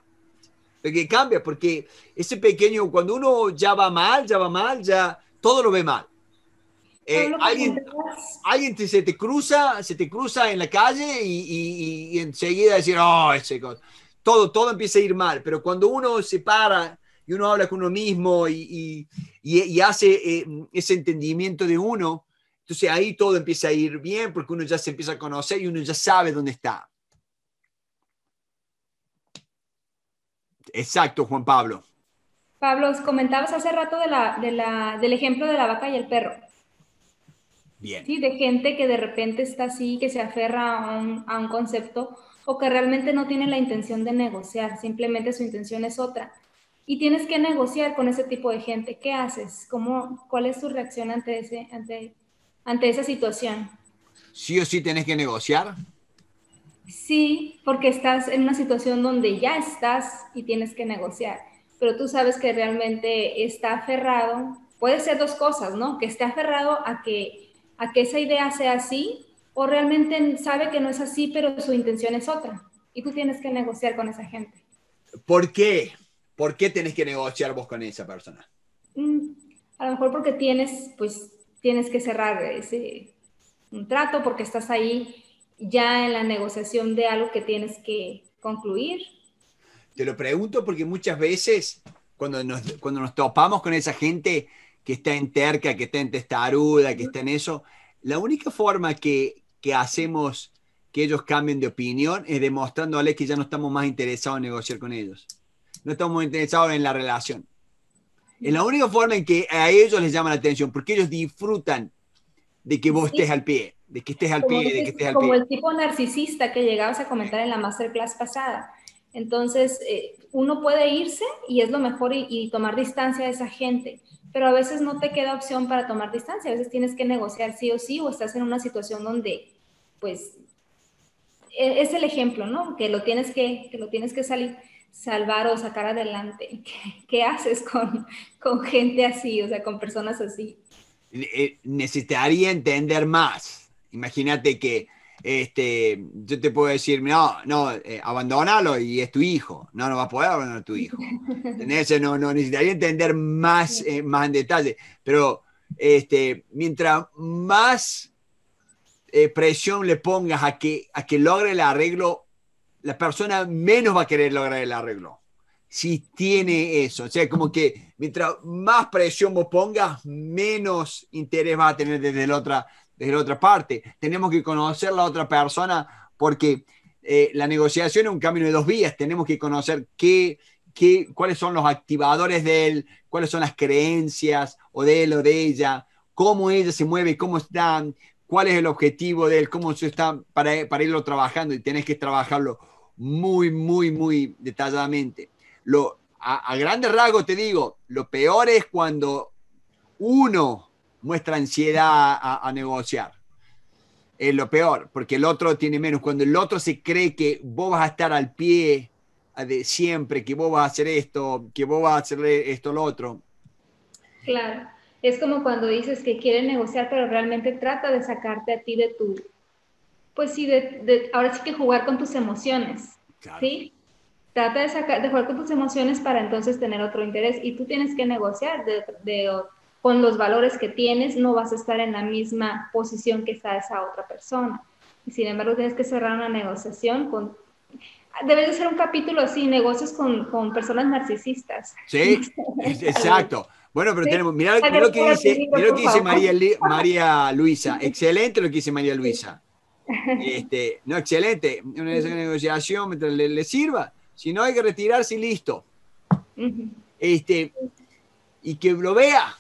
Porque cambia, porque ese pequeño, cuando uno ya va mal, ya va mal, ya todo lo ve mal. Eh, alguien, alguien se te cruza, se te cruza en la calle y, enseguida decir, oh, ese todo, todo empieza a ir mal, pero cuando uno se para y uno habla con uno mismo y, hace eh, ese entendimiento de uno, entonces ahí todo empieza a ir bien porque uno ya se empieza a conocer y uno ya sabe dónde está. Exacto, Juan Pablo. Pablo, comentabas hace rato del ejemplo de la vaca y el perro. Sí, de gente que de repente está así, que se aferra a un, concepto o que realmente no tiene la intención de negociar, simplemente su intención es otra. Y tienes que negociar con ese tipo de gente. ¿Qué haces? ¿Cómo, ¿Cuál es tu reacción ante, ese, ante, ante esa situación? ¿Sí o sí tienes que negociar? Sí, porque estás en una situación donde ya estás y tienes que negociar, pero tú sabes que realmente está aferrado, puede ser dos cosas, ¿no? Que esté aferrado a que a que esa idea sea así o realmente sabe que no es así, pero su intención es otra. Y tú tienes que negociar con esa gente. ¿Por qué? ¿Por qué tenés que negociar vos con esa persona? Mm, a lo mejor porque tienes, pues, tienes que cerrar ese, un trato, porque estás ahí ya en la negociación de algo que tienes que concluir. Te lo pregunto porque muchas veces cuando cuando nos topamos con esa gente, que está en terca, que está en testaruda, que está en eso. La única forma que, que hacemos que ellos cambien de opinión es demostrándoles que ya no estamos más interesados en negociar con ellos. No estamos interesados en la relación. Es la única forma en que a ellos les llama la atención, porque ellos disfrutan de que vos estés al pie, de que estés al pie, de que estés al pie. Como el tipo narcisista que llegabas a comentar en la masterclass pasada. Entonces, eh, uno puede irse y es lo mejor y, y tomar distancia de esa gente pero a veces no te queda opción para tomar distancia, a veces tienes que negociar sí o sí o estás en una situación donde pues e, es el ejemplo, ¿no? Que lo tienes que, lo tienes que salir, salvar o sacar adelante. ¿Qué, haces con, con, gente así, o sea, con personas así? Eh, eh, necesitaría entender más. Imagínate que este, yo te puedo decir, no, no, eh, abandonalo y es tu hijo. No, no vas a poder abandonar a tu hijo. No, no necesitaría entender más, eh, más en detalle. Pero este, mientras más eh, presión le pongas a que, a que logre el arreglo, la persona menos va a querer lograr el arreglo. Si tiene eso. O sea, como que mientras más presión vos pongas, menos interés va a tener desde la otra desde la otra parte. Tenemos que conocer la otra persona porque eh, la negociación es un camino de dos vías. Tenemos que conocer qué, qué, cuáles son los activadores de él, cuáles son las creencias o de él o de ella, cómo ella se mueve, cómo están, cuál es el objetivo de él, cómo se está para, irlo trabajando y tenés que trabajarlo muy, muy, muy detalladamente. Lo, a, a grandes rasgos te digo, lo peor es cuando uno muestra ansiedad a, negociar. Es lo peor, porque el otro tiene menos. Cuando el otro se cree que vos vas a estar al pie de siempre, que vos vas a hacer esto, que vos vas a hacer esto, lo otro. Claro, es como cuando dices que quieren negociar, pero realmente trata de sacarte a ti de tu, pues sí, ahora sí que jugar con tus emociones, ¿sí? Trata de, sacar, de jugar con tus emociones para entonces tener otro interés y tú tienes que negociar de, de, con los valores que tienes, no vas a estar en la misma posición que está esa otra persona. Y sin embargo, tienes que cerrar una negociación con... Debe de ser un capítulo así, negocios con, personas narcisistas. Sí, exacto. Bueno, pero tenemos, mira, lo que dice, María, Luisa. Excelente lo que dice María Luisa. Este, no, excelente. Una negociación mientras le, sirva. Si no, hay que retirarse y listo. Este, y que lo vea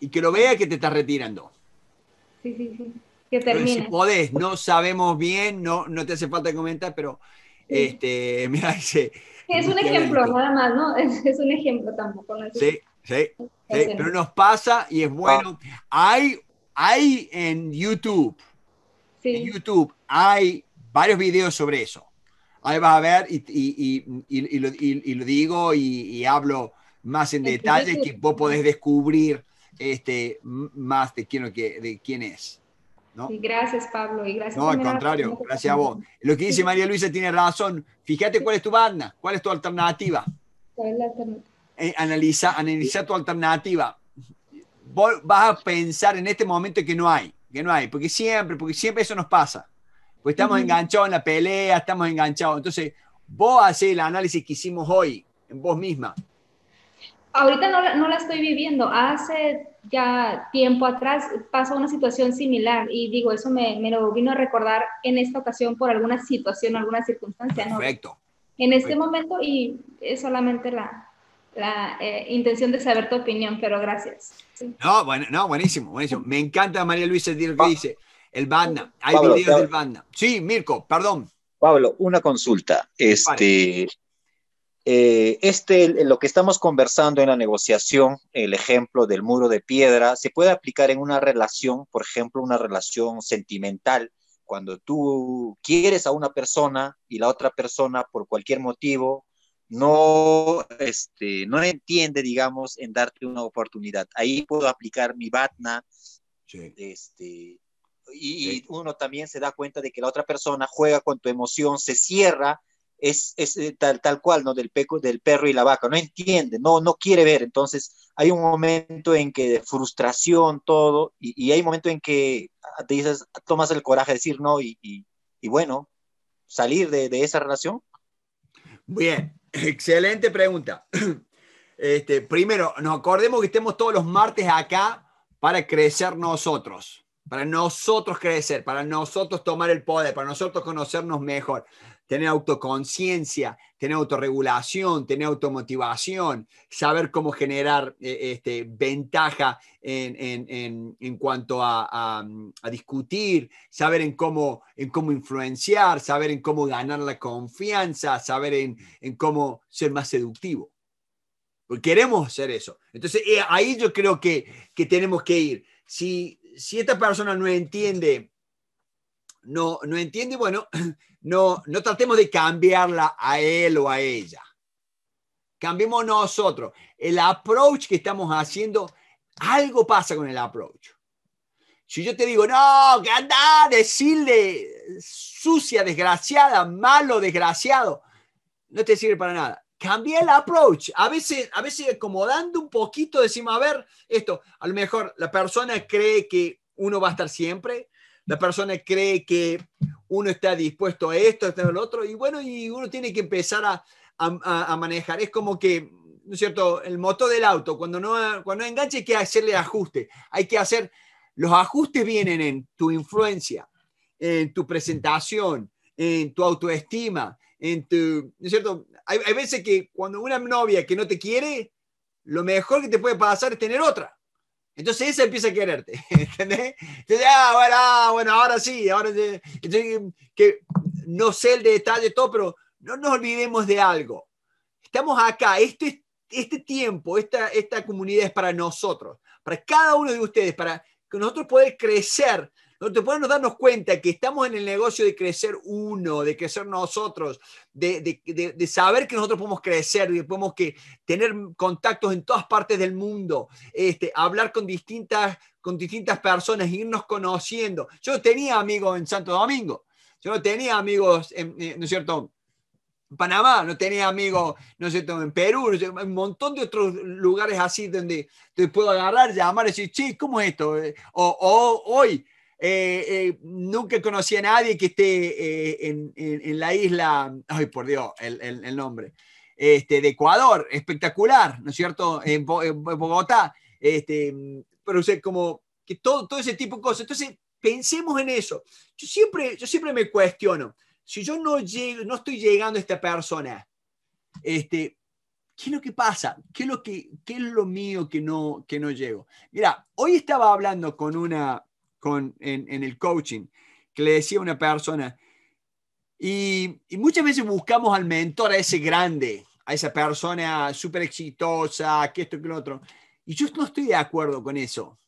y que lo vea que te estás retirando. Sí, sí, sí. Que termine. Si podés, no sabemos bien, no, no te hace falta comentar, pero este, mira, dice. Es un ejemplo, nada más, ¿no? Es, un ejemplo tampoco. No sí, sí, sí, pero nos pasa y es ah. bueno. Hay, hay en YouTube, sí. en YouTube, hay varios videos sobre eso. Ahí vas a ver y, y, y, lo, lo, digo y, hablo más en detalle que vos podés descubrir este, más de quién, de quién es. ¿no? gracias, Pablo. no, al contrario, gracias a vos. Lo que dice María Luisa tiene razón. Fíjate cuál es tu banda, cuál es tu alternativa. Eh, analiza, analiza tu alternativa. Vos vas a pensar en este momento que no hay, que no hay, porque siempre, porque siempre eso nos pasa. Pues estamos enganchados en la pelea, estamos enganchados. Entonces, vos haces el análisis que hicimos hoy en vos misma ahorita no, no, la estoy viviendo. Hace ya tiempo atrás pasó una situación similar y digo, eso me, me, lo vino a recordar en esta ocasión por alguna situación, alguna circunstancia. Perfecto. En este momento y es solamente la, la eh, intención de saber tu opinión, pero gracias. No, bueno, no, buenísimo, buenísimo. Me encanta María Luisa decir que dice, el Banda, hay videos del Banda. Sí, Mirko, perdón. Pablo, una consulta. Este, eh, este, lo que estamos conversando en la negociación, el ejemplo del muro de piedra, se puede aplicar en una relación, por ejemplo, una relación sentimental, cuando tú quieres a una persona y la otra persona por cualquier motivo no, este, no entiende, digamos, en darte una oportunidad. Ahí puedo aplicar mi batna, sí. este, y, uno también se da cuenta de que la otra persona juega con tu emoción, se cierra es, eh, tal, cual, ¿no? Del, peco, del perro y la vaca, no entiende, no, no quiere ver. Entonces hay un momento en que de frustración, todo, y, hay un momento en que ah, te dices, tomas el coraje de decir no y, bueno, salir de, esa relación. Bien, excelente pregunta. Este, primero, nos acordemos que estemos todos los martes acá para crecer nosotros, para nosotros crecer, para nosotros tomar el poder, para nosotros conocernos mejor tener autoconciencia, tener autorregulación, tener automotivación, saber cómo generar eh, este, ventaja en, cuanto a, discutir, saber en cómo, influenciar, saber en cómo ganar la confianza, saber en, cómo ser más seductivo. Porque queremos hacer eso. Entonces, eh, ahí yo creo que, tenemos que ir. Si, si esta persona no entiende no, no entiende, bueno, no, no tratemos de cambiarla a él o a ella. Cambiemos nosotros. El approach que estamos haciendo, algo pasa con el approach. Si yo te digo, no, que anda, decirle sucia, desgraciada, malo, desgraciado, no te sirve para nada. Cambia el approach. A veces, a veces acomodando un poquito, decimos, a ver, esto, a lo mejor la persona cree que uno va a estar siempre, la persona cree que uno está dispuesto a esto, a esto, a lo otro, y bueno, y uno tiene que empezar a, a, manejar. Es como que, ¿no es cierto?, el motor del auto, cuando no, cuando enganche hay que hacerle ajuste, hay que hacer, los ajustes vienen en tu influencia, en tu presentación, en tu autoestima, en tu, ¿no es cierto? Hay, hay veces que cuando una novia que no te quiere, lo mejor que te puede pasar es tener otra. Entonces esa empieza a quererte, ¿entendés? Entonces, ah, ah, bueno, ahora sí, ahora sí. que no sé el detalle todo, pero no nos olvidemos de algo. Estamos acá, este, este tiempo, esta, esta comunidad es para nosotros, para cada uno de ustedes, para que nosotros podamos crecer te podemos darnos cuenta que estamos en el negocio de crecer uno, de crecer nosotros, de, de, de, saber que nosotros podemos crecer, y podemos que, tener contactos en todas partes del mundo, este, hablar con distintas, con distintas personas, irnos conociendo. Yo tenía amigos en Santo Domingo, yo no tenía amigos, en, eh, ¿no es cierto? Panamá, no tenía amigos, no cierto en Perú, un montón de otros lugares así donde te puedo agarrar, llamar y decir, che, ¿cómo es esto? Eh, o, o hoy, eh, eh, nunca conocí a nadie que esté eh, en, en, la isla, ay por Dios, el, el, nombre, este, de Ecuador, espectacular, ¿no es cierto? En, Bogotá, este, pero o como que todo, todo ese tipo de cosas. Entonces, pensemos en eso. Yo siempre, yo siempre me cuestiono, si yo no, llego, no estoy llegando a esta persona, este, ¿qué es lo que pasa? ¿Qué es lo, que, qué es lo mío que no, que no llego? Mira, hoy estaba hablando con una, en, el coaching, que le decía a una persona, y, muchas veces buscamos al mentor, a ese grande, a esa persona súper exitosa, que esto, que lo otro. Y yo no estoy de acuerdo con eso.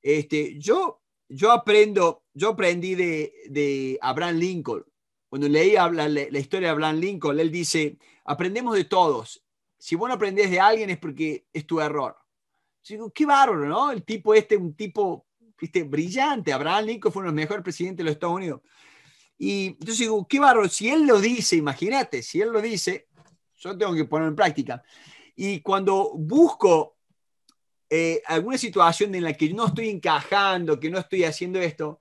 Este, yo, yo aprendo, yo aprendí de, de Abraham Lincoln. Cuando leí la, historia de Abraham Lincoln, él dice, aprendemos de todos. Si vos no aprendés de alguien es porque es tu error. digo, qué bárbaro, ¿no? El tipo este, un tipo ¿viste? brillante. Abraham Lincoln fue uno de los mejores presidentes de los Estados Unidos. Y entonces digo, qué barro, si él lo dice, imagínate, si él lo dice, yo tengo que ponerlo en práctica. Y cuando busco eh, alguna situación en la que no estoy encajando, que no estoy haciendo esto,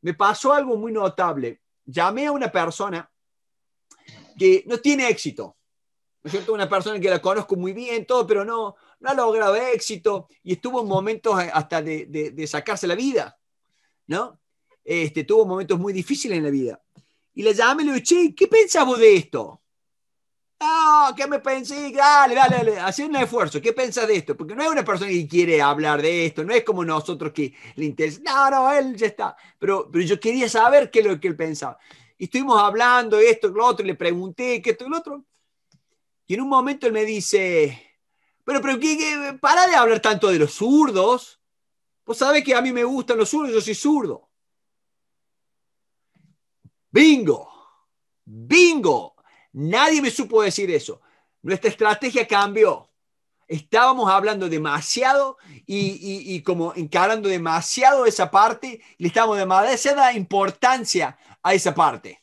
me pasó algo muy notable. Llamé a una persona que no tiene éxito, ¿no es cierto? Una persona que la conozco muy bien, todo, pero no, no ha logrado éxito y estuvo en momentos hasta de, sacarse la vida, ¿no? Este, tuvo momentos muy difíciles en la vida. Y le llamé y le dije, che, ¿qué pensás vos de esto? ¡Ah, ¿qué me pensé? Dale, dale, dale, un esfuerzo. ¿Qué pensás de esto? Porque no es una persona que quiere hablar de esto, no es como nosotros que le interesa. No, no, él ya está. Pero, pero yo quería saber qué es lo que él pensaba. Y estuvimos hablando de esto, lo otro, y le pregunté qué esto y lo otro. Y en un momento él me dice, pero, pero, ¿qué, para de hablar tanto de los zurdos. Vos sabés que a mí me gustan los zurdos, yo soy zurdo. Bingo, bingo. Nadie me supo decir eso. Nuestra estrategia cambió. Estábamos hablando demasiado y, y como encarando demasiado esa parte, le estábamos demasiada importancia a esa parte.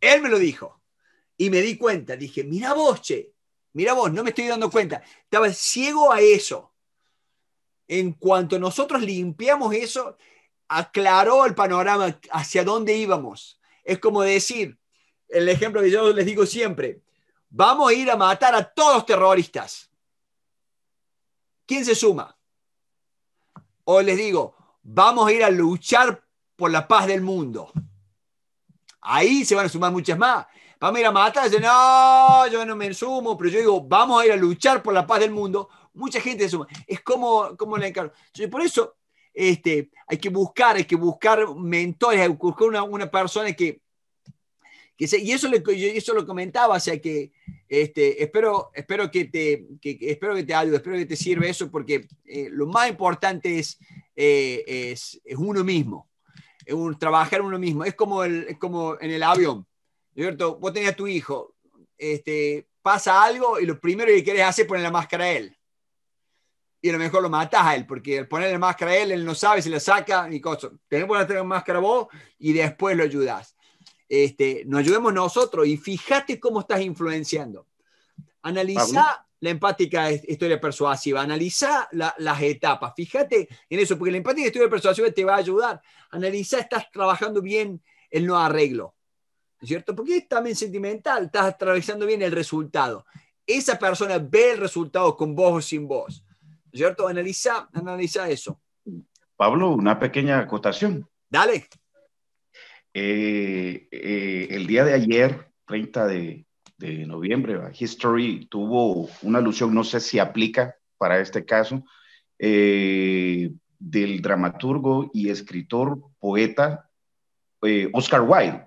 Él me lo dijo y me di cuenta, dije, mira vos, che, Mira vos, no me estoy dando cuenta. Estaba ciego a eso. En cuanto nosotros limpiamos eso, aclaró el panorama hacia dónde íbamos. Es como decir, el ejemplo que yo les digo siempre, vamos a ir a matar a todos los terroristas. ¿Quién se suma? O les digo, vamos a ir a luchar por la paz del mundo. Ahí se van a sumar muchas más vamos a ir a no, yo no me sumo, pero yo digo, vamos a ir a luchar por la paz del mundo, mucha gente se suma. Es como, como la encargo. por eso este, hay que buscar, hay que buscar mentores, hay que buscar una, una persona que, que se, y eso, le, eso lo comentaba, o sea que este, espero, espero, que te, que, espero que te ayude, espero que te sirva eso, porque eh, lo más importante es, eh, es, es, uno mismo, un, trabajar uno mismo, es como, el, es como en el avión vos tenés a tu hijo, este, pasa algo y lo primero que quieres hacer es poner la máscara a él. Y a lo mejor lo matas a él, porque al poner la máscara a él, él no sabe, si la saca ni cosas. Tenés que poner la máscara vos y después lo ayudás. Este, nos ayudemos nosotros y fíjate cómo estás influenciando. Analiza la empática historia persuasiva. Analiza las etapas. Fíjate en eso, porque la empática historia persuasiva te va a ayudar. Analiza, estás trabajando bien el no arreglo cierto? Porque es también sentimental, estás atravesando bien el resultado. Esa persona ve el resultado con voz o sin voz cierto? Analiza, analiza eso. Pablo, una pequeña acotación. Dale. Eh, eh, el día de ayer, 30 de, noviembre, History tuvo una alusión, no sé si aplica para este caso, eh, del dramaturgo y escritor, poeta Oscar Wilde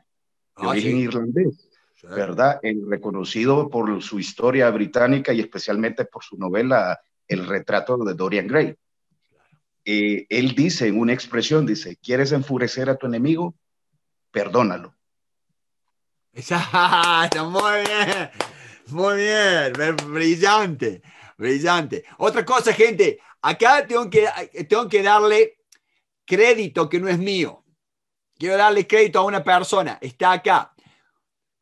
origen ah, irlandés, ¿verdad? Eh, reconocido por su historia británica y especialmente por su novela El retrato de Dorian Gray. Eh, él dice en una expresión, dice, ¿quieres enfurecer a tu enemigo? Perdónalo. Está muy bien, muy bien, brillante, brillante. Otra cosa, gente, acá tengo que, tengo que darle crédito que no es mío. Quiero darle crédito a una persona. Está acá.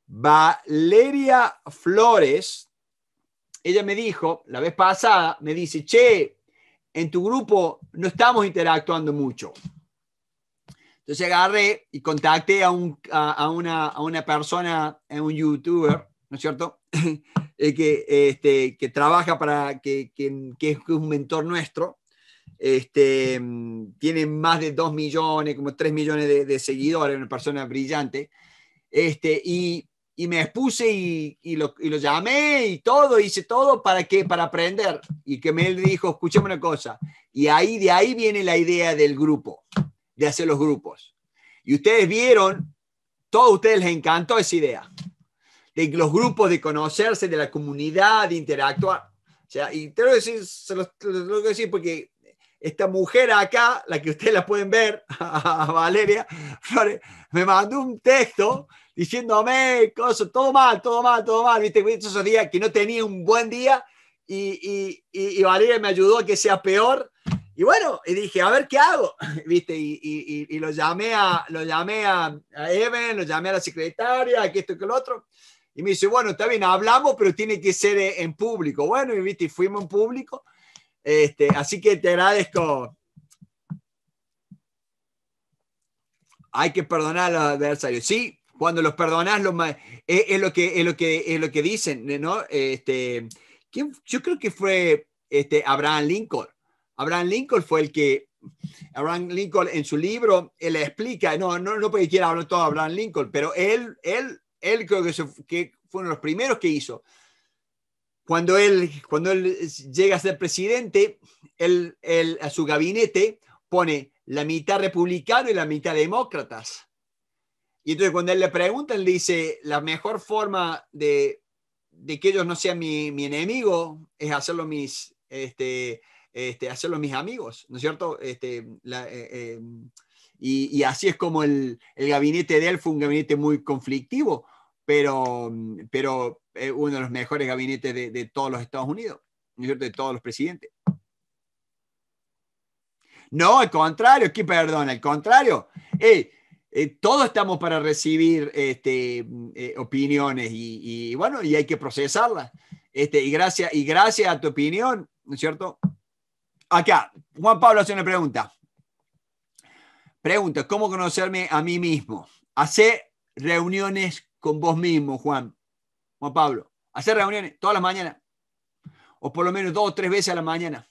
Valeria Flores. Ella me dijo la vez pasada, me dice, che, en tu grupo no estamos interactuando mucho. Entonces agarré y contacté a, una, a una, persona, a un youtuber, ¿no es cierto? Eh, que, este, que trabaja para, que, que es un mentor nuestro este, tiene más de 2 millones, como 3 millones de, seguidores, una persona brillante. Este, y, y me expuse y, y, lo, y, llamé y todo, hice todo para que para aprender. Y que me dijo, escúchame una cosa. Y ahí de ahí viene la idea del grupo, de hacer los grupos. Y ustedes vieron, todos ustedes les encantó esa idea, de los grupos, de conocerse, de la comunidad, de interactuar. O sea, y te lo, decir, se decir porque esta mujer acá, la que ustedes la pueden ver, Valeria Flores, me mandó un texto diciéndome cosas, todo mal, todo mal, todo mal, viste, esos días que no tenía un buen día y, Valeria me ayudó a que sea peor. Y bueno, y dije, a ver qué hago, viste, y, lo llamé, a, lo llamé a, lo llamé a la secretaria, que esto, que lo otro. Y me dice, bueno, está bien, hablamos, pero tiene que ser en público. Bueno, y viste, fuimos en público este, así que te agradezco. Hay que perdonar a los adversarios. Sí, cuando los perdonas lo más, es, lo que, es, lo que, es lo que dicen, ¿no? Este, Yo creo que fue este, Abraham Lincoln. Abraham Lincoln fue el que, Abraham Lincoln en su libro, él explica, no, no, no porque quiera hablar todo Abraham Lincoln, pero él, él, él creo que, que fue uno de los primeros que hizo, cuando él, cuando él eh, llega a ser presidente, él, a su gabinete pone la mitad republicano y la mitad demócratas. Y entonces cuando él le pregunta, él dice, la mejor forma de, de que ellos no sean mi, mi enemigo es hacerlo mis, este, este, hacerlo mis amigos, ¿no es cierto? Este, eh, eh, y, y, así es como el, el, gabinete de él fue un gabinete muy conflictivo, pero, pero uno de los mejores gabinetes de, todos los Estados Unidos, ¿no es cierto? De todos los presidentes. No, al contrario, aquí perdón, al contrario. Eh, eh, todos estamos para recibir este, eh, opiniones y, bueno, y hay que procesarlas. Este, y, gracias, y gracias a tu opinión, ¿no es cierto? Acá, Juan Pablo hace una pregunta. Pregunta, ¿cómo conocerme a mí mismo? Hace reuniones con vos mismo, Juan. Juan Pablo, hacer reuniones todas las mañanas, o por lo menos dos o tres veces a la mañana.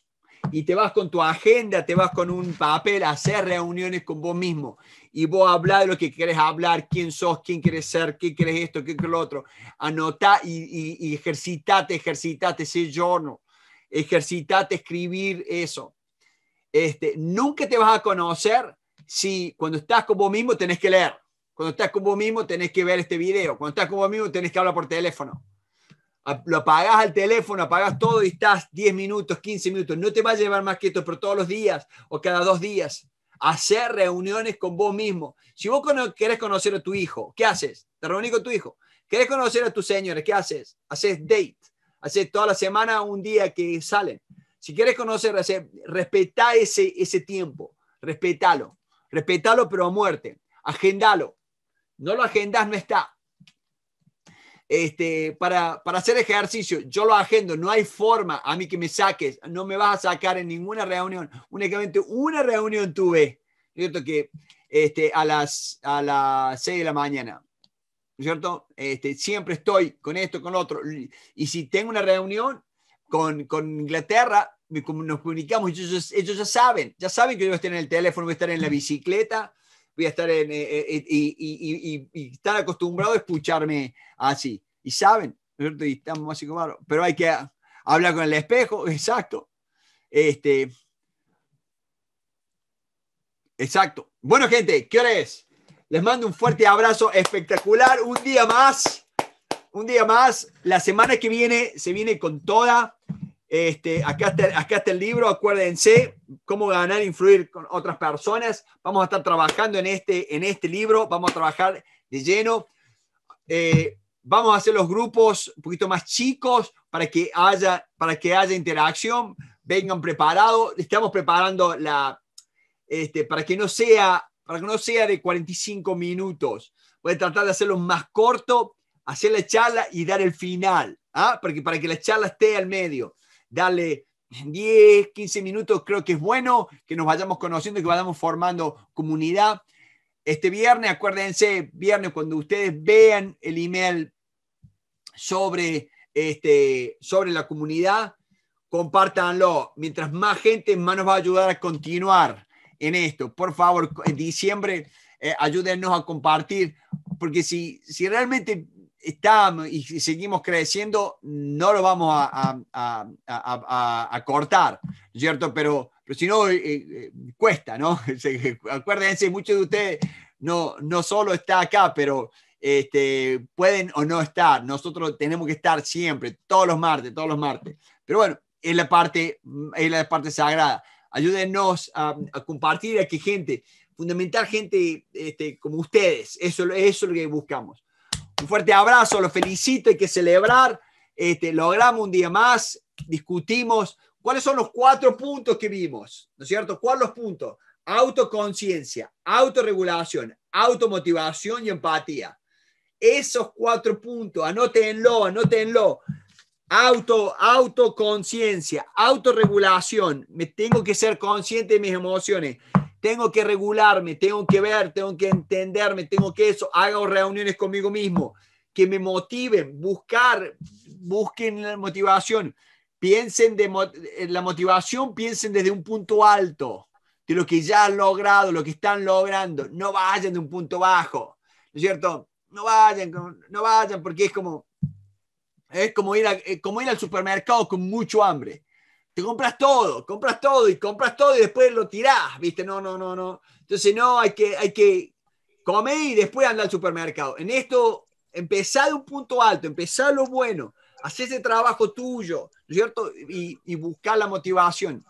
Y te vas con tu agenda, te vas con un papel a hacer reuniones con vos mismo. Y vos hablar de lo que querés hablar, quién sos, quién querés ser, qué querés esto, qué querés lo otro. Anotá y, ejercitate, ejercitate ese giorno. Ejercitate, escribir eso. Este, nunca te vas a conocer si cuando estás con vos mismo tenés que leer. Cuando estás con vos mismo tenés que ver este video. Cuando estás con vos mismo tenés que hablar por teléfono. Lo apagás al teléfono, apagás todo y estás 10 minutos, 15 minutos. No te va a llevar más que esto, pero todos los días o cada dos días. Hacer reuniones con vos mismo. Si vos querés conocer a tu hijo, ¿qué haces? Te reunís con tu hijo. ¿Querés conocer a tu señores, ¿Qué haces? Haces date. Haces toda la semana un día que salen. Si quieres conocer, respetá ese, ese tiempo. Respetalo. Respetalo, pero a muerte. Agendalo no lo agendas, no está. Este, para, hacer ejercicio, yo lo agendo, no hay forma a mí que me saques, no me vas a sacar en ninguna reunión, únicamente una reunión tuve, ¿cierto? Que este, a, las, a las 6 de la mañana, ¿cierto? Este, siempre estoy con esto, con otro, y si tengo una reunión con, con Inglaterra, nos comunicamos, ellos, ellos ya saben, ya saben que yo voy a estar en el teléfono, voy a estar en la bicicleta, voy a estar eh, eh, eh, y, estar acostumbrado a escucharme así. Y saben, ¿cierto? Y estamos así como, pero hay que hablar con el espejo, exacto. Este, exacto. Bueno, gente, ¿qué hora es? Les mando un fuerte abrazo espectacular, un día más, un día más. La semana que viene se viene con toda. Este, acá, está, el libro, acuérdense cómo ganar e influir con otras personas. Vamos a estar trabajando en este, en este libro, vamos a trabajar de lleno. Eh, vamos a hacer los grupos un poquito más chicos para que haya, para que haya interacción, vengan preparados. Estamos preparando la, este, para, que no sea, para que no sea de 45 minutos. Voy a tratar de hacerlo más corto, hacer la charla y dar el final, ¿ah? para que la charla esté al medio darle 10, 15 minutos, creo que es bueno que nos vayamos conociendo, que vayamos formando comunidad. Este viernes, acuérdense, viernes cuando ustedes vean el email sobre, este, sobre la comunidad, compártanlo. Mientras más gente, más nos va a ayudar a continuar en esto. Por favor, en diciembre, eh, ayúdennos a compartir, porque si, si realmente está y seguimos creciendo, no lo vamos a, a, a, cortar, ¿cierto? Pero, pero si no, eh, eh, cuesta, ¿no? Acuérdense, muchos de ustedes no, no solo está acá, pero este, pueden o no estar. Nosotros tenemos que estar siempre, todos los martes, todos los martes. Pero bueno, es la parte, es la parte sagrada. Ayúdenos a, compartir aquí gente, fundamental gente este, como ustedes, eso es lo que buscamos. Un fuerte abrazo, lo felicito, hay que celebrar. Este, logramos un día más, discutimos cuáles son los cuatro puntos que vimos, ¿no es cierto? ¿Cuáles los puntos? Autoconciencia, autorregulación, automotivación y empatía. Esos cuatro puntos, anótenlo, anótenlo. Auto, autoconciencia, autorregulación. Me tengo que ser consciente de mis emociones tengo que regularme, tengo que ver, tengo que entenderme, tengo que eso, hago reuniones conmigo mismo, que me motiven, buscar, busquen la motivación, piensen de eh, la motivación, piensen desde un punto alto, de lo que ya han logrado, lo que están logrando, no vayan de un punto bajo, ¿no es cierto? No vayan, no vayan porque es como, es como ir, eh, como ir al supermercado con mucho hambre te compras todo, compras todo y compras todo y después lo tirás, ¿viste? No, no, no, no. Entonces, no, hay que, hay que comer y después andar al supermercado. En esto, empezar de un punto alto, empezar lo bueno, hacer ese trabajo tuyo, ¿cierto? Y, y buscar la motivación.